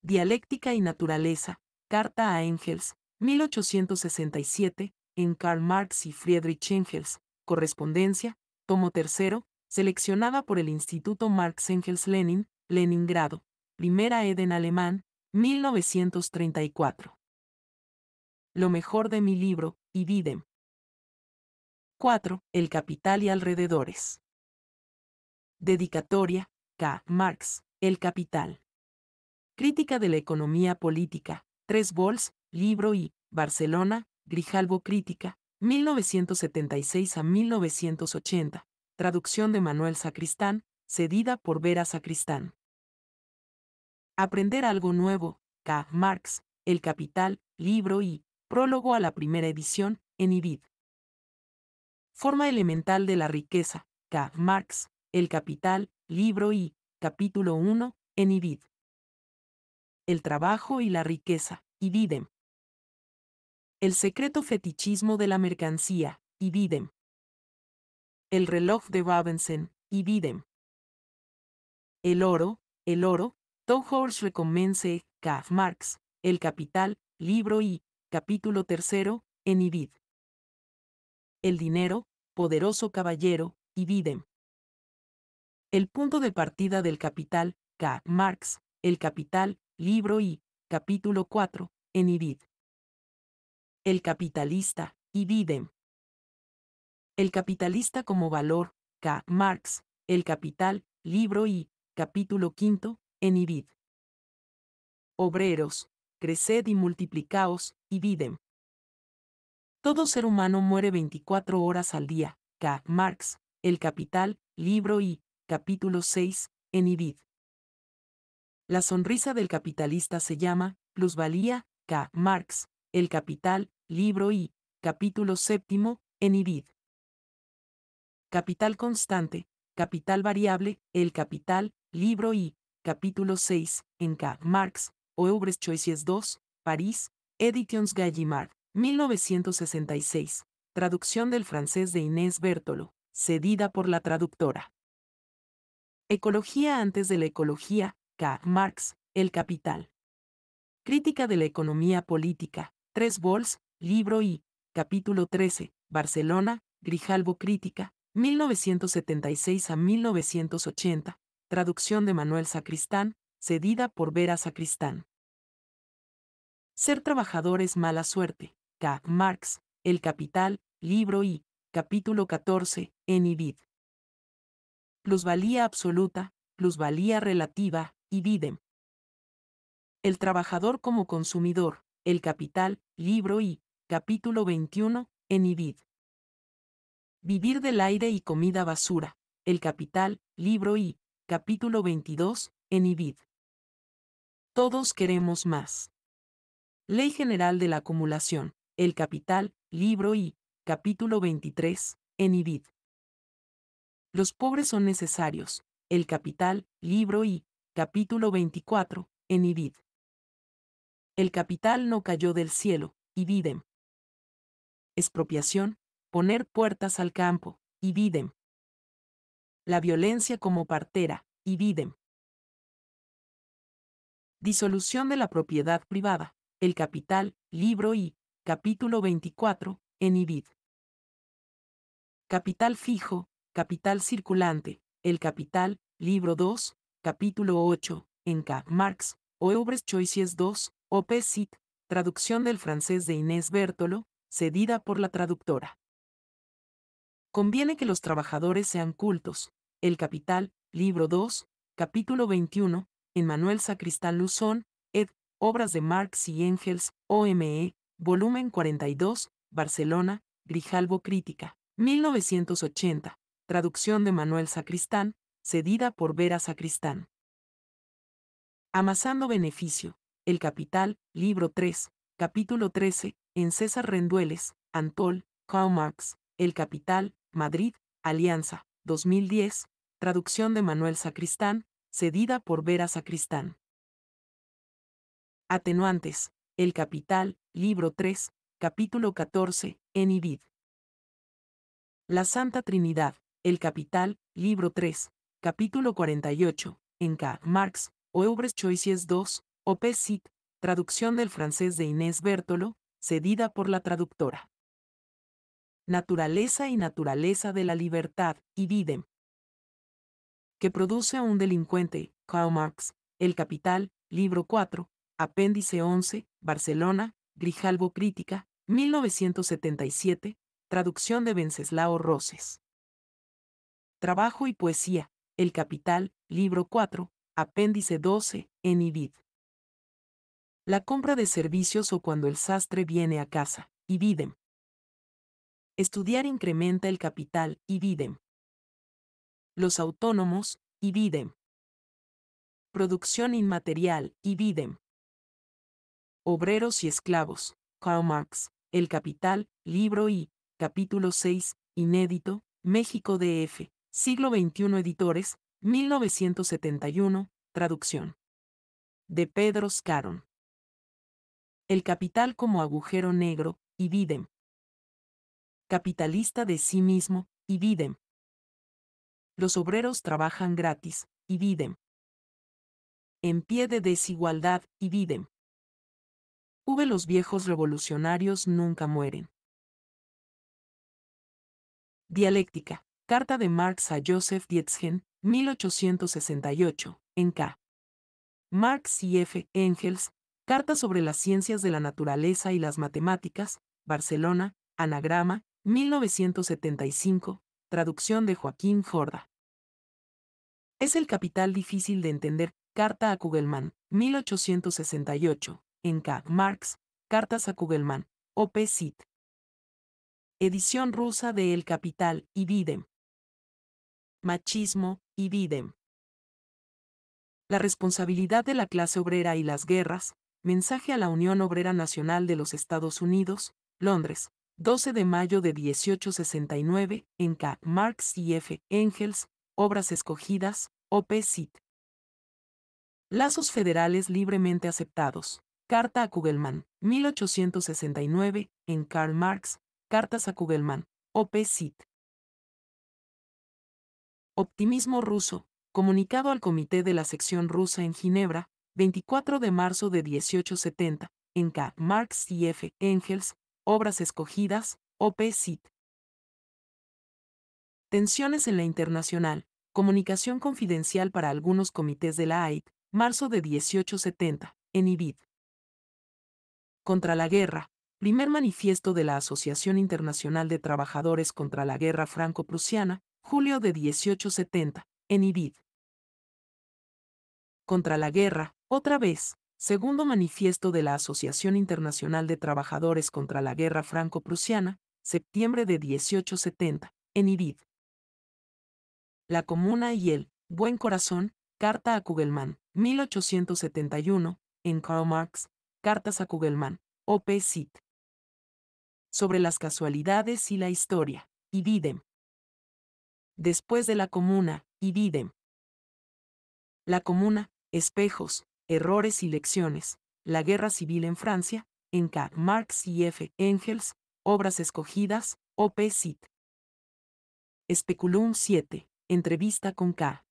Dialéctica y Naturaleza, Carta a Engels, 1867, en Karl Marx y Friedrich Engels, correspondencia, tomo tercero, seleccionada por el Instituto Marx Engels Lenin, Leningrado, primera ed en alemán, 1934. Lo mejor de mi libro, viden. 4. El capital y alrededores. Dedicatoria, K. Marx, El capital. Crítica de la economía política, 3 vols, libro I, Barcelona, Grijalbo Crítica, 1976 a 1980, traducción de Manuel Sacristán, cedida por Vera Sacristán. Aprender algo nuevo, K. Marx, El Capital, libro y, prólogo a la primera edición, en Ibid. Forma elemental de la riqueza, K. Marx, El Capital, libro y, capítulo 1, en Ibid el trabajo y la riqueza, didem. El secreto fetichismo de la mercancía, didem. El reloj de y didem. El oro, el oro, Tohors recomence, K. Marx, El Capital, libro y, capítulo tercero, en Ibid. El dinero, poderoso caballero, Ibidem. El punto de partida del capital, K. Marx, El Capital, libro I, capítulo 4, en Ibid. El capitalista, Ibidem. El capitalista como valor, K. Marx, El Capital, libro I, capítulo 5, en Ibid. Obreros, creced y multiplicaos, Ibidem. Todo ser humano muere 24 horas al día, K. Marx, El Capital, libro I, capítulo 6, en Ibid. La sonrisa del capitalista se llama Plusvalía, K. Marx, El Capital, libro I, capítulo séptimo, en IBID. Capital constante, capital variable, El Capital, libro I, capítulo 6, en K. Marx, Oeuvres Choices 2, París, Editions Gallimard, 1966, traducción del francés de Inés Bertolo, cedida por la traductora. Ecología antes de la ecología, K. Marx, El Capital. Crítica de la Economía Política, tres vols, libro I, capítulo 13, Barcelona, Grijalvo Crítica, 1976 a 1980, traducción de Manuel Sacristán, cedida por Vera Sacristán. Ser trabajador es mala suerte, K. Marx, El Capital, libro I, capítulo 14, en Ibid. Plusvalía absoluta, plusvalía relativa, y El trabajador como consumidor, el capital, libro y, capítulo 21, en Ibid. Vivir del aire y comida basura, el capital, libro y, capítulo 22, en Ibid. Todos queremos más. Ley General de la Acumulación, el capital, libro y, capítulo 23, en Ibid. Los pobres son necesarios, el capital, libro y, capítulo 24, en Ibid. El capital no cayó del cielo, Ibidem. Expropiación, poner puertas al campo, Ibidem. La violencia como partera, Ibidem. Disolución de la propiedad privada, el capital, libro I, capítulo 24, en Ibid. Capital fijo, capital circulante, el capital, libro 2, capítulo 8, en K. Marx, Obras Choices 2, op. Cit, traducción del francés de Inés Bertolo, cedida por la traductora. Conviene que los trabajadores sean cultos. El Capital, libro 2, capítulo 21, en Manuel Sacristán Luzón, ed. Obras de Marx y Engels, OME, volumen 42, Barcelona, Grijalvo Crítica, 1980. Traducción de Manuel Sacristán, cedida por Vera Sacristán. Amasando beneficio, El Capital, libro 3, capítulo 13, en César Rendueles, Antol, Karl El Capital, Madrid, Alianza, 2010, traducción de Manuel Sacristán, cedida por Vera Sacristán. Atenuantes, El Capital, libro 3, capítulo 14, en Ibid. La Santa Trinidad, El Capital, libro 3, capítulo 48, en K. Marx, Oeuvres Choices 2, OP traducción del francés de Inés Bertolo, cedida por la traductora. Naturaleza y naturaleza de la libertad, y videm. Que produce a un delincuente, Karl Marx, El Capital, libro 4, apéndice 11, Barcelona, Grijalbo Crítica, 1977, traducción de Venceslao Roses. Trabajo y poesía, el Capital, Libro 4, Apéndice 12, en IBID. La compra de servicios o cuando el sastre viene a casa, IBIDEM. Estudiar incrementa el capital, IBIDEM. Los autónomos, IBIDEM. Producción inmaterial, IBIDEM. Obreros y esclavos, Karl Marx, El Capital, Libro I, capítulo 6, inédito, México DF, Siglo XXI Editores, 1971, traducción. De Pedro Scaron. El capital como agujero negro, y videm. Capitalista de sí mismo, y videm. Los obreros trabajan gratis, y videm. En pie de desigualdad, y videm. V los viejos revolucionarios nunca mueren. Dialéctica. Carta de Marx a Joseph Dietzgen, 1868, en K. Marx y F. Engels, Carta sobre las Ciencias de la Naturaleza y las Matemáticas, Barcelona, Anagrama, 1975, traducción de Joaquín Jorda. Es el capital difícil de entender, Carta a Kugelmann, 1868, en K. Marx, Cartas a Kugelmann, OP cit. Edición rusa de El Capital y machismo, y Bidem. La responsabilidad de la clase obrera y las guerras, mensaje a la Unión Obrera Nacional de los Estados Unidos, Londres, 12 de mayo de 1869, en K. Marx y F. Engels, Obras Escogidas, OP Lazos federales libremente aceptados. Carta a Kugelmann, 1869, en Karl Marx, Cartas a Kugelmann, OP Optimismo ruso, comunicado al Comité de la Sección Rusa en Ginebra, 24 de marzo de 1870, en K. Marx y F. Engels, Obras Escogidas, OP Tensiones en la internacional, comunicación confidencial para algunos comités de la AID, marzo de 1870, en IBID. Contra la guerra, primer manifiesto de la Asociación Internacional de Trabajadores contra la Guerra Franco-Prusiana, julio de 1870, en Ibid. Contra la guerra, otra vez, segundo manifiesto de la Asociación Internacional de Trabajadores contra la Guerra Franco-Prusiana, septiembre de 1870, en Ibid. La Comuna y el Buen Corazón, Carta a Kugelmann, 1871, en Karl Marx, Cartas a Kugelmann, OP cit. Sobre las casualidades y la historia, Ibidem después de la comuna, y La comuna, espejos, errores y lecciones, la guerra civil en Francia, en K. Marx y F. Engels, obras escogidas, OP Sit. Especulum 7, entrevista con K.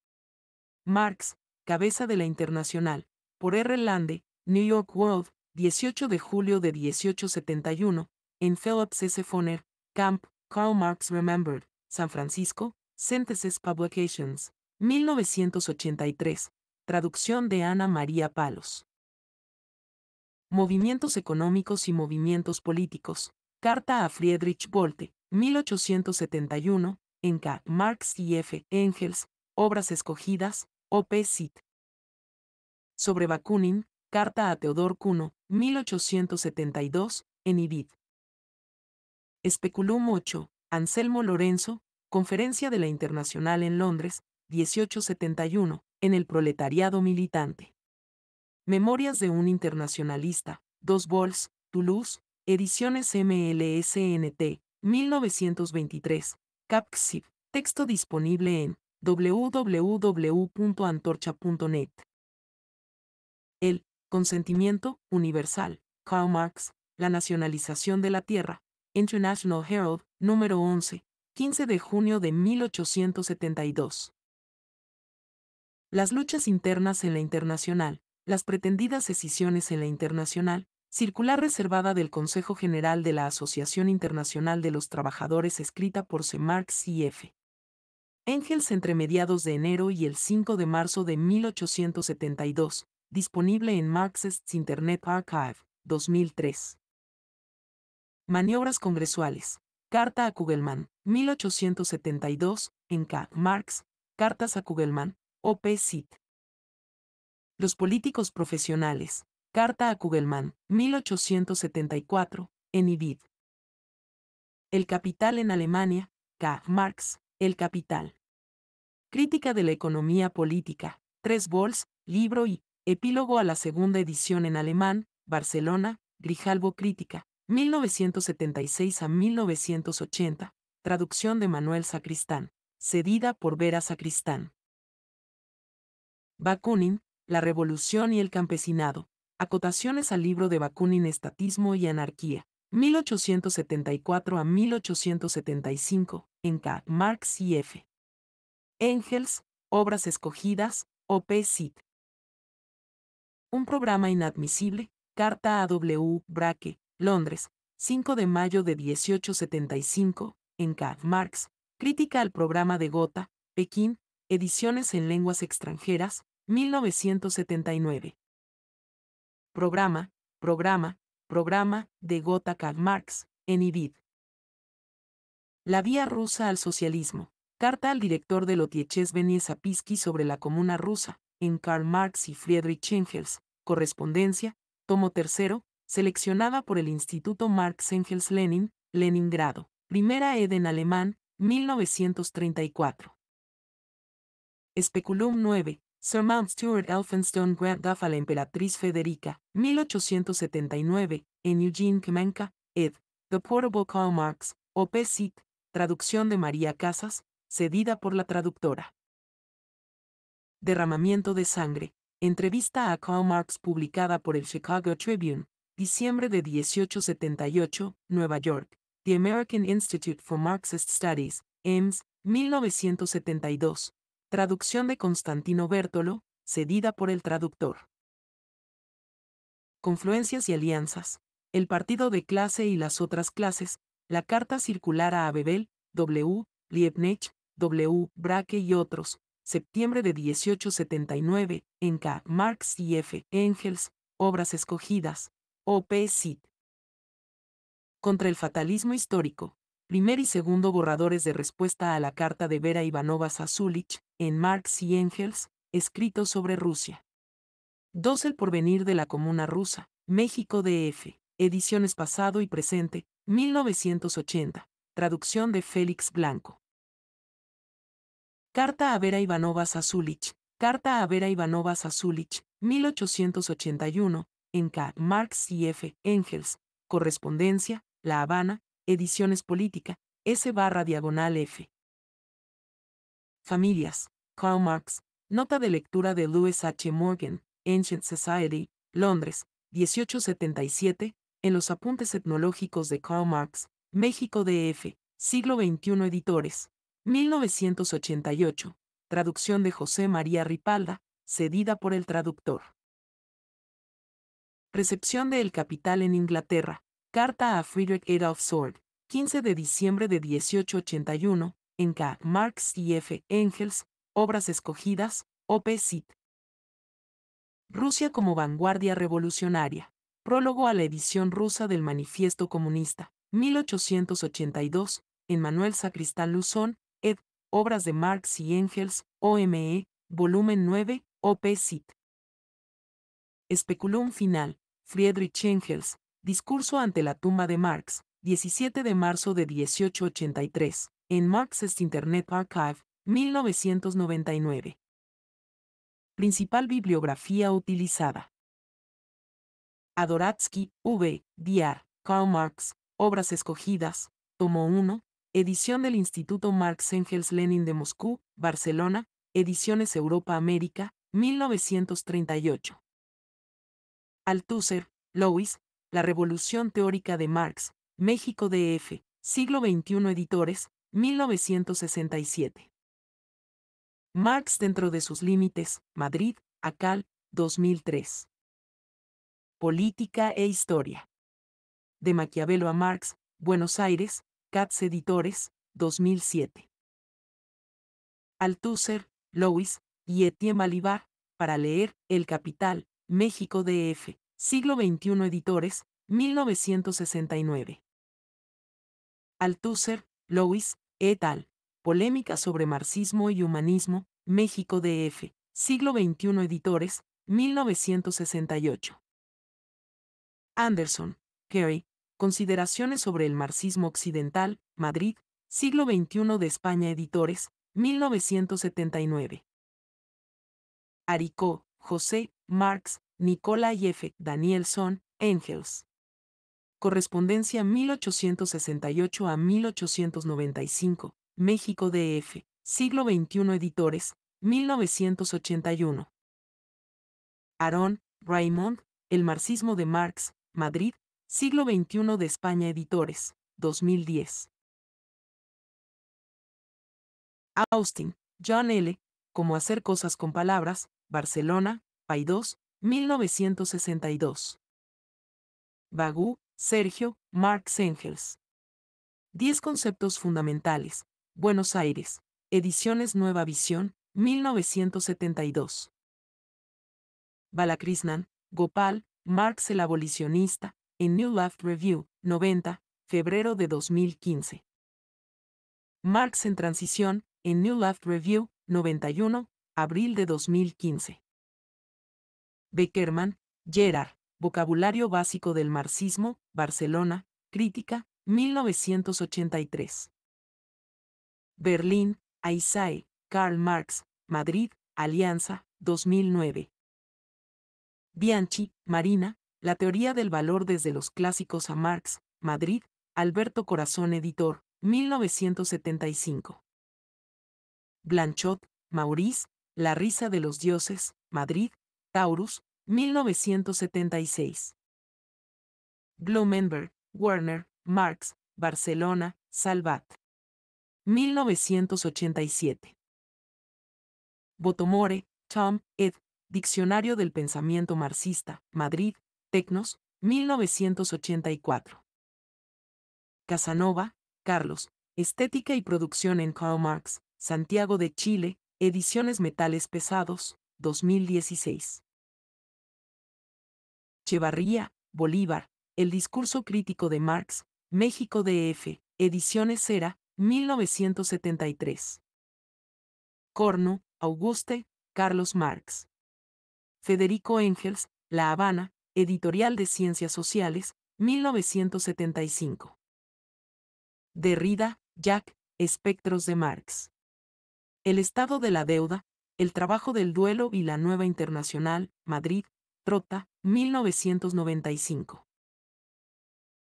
Marx, cabeza de la Internacional, por R. Lande, New York World, 18 de julio de 1871, en Phillips S. Foner, Camp, Karl Marx Remembered, San Francisco, Synthesis Publications, 1983. Traducción de Ana María Palos. Movimientos económicos y movimientos políticos. Carta a Friedrich Volte, 1871, en K. Marx y F. Engels, Obras Escogidas, OP cit. Sobre Bakunin, Carta a Teodor Cuno, 1872, en Ibid. Speculum 8, Anselmo Lorenzo, Conferencia de la Internacional en Londres, 1871, en el Proletariado Militante. Memorias de un Internacionalista, dos vols, Toulouse, ediciones MLSNT, 1923, CAPCSIB, texto disponible en www.antorcha.net. El consentimiento universal, Karl Marx, la nacionalización de la tierra, International Herald, número 11, 15 de junio de 1872. Las luchas internas en la internacional, las pretendidas escisiones en la internacional, circular reservada del Consejo General de la Asociación Internacional de los Trabajadores escrita por C. Marx y F. Engels entre mediados de enero y el 5 de marzo de 1872, disponible en Marxist's Internet Archive, 2003. Maniobras congresuales. Carta a Kugelmann, 1872, en K. Marx, Cartas a Kugelmann, OP Los políticos profesionales, Carta a Kugelmann, 1874, en Ibid. El capital en Alemania, K. Marx, El capital. Crítica de la economía política, Tres vols, libro y epílogo a la segunda edición en alemán, Barcelona, Grijalbo Crítica, 1976 a 1980, traducción de Manuel Sacristán, cedida por Vera Sacristán. Bakunin, La Revolución y el Campesinado. Acotaciones al libro de Bakunin Estatismo y Anarquía, 1874 a 1875, en K. Marx y F. Engels, Obras Escogidas, OP Un programa inadmisible, carta a W. Braque, Londres, 5 de mayo de 1875, en Karl Marx, Crítica al programa de Gotha, Pekín, Ediciones en Lenguas Extranjeras, 1979. Programa, programa, programa, de Gotha Karl Marx, en IDID. La vía rusa al socialismo. Carta al director de Benie Sapisky sobre la comuna rusa, en Karl Marx y Friedrich Engels. Correspondencia, tomo tercero, seleccionada por el Instituto Marx Engels Lenin, Leningrado, primera ed en alemán, 1934. Speculum 9. Sir Mount Stuart Elphinstone Grant a la emperatriz Federica, 1879, en Eugene Kemenka, ed. The Portable Karl Marx, op. traducción de María Casas, cedida por la traductora. Derramamiento de sangre. Entrevista a Karl Marx publicada por el Chicago Tribune, Diciembre de 1878, Nueva York, The American Institute for Marxist Studies, EMS, 1972. Traducción de Constantino Bertolo, cedida por el traductor. Confluencias y alianzas. El partido de clase y las otras clases. La carta circular a Abebel, W. Liebknecht, W. Braque y otros. Septiembre de 1879, en K. Marx y F. Engels. Obras escogidas. OP Contra el fatalismo histórico. Primer y segundo borradores de respuesta a la carta de Vera Ivanova Zasulich, en Marx y Engels, escrito sobre Rusia. 2. El porvenir de la comuna rusa, México DF, ediciones pasado y presente, 1980, traducción de Félix Blanco. Carta a Vera Ivanova Zasulich. Carta a Vera Ivanova Zasulich. 1881, en K. Marx y F. Engels, correspondencia, La Habana, ediciones política, S barra diagonal F. Familias, Karl Marx, nota de lectura de Lewis H. Morgan, Ancient Society, Londres, 1877, en los apuntes etnológicos de Karl Marx, México DF, siglo XXI editores, 1988, traducción de José María Ripalda, cedida por el traductor. Recepción del Capital en Inglaterra. Carta a Friedrich Adolf Sword. 15 de diciembre de 1881, en K. Marx y F. Engels, Obras Escogidas, OP Rusia como vanguardia revolucionaria. Prólogo a la edición rusa del Manifiesto Comunista, 1882, en Manuel Sacristán Luzón, ed. Obras de Marx y Engels, OME, volumen 9, OP Sit. Especulum final. Friedrich Engels, Discurso ante la tumba de Marx, 17 de marzo de 1883, en Marxist Internet Archive, 1999. Principal bibliografía utilizada. Adoratsky, V. Diar, Karl Marx, Obras Escogidas, Tomo 1, edición del Instituto Marx Engels Lenin de Moscú, Barcelona, Ediciones Europa América, 1938. Althusser, Lois, La Revolución Teórica de Marx, México DF, siglo XXI Editores, 1967. Marx dentro de sus límites, Madrid, Acal, 2003. Política e Historia. De Maquiavelo a Marx, Buenos Aires, Katz Editores, 2007. Althusser, Lois y Etienne Malibar, para leer El Capital, México DF, siglo XXI Editores, 1969. Althusser, Louis, et al. Polémica sobre marxismo y humanismo, México DF, siglo XXI Editores, 1968. Anderson, Kerry, Consideraciones sobre el marxismo occidental, Madrid, siglo XXI de España Editores, 1979. Aricó, José, Marx, Nicola y F. Danielson, Engels. Correspondencia 1868 a 1895, México DF, siglo XXI Editores, 1981. Aarón, Raymond, El marxismo de Marx, Madrid, siglo XXI de España Editores, 2010. Austin, John L., Cómo hacer cosas con palabras, Barcelona, Paidós, 1962. Bagú, Sergio, Marx Engels. 10 conceptos fundamentales. Buenos Aires. Ediciones Nueva Visión, 1972. Balakrishnan, Gopal, Marx el abolicionista, en New Left Review, 90, febrero de 2015. Marx en transición, en New Left Review, 91, abril de 2015. Beckerman, Gerard, Vocabulario Básico del Marxismo, Barcelona, Crítica, 1983. Berlín, Aisae, Karl Marx, Madrid, Alianza, 2009. Bianchi, Marina, La teoría del valor desde los clásicos a Marx, Madrid, Alberto Corazón Editor, 1975. Blanchot, Maurice, La risa de los dioses, Madrid, Taurus, 1976. Blumenberg, Werner, Marx, Barcelona, Salvat. 1987. Botomore, Tom, ed. Diccionario del Pensamiento Marxista, Madrid, Tecnos, 1984. Casanova, Carlos, Estética y Producción en Karl Marx, Santiago de Chile, Ediciones Metales Pesados, 2016. Chevarría, Bolívar, El discurso crítico de Marx, México DF, Ediciones Era, 1973. Corno, Auguste, Carlos Marx. Federico Engels, La Habana, Editorial de Ciencias Sociales, 1975. Derrida, Jack, Espectros de Marx. El estado de la deuda, el trabajo del duelo y la nueva internacional, Madrid, Trota, 1995.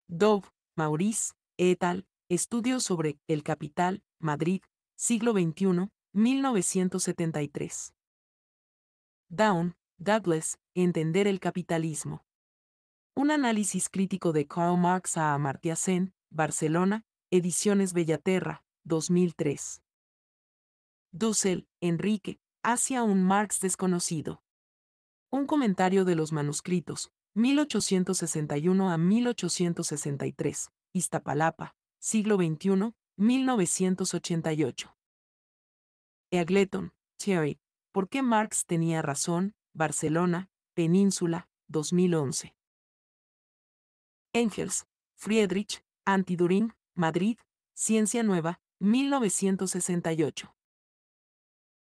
Dove, Maurice, et al. Estudios sobre El Capital, Madrid, siglo XXI, 1973. Down, Douglas, Entender el Capitalismo. Un análisis crítico de Karl Marx a Amartya Sen, Barcelona, Ediciones Bellaterra, 2003. Dussel, Enrique, hacia un Marx desconocido. Un comentario de los manuscritos, 1861 a 1863, Iztapalapa, siglo XXI, 1988. Eagleton, Thierry, ¿por qué Marx tenía razón? Barcelona, Península, 2011. Engels, Friedrich, Antidurín, Madrid, Ciencia Nueva, 1968.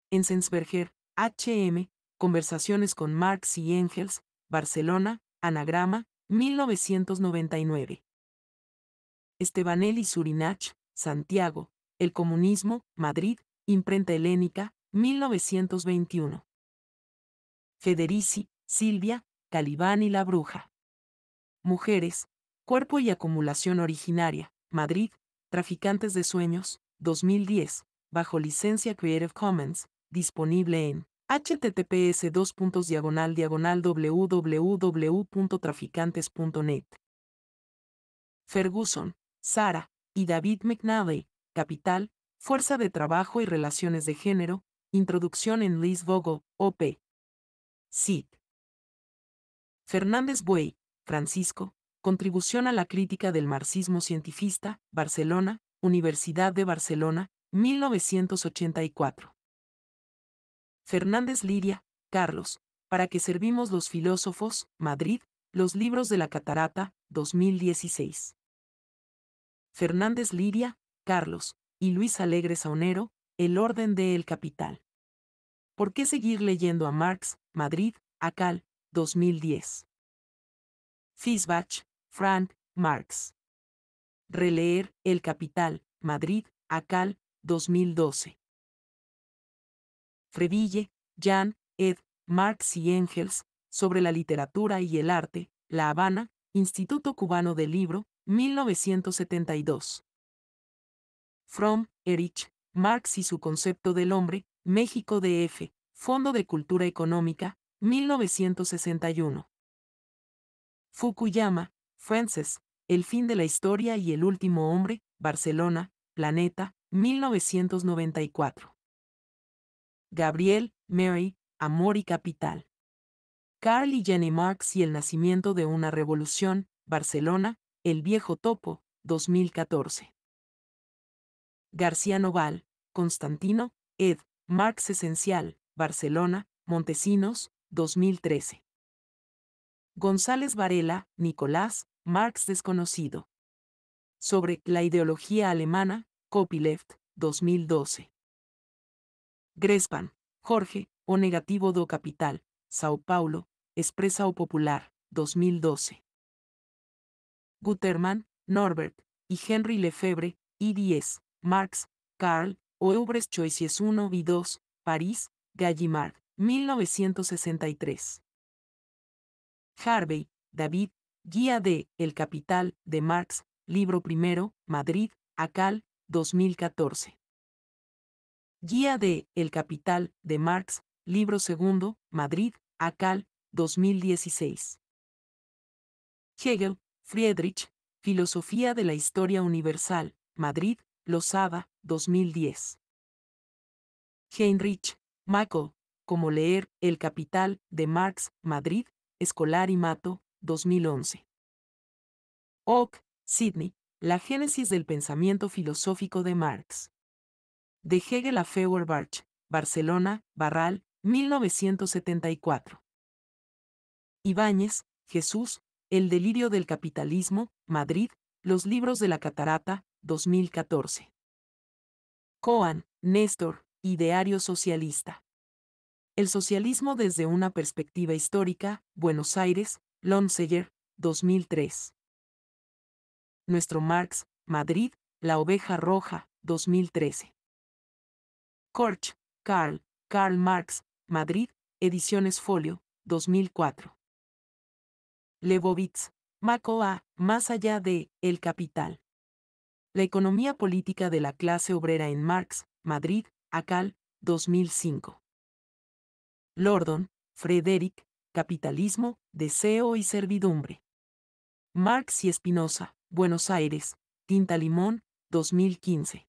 Enzensberger, H.M., Conversaciones con Marx y Engels, Barcelona, Anagrama, 1999. Estebanelli Surinach, Santiago, El Comunismo, Madrid, Imprenta Helénica, 1921. Federici, Silvia, Calibán y la Bruja. Mujeres, Cuerpo y Acumulación Originaria, Madrid, Traficantes de Sueños, 2010, bajo licencia Creative Commons, disponible en https www.traficantes.net. Ferguson, Sara y David McNally, Capital, Fuerza de Trabajo y Relaciones de Género, Introducción en Liz OP. SID. Fernández Buey, Francisco, Contribución a la crítica del marxismo cientifista, Barcelona, Universidad de Barcelona, 1984. Fernández Liria, Carlos, para que servimos los filósofos, Madrid, los libros de la catarata, 2016. Fernández Liria, Carlos, y Luis Alegre Saunero, El orden de El Capital. ¿Por qué seguir leyendo a Marx, Madrid, Acal, 2010? Fisbach, Frank, Marx. Releer, El Capital, Madrid, Acal, 2012. Freville, Jan, Ed, Marx y Engels, sobre la literatura y el arte, La Habana, Instituto Cubano del Libro, 1972. From, Erich, Marx y su concepto del hombre, México DF, Fondo de Cultura Económica, 1961. Fukuyama, Francis, El fin de la historia y el último hombre, Barcelona, Planeta, 1994. Gabriel, Mary, Amor y Capital. Carl y Jenny Marx y el nacimiento de una revolución, Barcelona, El Viejo Topo, 2014. García Noval, Constantino, ed. Marx Esencial, Barcelona, Montesinos, 2013. González Varela, Nicolás, Marx Desconocido. Sobre la ideología alemana, copyleft, 2012. Grespan, Jorge, O Negativo do Capital, Sao Paulo, Expresa o Popular, 2012. Guterman, Norbert, y Henry Lefebvre, I10, Marx, Karl, O Obres Choices 1 y 2, París, Gallimard, 1963. Harvey, David, Guía de El Capital, de Marx, Libro Primero, Madrid, ACAL, 2014. Guía de El Capital, de Marx, libro segundo, Madrid, Acal, 2016. Hegel, Friedrich, Filosofía de la Historia Universal, Madrid, Losada, 2010. Heinrich, Michael, Como leer El Capital, de Marx, Madrid, Escolar y Mato, 2011. Ock, Sidney, La génesis del pensamiento filosófico de Marx de Hegel a Feuerbach, Barcelona, Barral, 1974. Ibáñez, Jesús, El delirio del capitalismo, Madrid, Los libros de la catarata, 2014. Coan, Néstor, Ideario Socialista. El socialismo desde una perspectiva histórica, Buenos Aires, Lonseyer, 2003. Nuestro Marx, Madrid, La oveja roja, 2013. Korch, Karl, Karl Marx, Madrid, Ediciones Folio, 2004. Lebovitz, A., Más allá de El Capital. La economía política de la clase obrera en Marx, Madrid, Acal, 2005. Lordon, Frederick, Capitalismo, Deseo y Servidumbre. Marx y Espinosa, Buenos Aires, Tinta Limón, 2015.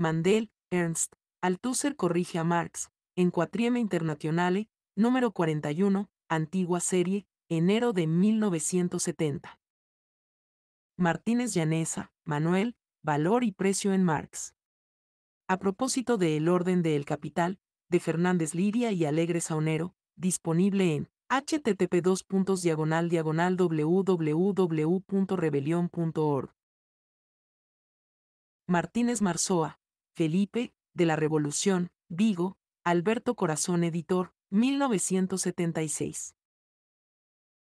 Mandel, Ernst, Althusser corrige a Marx, en Quatrième Internationale, número 41, antigua serie, enero de 1970. Martínez Llanesa, Manuel, Valor y Precio en Marx. A propósito de El Orden El Capital, de Fernández Liria y Alegre Saonero, disponible en http www.rebelión.org. Martínez Marzoa, Felipe, de la Revolución, Vigo, Alberto Corazón Editor, 1976.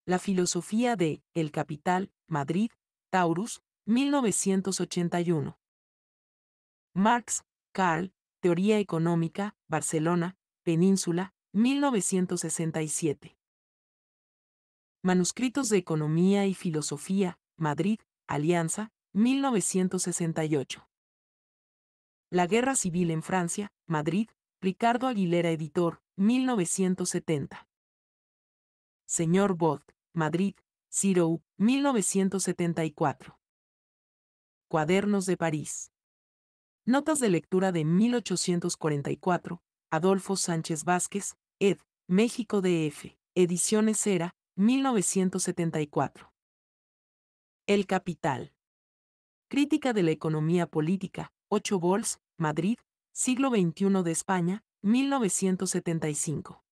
La filosofía de El Capital, Madrid, Taurus, 1981. Marx, Karl, Teoría Económica, Barcelona, Península, 1967. Manuscritos de Economía y Filosofía, Madrid, Alianza, 1968. La Guerra Civil en Francia, Madrid, Ricardo Aguilera Editor, 1970. Señor Bot, Madrid, Ciro, 1974. Cuadernos de París. Notas de lectura de 1844, Adolfo Sánchez Vázquez, ed. México DF, Ediciones Era, 1974. El Capital. Crítica de la economía política, 8 vols, Madrid, siglo XXI de España, 1975.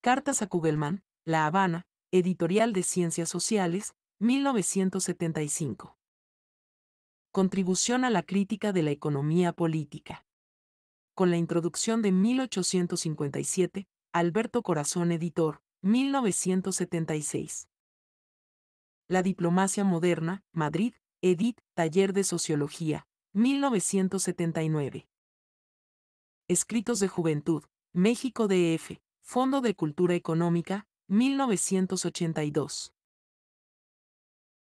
Cartas a Kugelman, La Habana, Editorial de Ciencias Sociales, 1975. Contribución a la crítica de la economía política. Con la introducción de 1857, Alberto Corazón Editor, 1976. La diplomacia moderna, Madrid, Edit, Taller de Sociología, 1979. Escritos de Juventud, México DF, Fondo de Cultura Económica, 1982.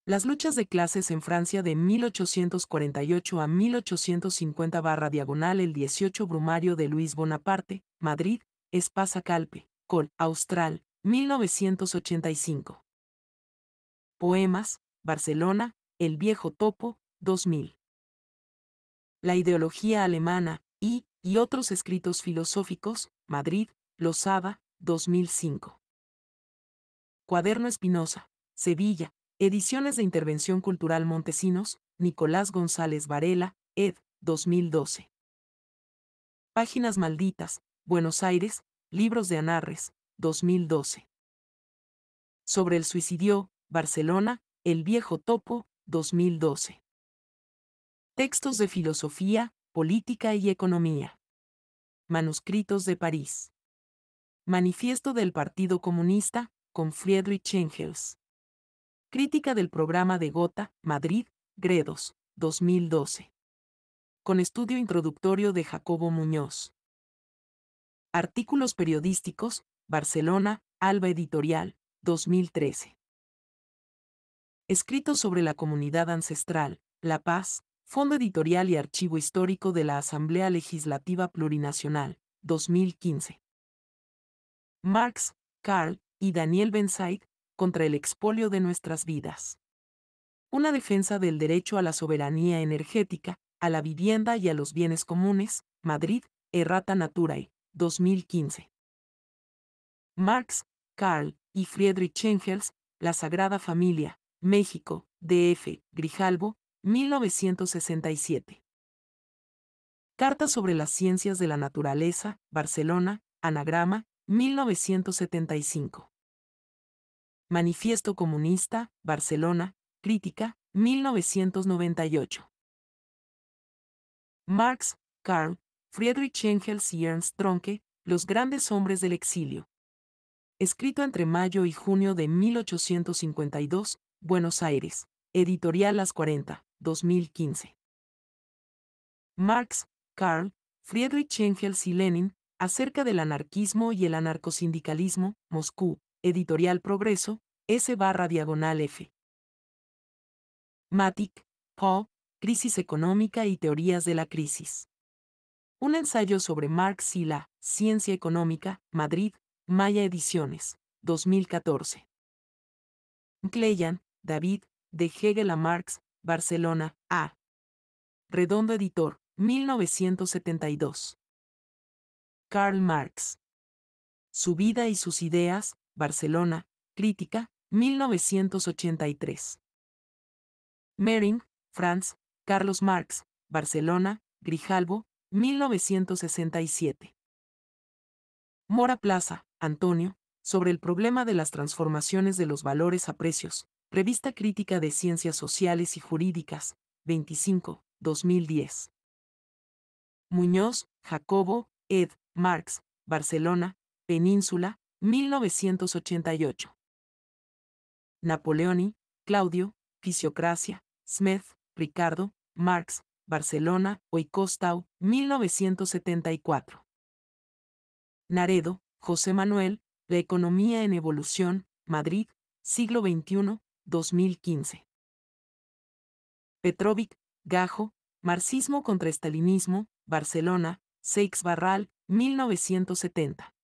Las luchas de clases en Francia de 1848 a 1850 barra diagonal el 18 Brumario de Luis Bonaparte, Madrid, Espasa Calpe, Col, Austral, 1985. Poemas, Barcelona, El Viejo Topo, 2000. La ideología alemana, y, y otros escritos filosóficos, Madrid, Lozada, 2005. Cuaderno Espinosa, Sevilla, Ediciones de Intervención Cultural Montesinos, Nicolás González Varela, ed. 2012. Páginas Malditas, Buenos Aires, Libros de Anarres, 2012. Sobre el suicidio, Barcelona, El Viejo Topo, 2012. Textos de filosofía, política y economía. Manuscritos de París. Manifiesto del Partido Comunista, con Friedrich Engels. Crítica del programa de Gotha, Madrid, Gredos, 2012. Con estudio introductorio de Jacobo Muñoz. Artículos periodísticos, Barcelona, Alba Editorial, 2013. Escritos sobre la comunidad ancestral, la paz, Fondo Editorial y Archivo Histórico de la Asamblea Legislativa Plurinacional, 2015. Marx, Karl y Daniel Benside, contra el expolio de nuestras vidas. Una defensa del derecho a la soberanía energética, a la vivienda y a los bienes comunes, Madrid, Errata Naturae, 2015. Marx, Karl y Friedrich Engels, La Sagrada Familia, México, DF, Grijalvo, 1967. Carta sobre las ciencias de la naturaleza, Barcelona, Anagrama, 1975. Manifiesto Comunista, Barcelona, Crítica, 1998. Marx, Karl, Friedrich Engels y Ernst Tronke, Los grandes hombres del exilio. Escrito entre mayo y junio de 1852, Buenos Aires, editorial Las 40. 2015. Marx, Karl, Friedrich Engels y Lenin, acerca del anarquismo y el anarcosindicalismo, Moscú, Editorial Progreso, S barra diagonal F. Matic, Paul, Crisis económica y teorías de la crisis. Un ensayo sobre Marx y la ciencia económica, Madrid, Maya Ediciones, 2014. Kleyan, David, de Hegel a Marx, Barcelona, A. Redondo Editor, 1972. Karl Marx. Su vida y sus ideas, Barcelona, Crítica, 1983. Mering, Franz, Carlos Marx, Barcelona, Grijalbo, 1967. Mora Plaza, Antonio, sobre el problema de las transformaciones de los valores a precios, Revista Crítica de Ciencias Sociales y Jurídicas, 25, 2010. Muñoz, Jacobo, ed. Marx, Barcelona, Península, 1988. Napoleoni, Claudio, Fisiocracia, Smith, Ricardo, Marx, Barcelona, Oikostau, 1974. Naredo, José Manuel, La economía en evolución, Madrid, siglo XXI, 2015. Petrovic, Gajo, Marxismo contra Estalinismo, Barcelona, Seix Barral, 1970.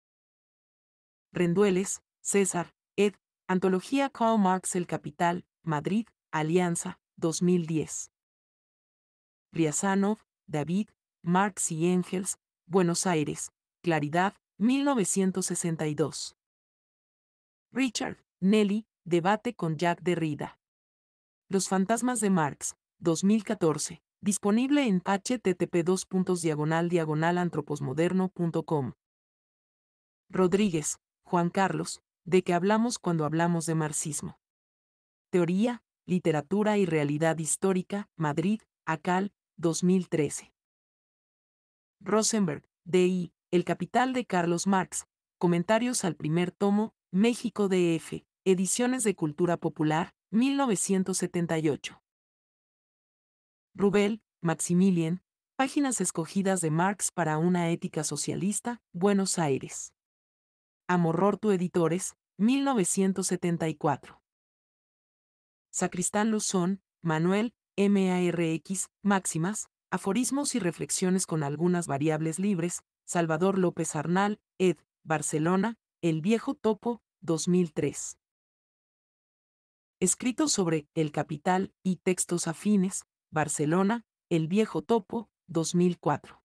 Rendueles, César, ed. Antología Karl Marx El Capital, Madrid, Alianza, 2010. Riazanov, David, Marx y Engels, Buenos Aires, Claridad, 1962. Richard, Nelly, Debate con Jack Derrida. Los fantasmas de Marx, 2014. Disponible en http antroposmoderno.com. Rodríguez, Juan Carlos, de qué hablamos cuando hablamos de marxismo. Teoría, Literatura y Realidad Histórica, Madrid, ACAL, 2013. Rosenberg, D.I., El Capital de Carlos Marx, Comentarios al primer tomo, México DF, Ediciones de Cultura Popular, 1978. Rubel, Maximilian, Páginas escogidas de Marx para una ética socialista, Buenos Aires. Amorrortu Editores, 1974. Sacristán Luzón, Manuel, MARX, Máximas, Aforismos y Reflexiones con algunas variables libres, Salvador López Arnal, ed. Barcelona, El Viejo Topo, 2003. Escrito sobre El Capital y textos afines, Barcelona, El Viejo Topo, 2004.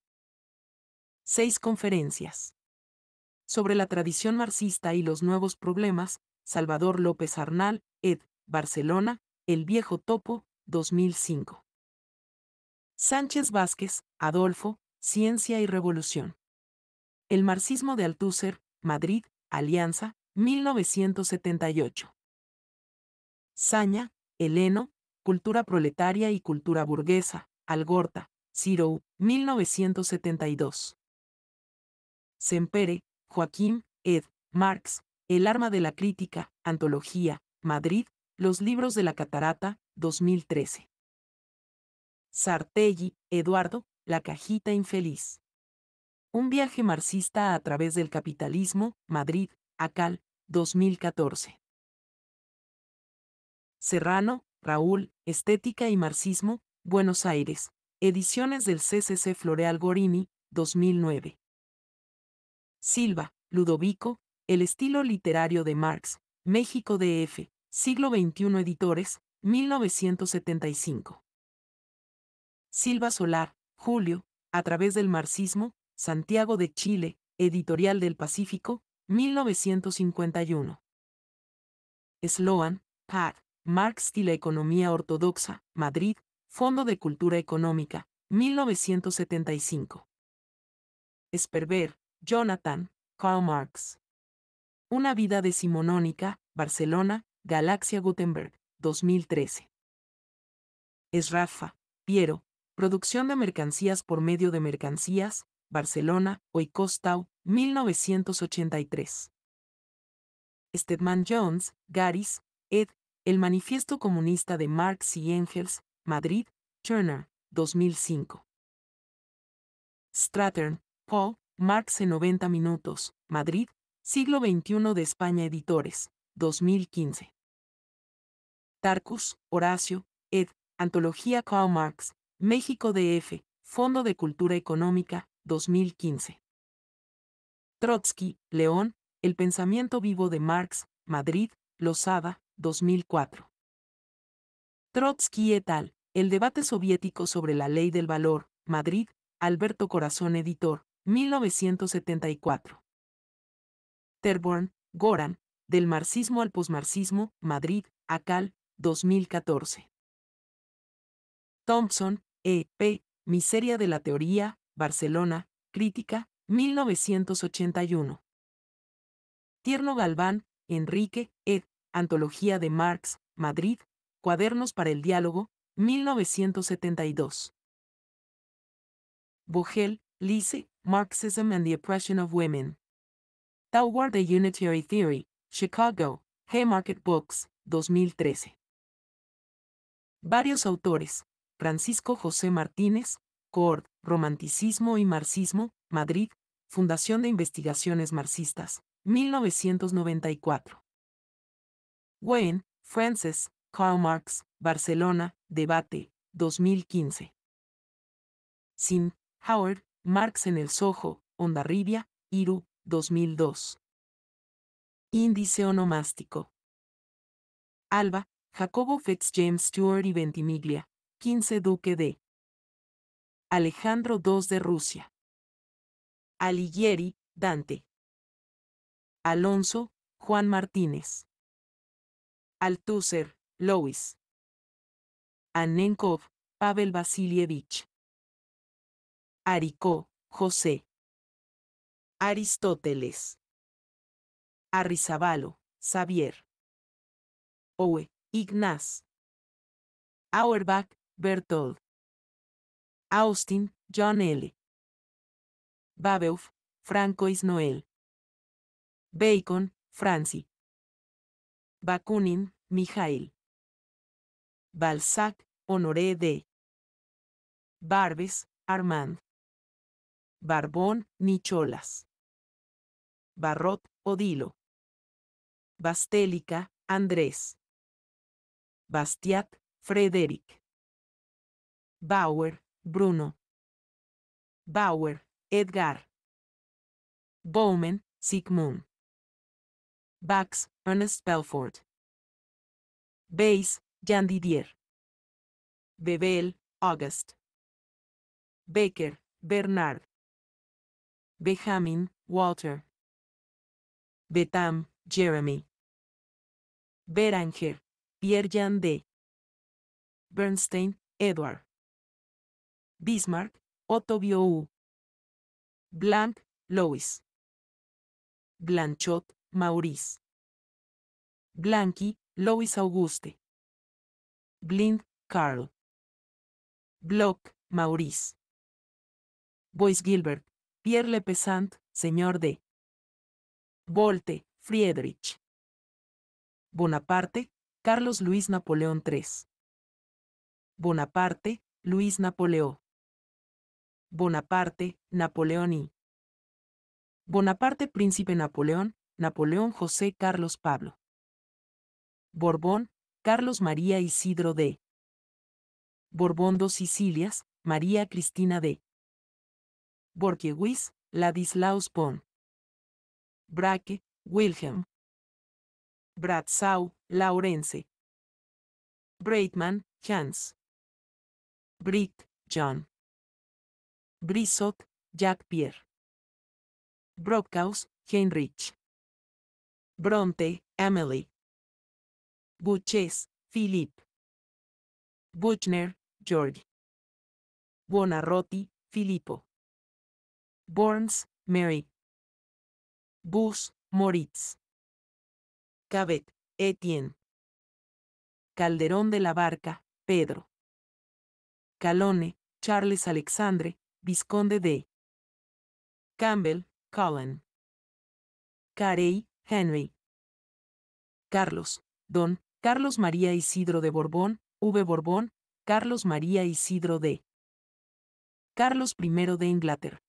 Seis conferencias. Sobre la tradición marxista y los nuevos problemas, Salvador López Arnal, ed. Barcelona, El Viejo Topo, 2005. Sánchez Vázquez, Adolfo, Ciencia y Revolución. El marxismo de Althusser, Madrid, Alianza, 1978. Saña, Heleno, Cultura Proletaria y Cultura Burguesa, Algorta, Ciro, 1972. Sempere, Joaquín, ed. Marx, El arma de la crítica, Antología, Madrid, Los libros de la catarata, 2013. Sartelli, Eduardo, La cajita infeliz. Un viaje marxista a través del capitalismo, Madrid, ACAL, 2014. Serrano, Raúl, Estética y Marxismo, Buenos Aires, ediciones del CCC Floreal Gorini, 2009. Silva, Ludovico, El estilo literario de Marx, México DF, siglo XXI Editores, 1975. Silva Solar, Julio, A través del marxismo, Santiago de Chile, Editorial del Pacífico, 1951. Sloan, Pat, Marx y la economía ortodoxa, Madrid, Fondo de Cultura Económica, 1975. Esperber, Jonathan, Karl Marx. Una vida decimonónica, Barcelona, Galaxia Gutenberg, 2013. Esrafa, Piero, Producción de mercancías por medio de mercancías, Barcelona, Oikostau, 1983. Stedman Jones, Garis, ed. El Manifiesto Comunista de Marx y Engels, Madrid, Turner, 2005. Strattern, Paul, Marx en 90 minutos, Madrid, siglo XXI de España Editores, 2015. Tarcus, Horacio, ed., Antología Karl Marx, México DF, Fondo de Cultura Económica, 2015. Trotsky, León, El pensamiento vivo de Marx, Madrid, Lozada, 2004. Trotsky et al. El debate soviético sobre la ley del valor, Madrid, Alberto Corazón Editor, 1974. Terborn, Goran, Del marxismo al posmarxismo, Madrid, Acal, 2014. Thompson, E. P., Miseria de la teoría, Barcelona, Crítica, 1981. Tierno Galván, Enrique, ed. Antología de Marx, Madrid, Cuadernos para el Diálogo, 1972. Vogel, Lise, Marxism and the Oppression of Women. Toward the Unitary Theory, Chicago, Haymarket Books, 2013. Varios autores. Francisco José Martínez, Cord, Romanticismo y Marxismo, Madrid, Fundación de Investigaciones Marxistas, 1994. Wayne, Francis, Karl Marx, Barcelona, Debate, 2015. Sin, Howard, Marx en el Soho, Ondarribia, Iru, 2002. Índice onomástico. Alba, Jacobo Fitz James Stewart y Ventimiglia, 15 Duque de Alejandro II de Rusia. Alighieri, Dante. Alonso, Juan Martínez. Althusser, Louis. Anenkov, Pavel Vasilievich. Aricó, José. Aristóteles. Arrizabalo, Xavier. Owe, Ignaz. Auerbach, Bertold. Austin, John L. Babeuf, Franco Isnoel. Bacon, Franci. Bakunin, Mijail. Balzac, Honoré de. Barbes, Armand. Barbón, Nicholas. Barrot, Odilo. Bastélica, Andrés. Bastiat, Frederick. Bauer, Bruno. Bauer, Edgar. Bowman, Sigmund. Bax, Ernest Belfort. Base, Jan Didier. Bebel, August. Baker, Bernard. Benjamin, Walter. Betam, Jeremy. Beranger, Pierre-Jean D. Bernstein, Edward. Bismarck, Otto Biou. Blanc, Louis. Blanchot, Maurice. Blanqui, Louis Auguste. Blind, Carl. Block Maurice. Boyce Gilbert, Pierre Le Pesant, señor de. Volte, Friedrich. Bonaparte, Carlos Luis Napoleón III. Bonaparte, Luis Napoleón. Bonaparte, Napoleón Bonaparte Príncipe Napoleón, Napoleón José Carlos Pablo. Borbón, Carlos María Isidro de Borbón dos Sicilias, María Cristina de Borquewis, Ladislaus Pon Braque, Wilhelm Bratzau, Laurence Breitman, Hans Brit John Brissot, Jack Pierre Brockhaus, Heinrich Bronte, Emily Buches, Philip. Buchner, George. Buonarroti, Filippo. Burns, Mary. Bus, Moritz. Cabet, Etienne. Calderón de la Barca, Pedro. Calone, Charles Alexandre, Visconde de. Campbell, Colin. Carey, Henry. Carlos, Don Carlos María Isidro de Borbón, V. Borbón, Carlos María Isidro de Carlos I de Inglaterra.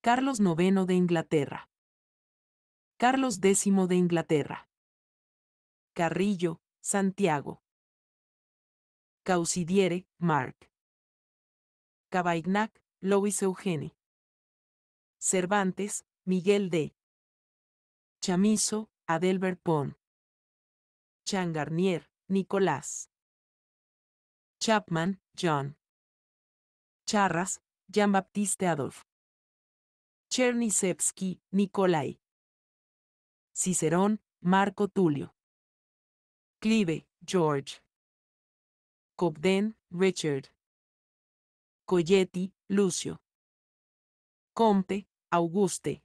Carlos IX de Inglaterra. Carlos X de Inglaterra. Carrillo, Santiago. Causidiere, Mark. Cabaignac, Louis Eugene. Cervantes, Miguel de Chamizo, Adelbert Pon. Changarnier, Nicolás. Chapman, John. Charras, Jean-Baptiste Adolf. Chernisevsky, Nicolai. Cicerón, Marco Tulio. Clive, George. Cobden, Richard. Colletti, Lucio. Comte, Auguste.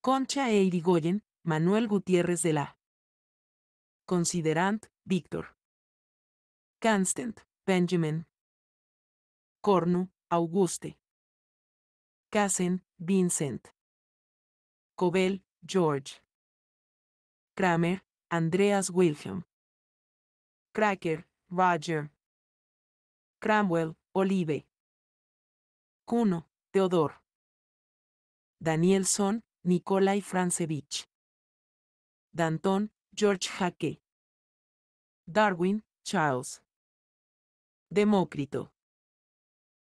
Concha e Irigoyen, Manuel Gutiérrez de la. Considerant, Víctor. Constant, Benjamin. Cornu, Auguste. Cassen, Vincent. Cobel, George. Kramer, Andreas Wilhelm. Cracker, Roger. Cramwell, Olive. Cuno, Theodor, Danielson, Nikolai Francevich. Danton, George Jaque. Darwin, Charles. Demócrito.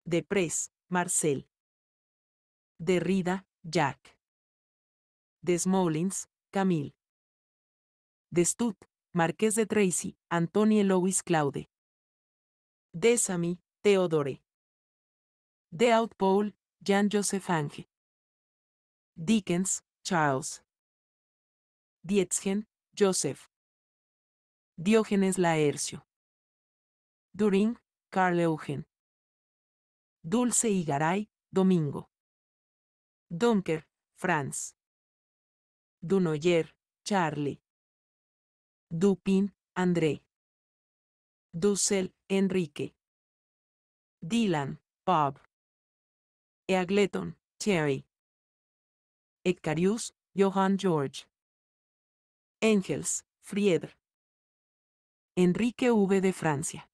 Deprez, Marcel. Derrida, Jack. Desmoulins, Camille. Destut, Marqués de Tracy, Antonio Louis Claude. Desami, Teodore. De Paul, Jean-Joseph Ange. Dickens, Charles. Dietzgen, Joseph. Diógenes Laercio. Durin, Carl Eugen. Dulce y Garay, Domingo. Dunker, Franz. Dunoyer, Charlie. Dupin, André. Dussel, Enrique. Dylan, Bob. Eagleton, Cherry, Ecarius, Johann George. Engels, Friedrich. Enrique V de Francia.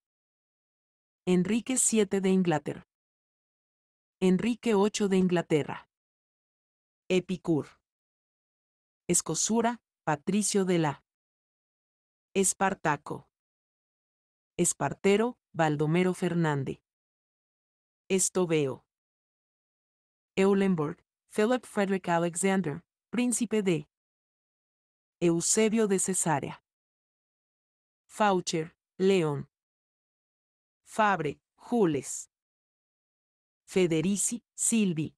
Enrique VII de Inglaterra. Enrique VIII de Inglaterra. Epicur. Escosura, Patricio de la. Espartaco. Espartero, Baldomero Fernández. Estoveo. Eulenburg, Philip Frederick Alexander, príncipe de Eusebio de Cesarea. Faucher, León. Fabre, Jules. Federici, Silvi.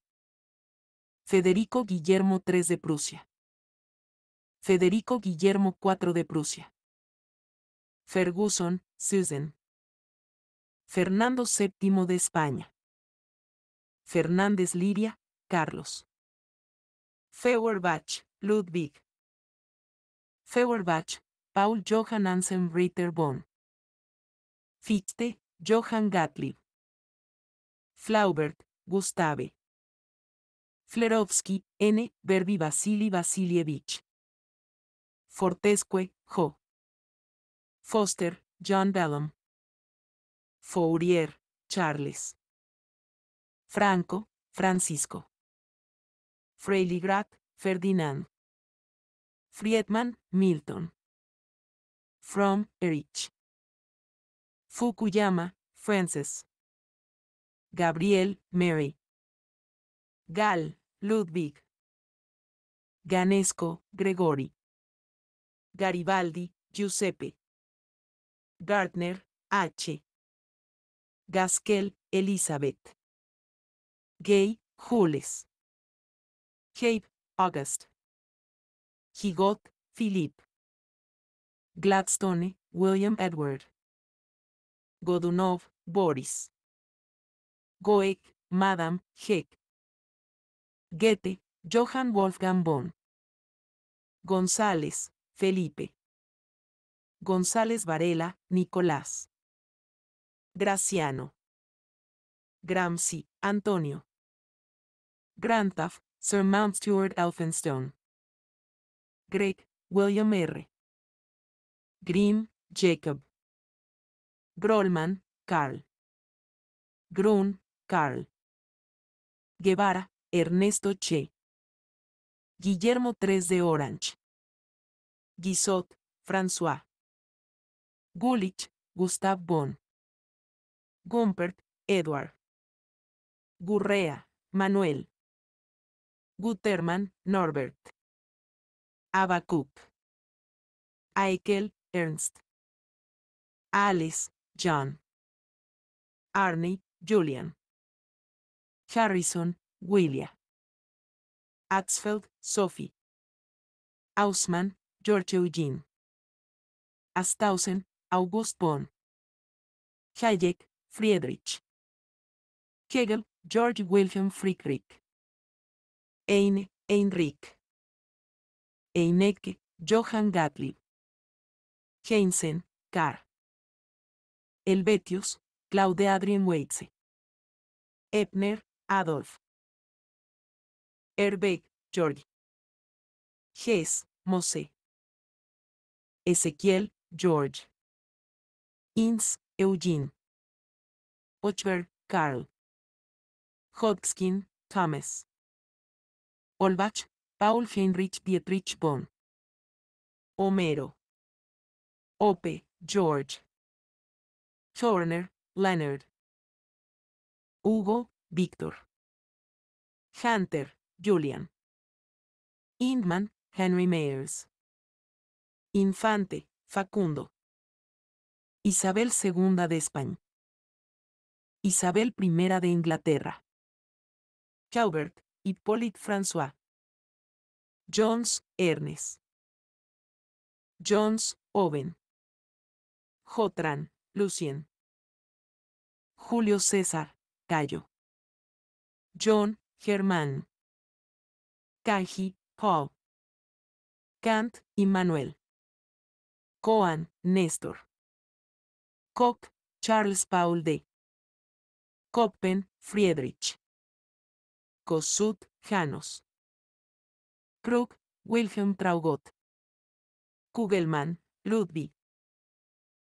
Federico Guillermo III de Prusia. Federico Guillermo IV de Prusia. Ferguson, Susan. Fernando VII de España. Fernández Liria, Carlos. Feuerbach, Ludwig. Feuerbach, Paul Johann Anselm Ritter von Fichte, Johann Gottlieb. Flaubert, Gustave. Flerovsky, N. Verbi Vasily Vasilievich. Fortescue, Jo. Foster, John Bellum. Fourier, Charles. Franco, Francisco. Freiligrath, Ferdinand. Friedman, Milton. From, Erich. Fukuyama, Francis, Gabriel, Mary. Gal, Ludwig. Ganesco, Gregory. Garibaldi, Giuseppe. Gardner, H. Gaskell, Elizabeth. Gay, Jules. Cape, August. Higot, Philip. Gladstone, William Edward. Godunov, Boris. Goek, Madame, Heck. Goethe, Johann Wolfgang von González, Felipe. González Varela, Nicolás. Graciano. Gramsci, Antonio. Grantaf, Sir Mountstuart Elphinstone. Greg William R. Grimm, Jacob. Grolman, Carl. Grun, Carl. Guevara, Ernesto Che. Guillermo III de Orange. Guisot François. Gulich, Gustav Bon. Gumpert, Edward. Gurrea, Manuel. Guterman, Norbert. Habacuc. Eichel Ernst. Alice, John. Arnie, Julian. Harrison, William. Axfeld, Sophie. Ausman George Eugene. Astausen, August Bonn. Hayek, Friedrich. Kegel George Wilhelm Friedrich. ein Heinrich. Einecke, Johann Gottlieb. Heinsen, Carl. Helvetius, Claude Adrien Weitze. Ebner, Adolf. Herbeck, George. Hess, Mose. Ezequiel, George. Inz Eugene. Ochberg Carl. Hodgkin, Thomas. Olbach, Paul Heinrich Dietrich Bonn. Homero. Ope, George. Turner, Leonard. Hugo, Víctor. Hunter, Julian. Inman, Henry Mayers. Infante, Facundo. Isabel II de España. Isabel I de Inglaterra. y Hippolyte François. Jones, Ernest. Jones, Owen, Jotran, Lucien. Julio César, Cayo. John, Germán. Kaji, Paul. Kant, Immanuel. Coan, Néstor. Koch, Charles Paul D. Koppen, Friedrich. Kossuth, Janos. Krug, Wilhelm Traugott. Kugelmann, Ludwig.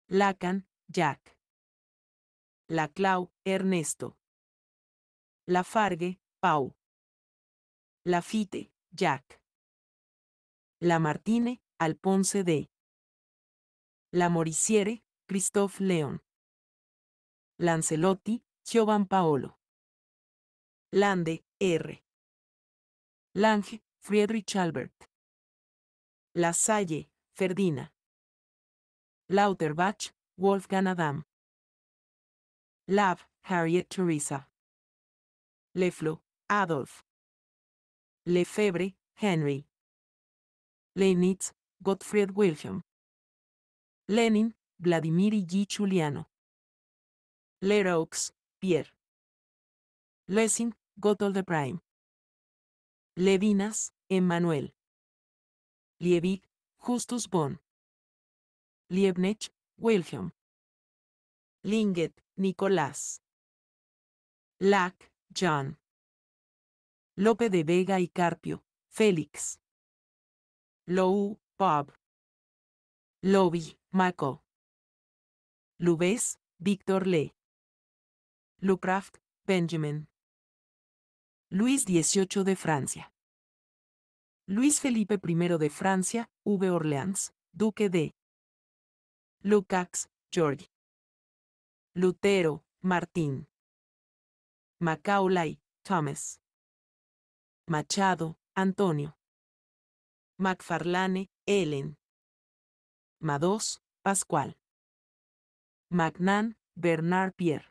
Lacan, Jack. Laclau, Ernesto. Lafargue, Pau. Lafite, Jack. Lamartine, Alponce D. Lamoriciere, Christophe Leon. Lancelotti, Giovan Paolo. Lande, R. Lange, Friedrich Albert. La Salle, Ferdina. Lauterbach, Wolfgang Adam. Love, Harriet Theresa. Leflo, Adolf. Lefebvre, Henry. Leinitz, Gottfried Wilhelm. Lenin, Vladimir G. Giuliano. Leroux, Pierre. Lessing, Gotthold de Prime. Levinas, Emmanuel. Liebig, Justus von. Liebnech, Wilhelm. Linget, Nicolás. Lack, John. Lope de Vega y Carpio, Félix. Lou, Bob. Lobby, Maco. Lubes, Víctor Le. Lucraft, Benjamin. Luis XVIII de Francia. Luis Felipe I de Francia, V. Orleans, duque de Lucas, George. Lutero, Martín. Macaulay, Thomas. Machado, Antonio. Macfarlane, Ellen. Mados, Pascual. Magnan, Bernard Pierre.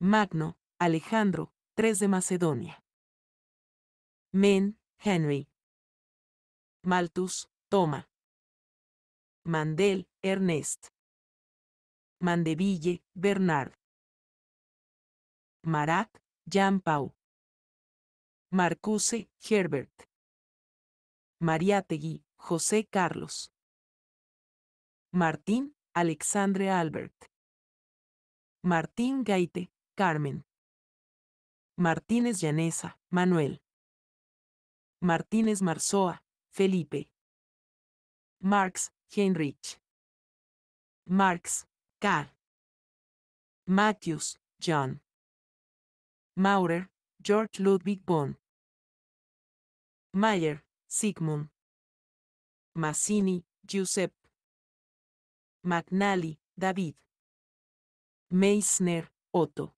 Magno, Alejandro, 3 de Macedonia. Men, Henry. Malthus, Toma. Mandel, Ernest. Mandeville, Bernard. Marat, Jean-Pau. Marcuse, Herbert. Mariategui, José Carlos. Martín, Alexandre Albert. Martín Gaite, Carmen. Martínez Llanesa, Manuel. Martínez Marzoa, Felipe. Marx, Heinrich. Marx, Karl. Matthews, John. Maurer, George Ludwig Bond. Mayer, Sigmund. Massini, Giuseppe. McNally, David. Meissner, Otto.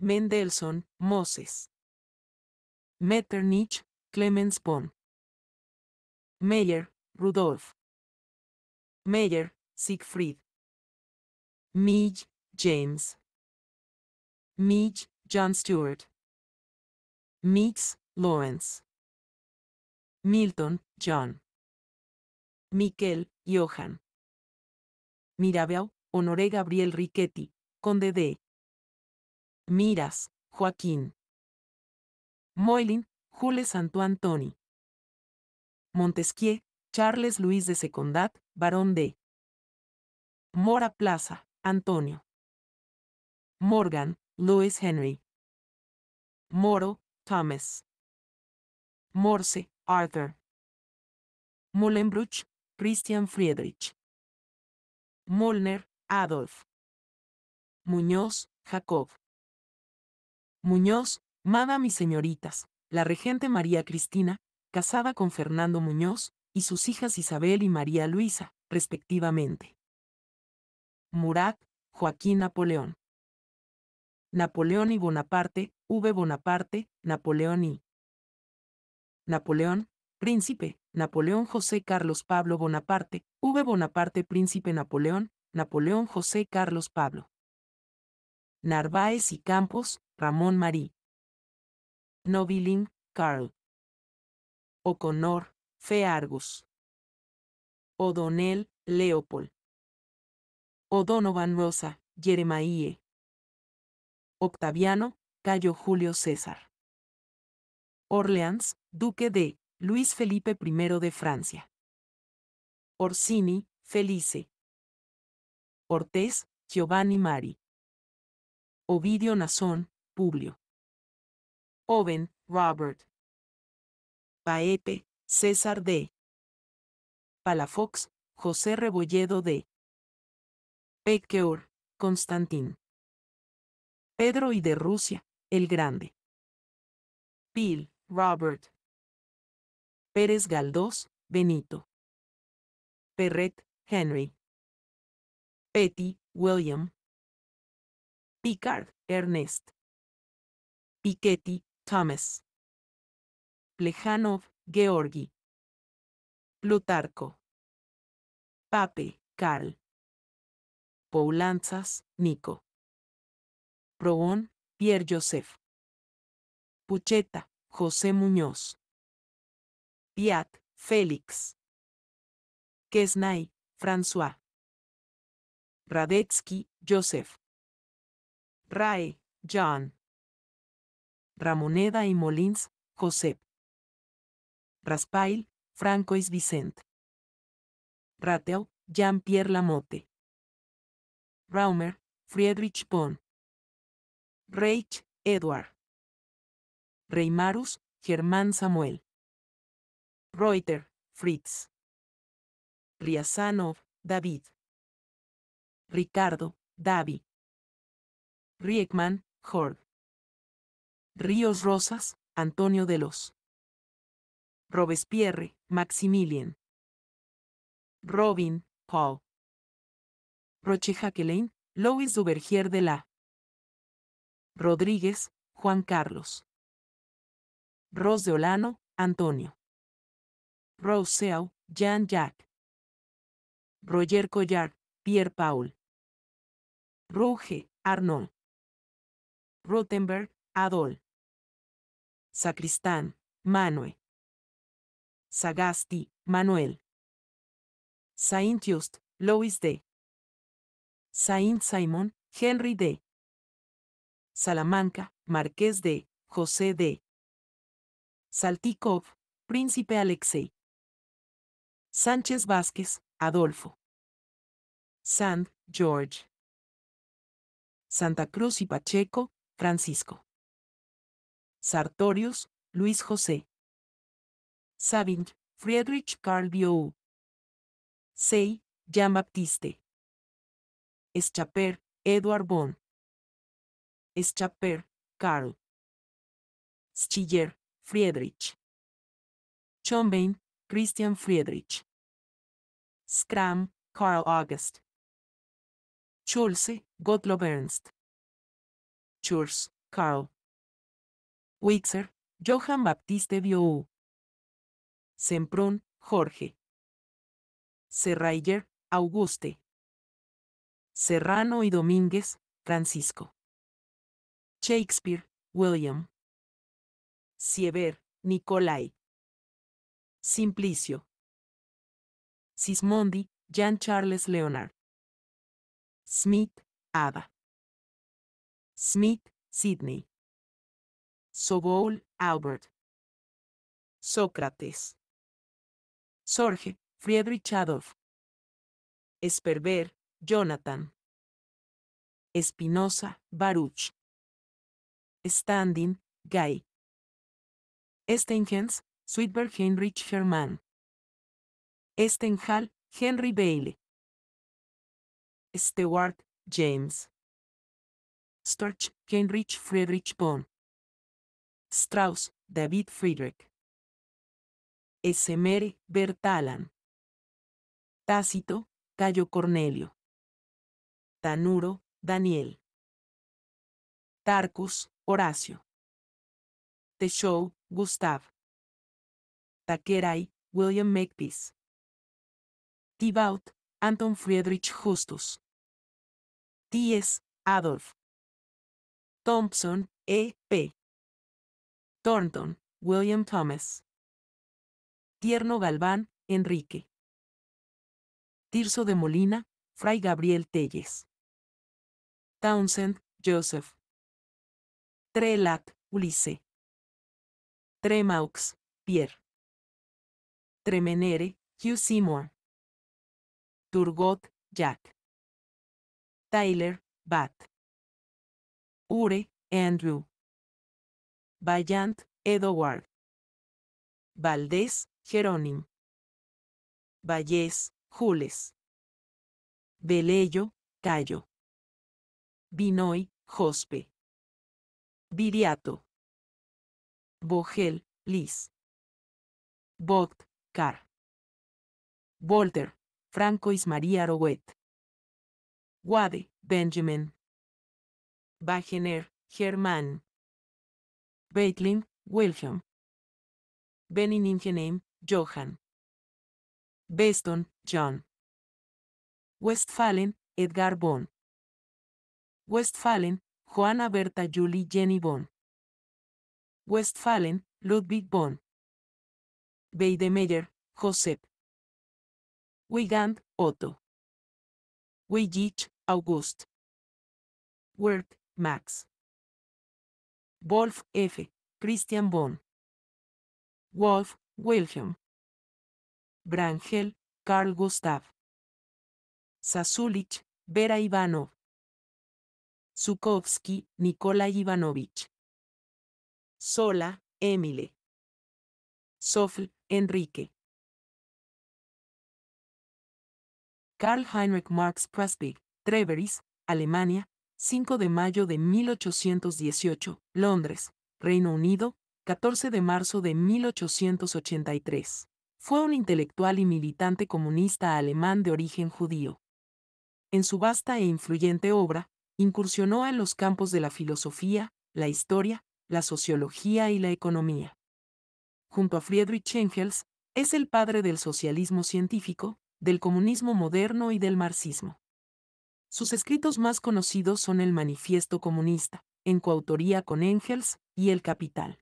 Mendelssohn, Moses. Metternich, Clemens von, Meyer, Rudolf. Meyer, Siegfried. Midge, James. Midge, John Stewart. Mix, Lawrence. Milton, John. Miquel, Johan. Mirabeau, Honoré Gabriel Riquetti, conde de Miras, Joaquín. Moylin, Jules Antoine Tony. Montesquieu, Charles Luis de Secondat, barón de. Mora Plaza, Antonio. Morgan, Louis Henry. Moro, Thomas. Morse, Arthur. Mullenbruch, Christian Friedrich. Molner, Adolf. Muñoz, Jacob. Muñoz, Mada Mis señoritas, la regente María Cristina, casada con Fernando Muñoz, y sus hijas Isabel y María Luisa, respectivamente. Murat, Joaquín Napoleón. Napoleón y Bonaparte, V. Bonaparte, Napoleón y Napoleón, príncipe, Napoleón José Carlos Pablo Bonaparte, V. Bonaparte, príncipe Napoleón, Napoleón José Carlos Pablo. Narváez y Campos, Ramón Marí. Novilín, Carl. O'Connor, Fe Argus. O'Donnell, Leopold. O'Donovan Rosa, Jeremí. Octaviano, Cayo Julio César. Orleans, Duque de Luis Felipe I de Francia. Orsini, Felice. Ortés, Giovanni Mari. Ovidio Nazón, Publio. Oven, Robert. Paepe, César D. Palafox, José Rebolledo D. Pequeur, Constantín. Pedro y de Rusia, el Grande. Bill, Robert. Pérez Galdós, Benito. Perret, Henry. Petty, William. Picard, Ernest. Piketty, Thomas. Plejanov, Georgi. Plutarco. Pape, Carl, Poulanzas, Nico. Proón, Pierre Joseph. Pucheta, José Muñoz. Piat, Félix. Kesnay, François. Radetsky, Joseph. Rae, John. Ramoneda y Molins, Josep. Raspail, Francois Vicente. Rateo, Jean-Pierre Lamote. Raumer, Friedrich Bon. Reich, Edward. Reimarus, Germán Samuel. Reuter, Fritz. Riazanov, David. Ricardo, David. Riekman, Hord. Ríos Rosas, Antonio de los. Robespierre, Maximilien. Robin, Paul. Roche Lois Louis Duvergier de la. Rodríguez, Juan Carlos. Ros de Olano, Antonio. Roseau, Jean-Jacques. Roger Collard, Pierre Paul. Rouge, Arnold. Rotenberg, Adol. Sacristán, Manuel, Sagasti, Manuel. Saint Just, Louis D. Saint Simon, Henry D. Salamanca, Marqués de, José D, Saltikov, Príncipe Alexei. Sánchez Vázquez, Adolfo. Sand, George. Santa Cruz y Pacheco, Francisco. Sartorius, Luis José. Savin Friedrich Karl Biou. Sey, Jean-Baptiste. Schaper, Edward Bon. Schaper, Karl. Schiller, Friedrich. Chombein, Christian Friedrich. Scram, Karl August. Schulze, Gottlob Ernst. Church, Carl. Wixer, Johann Baptiste Biou. Semprun, Jorge. Serrayer, Auguste. Serrano y Domínguez, Francisco. Shakespeare, William. Siever, Nicolai. Simplicio. Sismondi, Jean Charles Leonard. Smith, Ada. Smith, Sidney. Sobol, Albert. Sócrates. Sorge, Friedrich Adolf. Sperber, Jonathan. Espinosa, Baruch. Standing, Guy. Stengens, Sweetberg Heinrich Hermann. Stenhall, Henry Bailey. Stewart, James. Storch, Heinrich Friedrich Bonn. Strauss, David Friedrich. Esemere, Bertalan. Tácito, Cayo Cornelio. Tanuro, Daniel. Tarcus, Horacio. Teshow, Gustav. Taqueray, William Makepeace. Thibaut, Anton Friedrich Justus. Ties, Adolf. Thompson, E. P. Thornton, William Thomas. Tierno Galván, Enrique. Tirso de Molina, Fray Gabriel Telles. Townsend, Joseph. Trelat, Ulisse. Tremaux, Pierre. Tremenere, Hugh Seymour. Turgot, Jack. Tyler, Bat. Ure, Andrew. Vallant, Edward. Valdés, Jerónimo. Vallés, Jules. Belello, Cayo. Vinoy Jospe. Viriato. Bogel, Liz. Vogt, Car. Volter, Franco María Roguet. Wade, Benjamin. Wagener, Hermann. Beitlin, Wilhelm. Beningenheim, Johann. Beston, John. Westphalen, Edgar Bon. Westphalen, Juana Berta Julie Jenny Bon. Westphalen, Ludwig Bon. Weidemeyer, Josep. Wigand, Otto. Weijich, August. Wert, Max. Wolf F. Christian Bon, Wolf, Wilhelm. Brangel, Carl Gustav. Sasulich, Vera Ivanov. Sukovsky, Nikolai Ivanovich. Sola, Emile. Sofl, Enrique. Karl Heinrich Marx Prasbig, Treveris, Alemania, 5 de mayo de 1818, Londres, Reino Unido, 14 de marzo de 1883. Fue un intelectual y militante comunista alemán de origen judío. En su vasta e influyente obra, incursionó en los campos de la filosofía, la historia, la sociología y la economía. Junto a Friedrich Engels, es el padre del socialismo científico, del comunismo moderno y del marxismo. Sus escritos más conocidos son el Manifiesto Comunista, en coautoría con Engels, y El Capital.